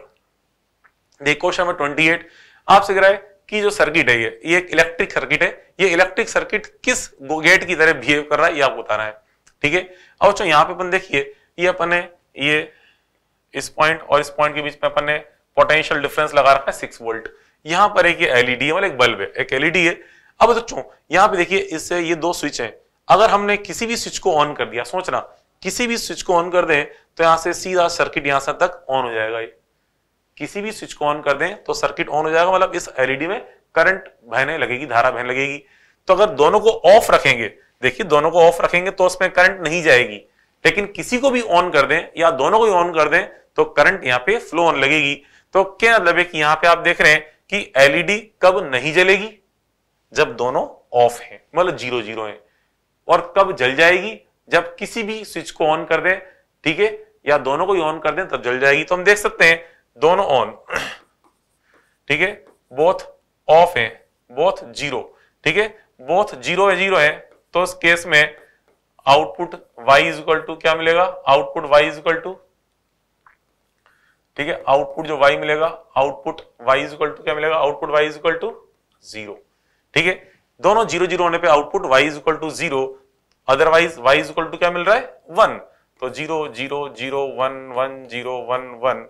देख क्वेश्चन नंबर ट्वेंटी एट आपसे कह रहा है कि जो सर्किट है ये ये एक इलेक्ट्रिक सर्किट है ये इलेक्ट्रिक सर्किट किस गेट की तरह बिहेव कर रहा है ये आपको बताना है ठीक है और चलो यहाँ पे अपन देखिए ये अपन ने ये इस पॉइंट और इस पॉइंट के बीच में अपन ने पोटेंशियल डिफरेंस लगा रखा है सिक्स वोल्ट यहां पर एक एलईडी है मतलब एक बल्ब है एक एलईडी है अब बच्चों यहां पे देखिए इससे ये दो स्विच है अगर हमने किसी भी स्विच को ऑन कर दिया सोचना किसी भी स्विच को ऑन कर दें तो यहां से सीधा सर्किट यहां से तक ऑन हो जाएगा ये किसी भी स्विच को ऑन कर दें तो सर्किट ऑन हो जाएगा मतलब इस एलईडी में करंट बहने लगेगी धारा बहने लगेगी तो अगर दोनों को ऑफ रखेंगे देखिए दोनों को ऑफ रखेंगे तो उसमें करंट नहीं जाएगी लेकिन किसी को भी ऑन कर दें या दोनों को ऑन कर दें तो करंट यहाँ पे फ्लो ऑन लगेगी तो क्या मतलब है कि यहां पे आप देख रहे हैं कि एलईडी कब नहीं जलेगी जब दोनों ऑफ हैं मतलब जीरो जीरो हैं और कब जल जाएगी जब किसी भी स्विच को ऑन कर दें ठीक है या दोनों को ही ऑन कर दें तब जल जाएगी तो हम देख सकते हैं दोनों ऑन ठीक है बोथ ऑफ है बोथ जीरो ठीक है बोथ जीरो है जीरो है तो उस केस में output Y is equal to क्या मिलेगा output Y is equal to ठीक है आउटपुट जो वाई मिलेगा output Y is equal to क्या मिलेगा output Y is equal to zero ठीक है दोनों जीरो जीरो होने पे output y is equal to zero otherwise y is equal to क्या मिल रहा है वन तो zero zero zero one one zero one one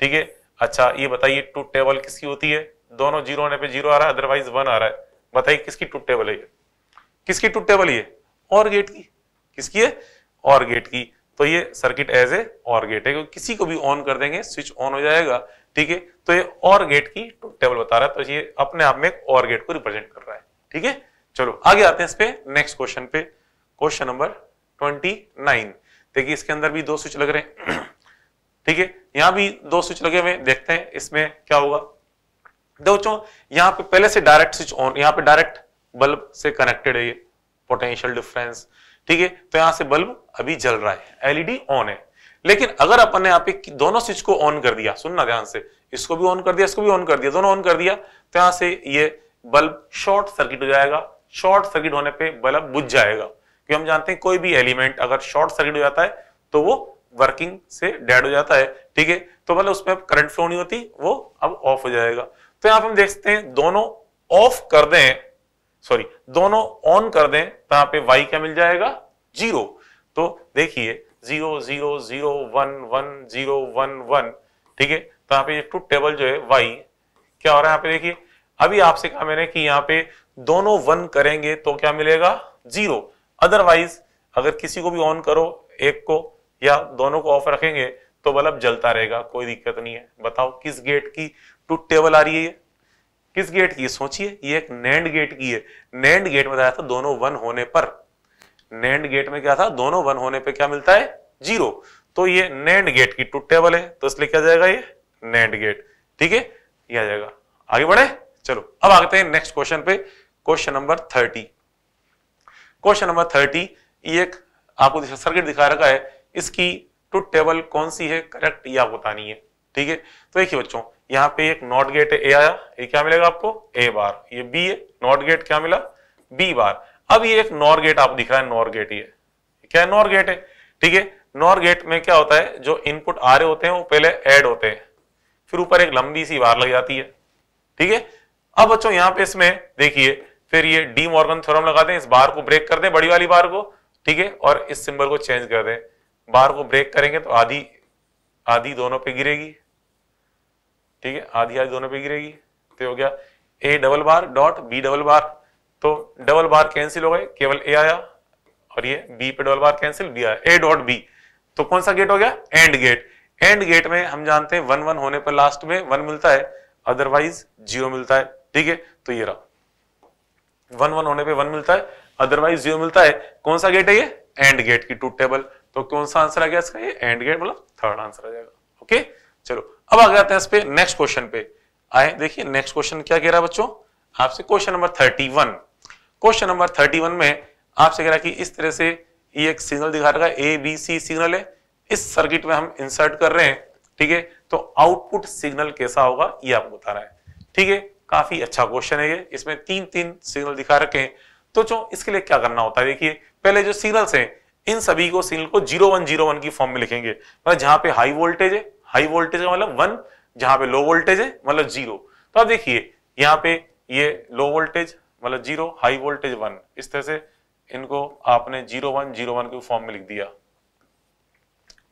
ठीक है अच्छा ये बताइए टूथ टेबल किसकी होती है दोनों जीरो होने पे जीरो आ रहा है अदरवाइज वन आ रहा है बताइए किसकी टूथ टेबल है ये किसकी टूथ टेबल ये और गेट की किसकी है और गेट की तो ये सर्किट एज ए और गेट है क्योंकि किसी को भी ऑन कर देंगे स्विच ऑन हो जाएगा ठीक है तो ये और गेट की टेबल बता रहा है तो ये अपने आप में एक और गेट को रिप्रेजेंट कर रहा है ठीक है चलो आगे आते हैं इस पे नेक्स्ट क्वेश्चन पे क्वेश्चन नंबर ट्वेंटी नाइन देखिए इसके अंदर भी दो स्विच लग रहे हैं ठीक है यहां भी दो स्विच लगे हुए देखते हैं इसमें क्या होगा दोस्तों तो यहाँ पे पहले से डायरेक्ट स्विच ऑन यहाँ पे डायरेक्ट बल्ब से कनेक्टेड है ये पोटेंशियल डिफरेंस ठीक है तो यहां से बल्ब अभी जल रहा है एलईडी ऑन है लेकिन अगर अपन ने आप दोनों स्विच को ऑन कर दिया सुनना ध्यान से इसको भी ऑन कर दिया इसको भी ऑन कर दिया दोनों ऑन कर दिया तो यहां से ये बल्ब शॉर्ट सर्किट हो जाएगा शॉर्ट सर्किट होने पे बल्ब बुझ जाएगा क्योंकि हम जानते हैं कोई भी एलिमेंट अगर शॉर्ट सर्किट हो जाता है तो वो वर्किंग से डेड हो जाता है ठीक है तो मतलब उसमें करंट फ्लो नहीं होती वो अब ऑफ हो जाएगा तो यहां पर हम देखते हैं दोनों ऑफ कर दें सॉरी दोनों ऑन कर दें तो यहां पर वाई क्या मिल जाएगा जीरो तो देखिए zero zero zero one one zero one one ठीक है तो यहाँ पे ये ट्रूथ टेबल जो है वाई क्या हो रहा है यहाँ पे देखिए अभी आपसे कहा मैंने कि यहाँ पे दोनों वन करेंगे तो क्या मिलेगा जीरो अदरवाइज अगर किसी को भी ऑन करो एक को या दोनों को ऑफ रखेंगे तो बल्ब जलता रहेगा कोई दिक्कत नहीं है बताओ किस गेट की टू टेबल आ रही है किस गेट की सोचिए ये एक नैंड गेट की है नैंड गेट बताया था तो दोनों वन होने पर नैंड गेट में क्या था दोनों वन होने पे क्या मिलता है जीरो तो ये नैंड गेट की टूट टेबल है तो इसलिए क्या जाएगा ये नैंड गेट ठीक है ये आ जाएगा आगे बढ़े चलो अब आगते हैं नेक्स्ट क्वेश्चन पे question number thirty question number thirty एक आपको सर्किट दिखा रखा है इसकी टूट टेबल कौन सी है करेक्ट ये आपको बतानी है ठीक है तो देखिए बच्चों यहाँ पे एक नॉट गेट ए आया ये क्या मिलेगा आपको ए बार ये बी है नॉट गेट क्या मिला बी बार अब ये एक नॉर गेट आप दिख रहा है नॉर गेट ये क्या है नॉर गेट है ठीक है नॉर गेट में क्या होता है जो इनपुट आ रहे होते हैं वो पहले एड होते हैं फिर ऊपर एक लंबी सी बार लग जाती है ठीक है अब बच्चों यहां पे इसमें देखिए फिर ये डी मॉर्गन थ्योरम लगा दें इस बार को ब्रेक कर दें बड़ी वाली बार को ठीक है और इस सिंबल को चेंज कर दें बार को ब्रेक करेंगे तो आधी आधी दोनों पे गिरेगी ठीक है आधी आधी दोनों पे गिरेगी तो हो गया A double bar dot B double bar तो डबल बार कैंसिल हो गए केवल ए आया और ये बी पे डबल बार कैंसिल बी आया ए डॉट बी तो कौन सा गेट हो गया एंड गेट एंड गेट में हम जानते हैं वन वन होने पर लास्ट में वन मिलता है अदरवाइज जीरो मिलता है ठीक है तो ये रहा वन वन होने पे वन मिलता है अदरवाइज जीरो मिलता है कौन सा गेट है ये एंड गेट की टूथ टेबल तो कौन सा आंसर आ गया इसका ये एंड गेट मतलब थर्ड आंसर आ जाएगा ओके चलो अब आ जाते हैं इस पे नेक्स्ट क्वेश्चन पे आए देखिए नेक्स्ट क्वेश्चन क्या कह रहा है बच्चों आपसे question number thirty one question number thirty one में आपसे कह रहा है कि इस तरह से ये एक सिग्नल दिखा रहा है ए बी सी सिग्नल है इस सर्किट में हम इंसर्ट कर रहे हैं ठीक है तो आउटपुट सिग्नल कैसा होगा ये आपको बता रहा है ठीक है काफी अच्छा क्वेश्चन है ये इसमें तीन तीन सिग्नल दिखा रखे हैं तो जो इसके लिए क्या करना होता है देखिए पहले जो सिग्नल्स हैं इन सभी को सिग्नल को जीरो वन जीरो वन की फॉर्म में लिखेंगे मतलब जहां पे हाई वोल्टेज है हाई वोल्टेज का मतलब वन जहां पे लो वोल्टेज है मतलब जीरो तो आप देखिए यहाँ पे ये लो वोल्टेज मतलब जीरो हाई वोल्टेज वन इस तरह से इनको आपने जीरो वन जीरो वन के फॉर्म में लिख दिया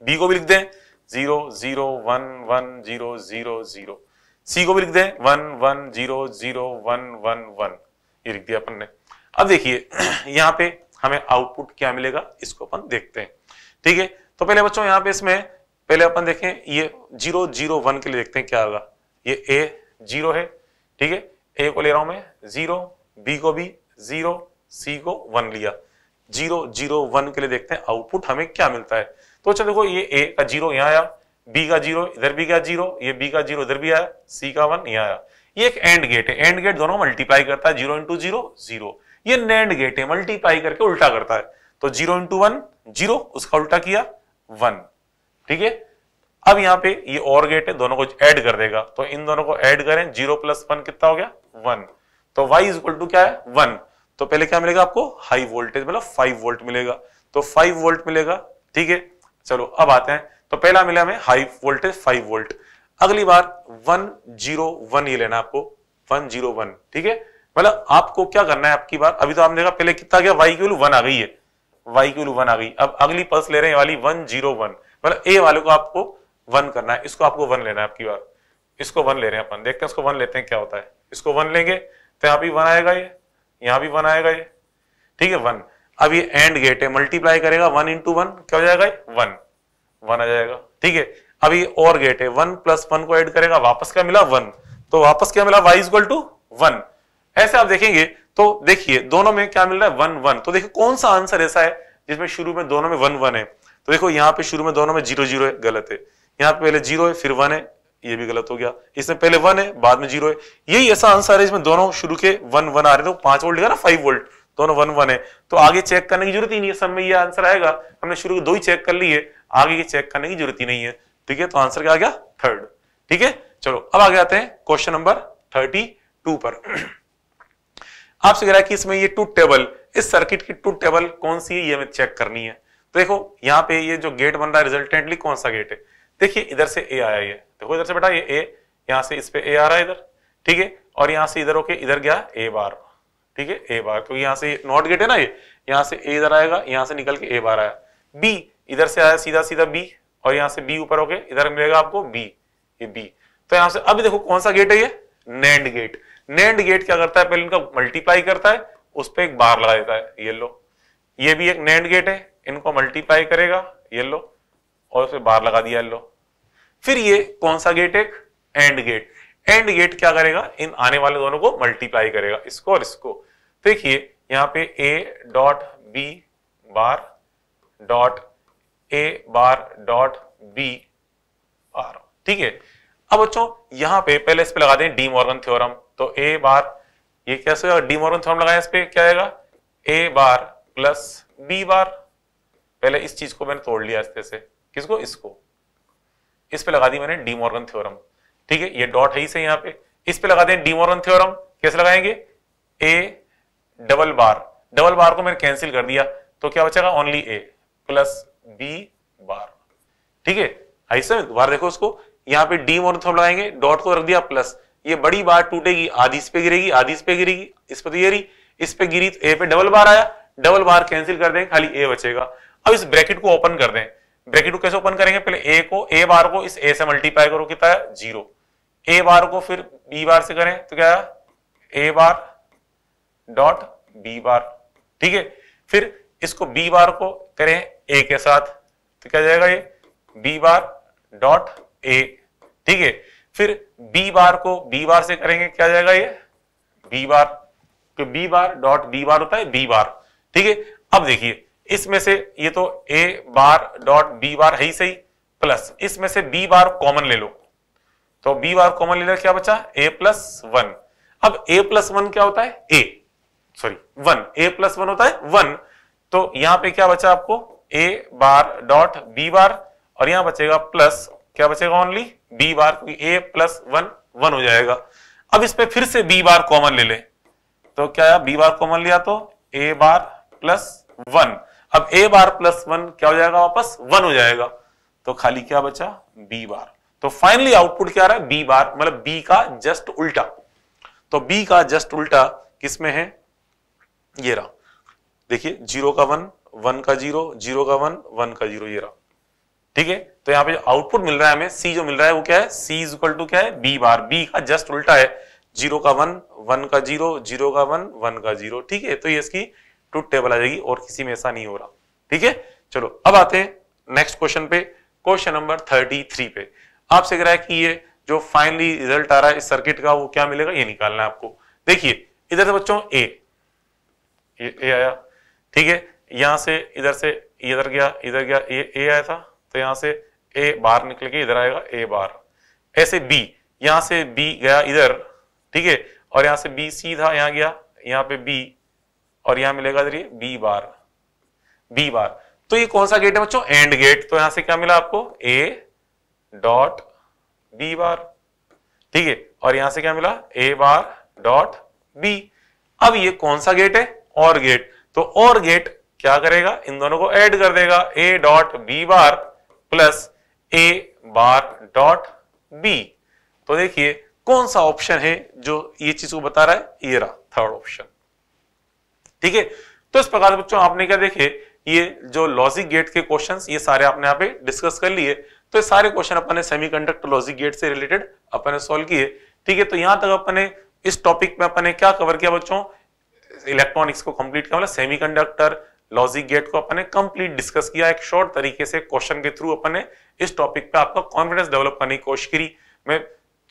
बी को भी लिख दें zero zero one one zero zero zero C को भी लिख दें one one zero zero one one one ये लिख दिया अपन ने अब देखिए यहां पे हमें आउटपुट क्या मिलेगा इसको अपन देखते हैं ठीक है तो पहले बच्चों यहां पे इसमें पहले अपन देखें ये जीरो जीरो वन के लिए देखते हैं क्या होगा ये ए जीरो है ठीक है ए को ले रहा हूं मैं जीरो बी को भी जीरो सी को वन लिया जीरो जीरो वन के लिए देखते हैं आउटपुट हमें क्या मिलता है तो चलो अच्छा देखो ये ए का जीरो यहाँ आया बी का जीरो इधर भी गया जीरो ये बी का जीरो इधर भी आया सी का वन यहाँ आया ये एक एंड गेट है एंड गेट दोनों मल्टीप्लाई करता है जीरो इंटू जीरो जीरो ये नैंड गेट है मल्टीप्लाई करके उल्टा करता है तो जीरो इंटू वन जीरो उसका उल्टा किया वन ठीक है अब यहाँ पे ये और गेट है दोनों को ऐड कर देगा तो इन दोनों को ऐड करें जीरो प्लस वन कितना हो गया वन तो वाई इज इक्वल टू क्या है वन तो पहले क्या मिलेगा आपको हाई वोल्टेज मतलब फाइव वोल्ट मिलेगा तो फाइव वोल्ट मिलेगा ठीक है चलो अब आते हैं तो पहला मिला हमें हाई वोल्टेज फाइव वोल्ट अगली बार वन जीरो वन ये लेना आपको वन जीरो वन ठीक है मतलब आपको क्या करना है आपकी बार अभी तो आपने देखा पहले कितना गया वाई क्यूल वन आ गई है वाई क्यूल वन आ गई अब अगली पल्स ले रहे हैं वाली वन जीरो वन मतलब ए वाले को आपको वन करना है इसको आपको वन लेना है आपकी बार इसको वन ले रहे हैं अपन देखते हैं इसको वन लेते हैं क्या होता है इसको वन लेंगे तो यहां भी वन आएगा ये यहां भी वन आएगा ये ठीक है वन अब ये एंड गेट है मल्टीप्लाई करेगा वन इंटू वन क्या हो जाएगा वन वन आ जाएगा ठीक है अब ये और गेट है वन प्लस वन को एड करेगा वापस क्या मिला वन तो वापस क्या मिला वाई इक्वल टू वन ऐसे आप देखेंगे तो देखिए दोनों में क्या मिल रहा है वन वन तो देखिए कौन सा आंसर ऐसा है जिसमें शुरू में दोनों में वन वन है तो देखो यहाँ पे शुरू में दोनों में जीरो जीरो है गलत है यहाँ पे पहले जीरो है फिर वन है ये भी गलत हो गया इसमें पहले वन है बाद में जीरो है यही ऐसा आंसर है इसमें दोनों शुरू के वन वन आ रहे थे तो पांच वोल्ट लिखा ना फाइव वोल्ट दोनों वन वन है तो आगे चेक करने की जरूरत ही नहीं है सब में ये आंसर आएगा हमने शुरू के दो ही चेक कर लिए आगे ये चेक करने की जरूरत ही नहीं है ठीक है तो आंसर क्या आ गया थर्ड ठीक है चलो अब आगे आते हैं क्वेश्चन नंबर थर्टी टू पर आपसे कह रहा है कि इसमें ये टूथ टेबल इस सर्किट की टू टेबल कौन सी है ये हमें चेक करनी है तो देखो यहाँ पे ये जो गेट बन रहा है रिजल्टेंटली कौन सा गेट है देखिए इधर से ए आया ये देखो तो इधर से बेटा ये ए यहां से इस पे ए आ रहा है इधर ठीक है और यहां से इधर होके इधर गया ए बार ठीक है ए बार क्योंकि यहां से नॉट गेट है ना ये यहां से ए इधर आएगा यहां से निकल के ए बार आया बी इधर से आया सीधा सीधा बी और यहां से बी ऊपर होके इधर मिलेगा आपको बी ये बी तो यहां से अब देखो कौन सा गेट है ये नैंड गेट नैंड गेट क्या करता है पहले इनका मल्टीप्लाई करता है उस पर एक बार लगा देता है येलो ये भी एक नैंड गेट है इनको मल्टीप्लाई करेगा येलो और उसे बार लगा दिया येलो फिर ये कौन सा गेट एक एंड गेट एंड गेट क्या करेगा इन आने वाले दोनों को मल्टीप्लाई करेगा इसको और इसको तो देखिए यहाँ पे A dot B bar dot A bar dot B bar ठीक है अब बच्चों यहाँ पे पहले इस पे लगा दें डी मॉर्गन थ्योरम तो ए बार ये कैसे होगा डी मॉर्गन थ्योरम लगाया इस पे क्या आएगा ए बार प्लस बी बार पहले इस चीज को मैंने तोड़ लिया इस से किसको इसको इस पे लगा दी मैंने डी मॉर्गन थ्योरम ठीक है ये डॉट है ही से यहाँ पे इस पे लगा दें डी मॉर्गन थ्योरम कैसे लगाएंगे ए डबल बार डबल बार को मैंने कैंसिल कर दिया तो क्या बचेगा only A plus B bar ठीक है ऐसा दोबारा देखो उसको यहाँ पे डी मॉर्गन थ्योरम लगाएंगे डॉट को रख दिया प्लस ये बड़ी बार टूटेगी आधी इस पे गिरेगी आधी इस पे गिरेगी इस पर तो ये इस पे गिरी तो ए पे डबल बार आया डबल बार कैंसिल कर दें खाली ए बचेगा अब इस ब्रैकेट को ओपन कर दें ब्रैकेट को कैसे ओपन करेंगे पहले ए को ए बार को इस ए से मल्टीप्लाई करो कितना है जीरो ए बार को फिर बी बार से करें तो क्या ए बार डॉट बी बार ठीक है फिर इसको बी बार को करें ए के साथ तो क्या जाएगा ये बी बार डॉट ए ठीक है फिर बी बार को बी बार से करेंगे क्या जाएगा ये बी बार तो B bar dot B bar होता है बी बार ठीक है अब देखिए इसमें से ये तो ए बार डॉट बी बार है ही सही प्लस इसमें से बी बार कॉमन ले लो तो बी बार कॉमन ले लो क्या बचा ए प्लस वन अब ए प्लस वन क्या होता है A sorry one A plus one होता है वन तो यहां पे क्या बचा आपको ए बार डॉट बी बार और यहां बचेगा प्लस क्या बचेगा ओनली बी बार क्योंकि ए प्लस वन वन हो जाएगा अब इस पर फिर से बी बार कॉमन ले ले तो क्या बी बार कॉमन लिया तो ए बार प्लस वन अब ए बार प्लस वन क्या हो जाएगा वापस वन हो जाएगा तो खाली क्या बचा बी बार तो फाइनली आउटपुट क्या रहा है बी बार मतलब बी का जस्ट उल्टा तो बी का जस्ट उल्टा किसमें है ये रहा देखिए जीरो का वन वन का जीरो जीरो का वन वन का जीरो ये रहा ठीक है तो यहां पे जो आउटपुट मिल रहा है हमें सी जो मिल रहा है वो क्या है सी इज इक्वल टू क्या है बी बार बी का जस्ट उल्टा है जीरो का वन वन का जीरो जीरो का वन वन का जीरो ठीक है तो ये इसकी ट्रूथ टेबल आ जाएगी और किसी में ऐसा नहीं हो रहा ठीक है चलो अब आते हैं नेक्स्ट क्वेश्चन पे क्वेश्चन नंबर थर्टी थ्री पे आपसे कह रहा है कि ये जो फाइनली रिजल्ट आ रहा है इस सर्किट का वो क्या मिलेगा ये निकालना है आपको देखिए इधर से बच्चों ए ए आया ठीक है यहां से इधर से इधर गया इधर गया ए ए आया था तो यहां से ए बार निकल के इधर आएगा ए बार ऐसे बी यहां से बी गया इधर ठीक है और यहां से बी सी था यहां गया यहां पे बी और यहां मिलेगा जरिए बी बार बी बार तो ये कौन सा गेट है बच्चों एंड गेट तो यहां से क्या मिला आपको ए डॉट बी बार ठीक है और यहां से क्या मिला ए बार डॉट बी अब ये कौन सा गेट है और गेट तो और गेट क्या करेगा इन दोनों को ऐड कर देगा A dot B bar plus A bar dot B तो देखिए कौन सा ऑप्शन है जो ये चीज को बता रहा है ये रहा थर्ड ऑप्शन ठीक है तो इस प्रकार बच्चों आपने क्या देखे ये जो लॉजिक गेट के क्वेश्चन ये सारे आपने यहाँ पे डिस्कस कर लिए तो ये सारे क्वेश्चन अपन ने सेमी कंडक्टर लॉजिक गेट से रिलेटेड अपने सोल्व किए ठीक है तो यहाँ तक अपने इस टॉपिक में अपने क्या कवर किया बच्चों इलेक्ट्रॉनिक्स को कंप्लीट किया मतलब सेमी कंडक्टर लॉजिक गेट को अपने कंप्लीट डिस्कस किया एक शॉर्ट तरीके से क्वेश्चन के थ्रू अपने इस टॉपिक पे आपका कॉन्फिडेंस डेवलप करने की कोशिश करी मैं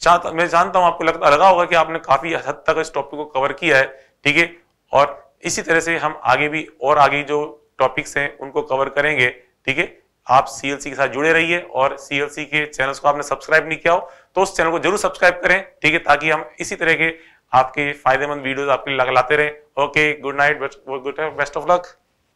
चाहता मैं जानता हूं आपको लगता लगा होगा कि आपने काफी हद तक इस टॉपिक को कवर किया है ठीक है और इसी तरह से हम आगे भी और आगे जो टॉपिक्स हैं उनको कवर करेंगे ठीक है आप सीएलसी के साथ जुड़े रहिए और सीएलसी के चैनल्स को आपने सब्सक्राइब नहीं किया हो तो उस चैनल को जरूर सब्सक्राइब करें ठीक है ताकि हम इसी तरह के आपके फायदेमंद वीडियोस आपके लिए लाते रहें okay good night good best of luck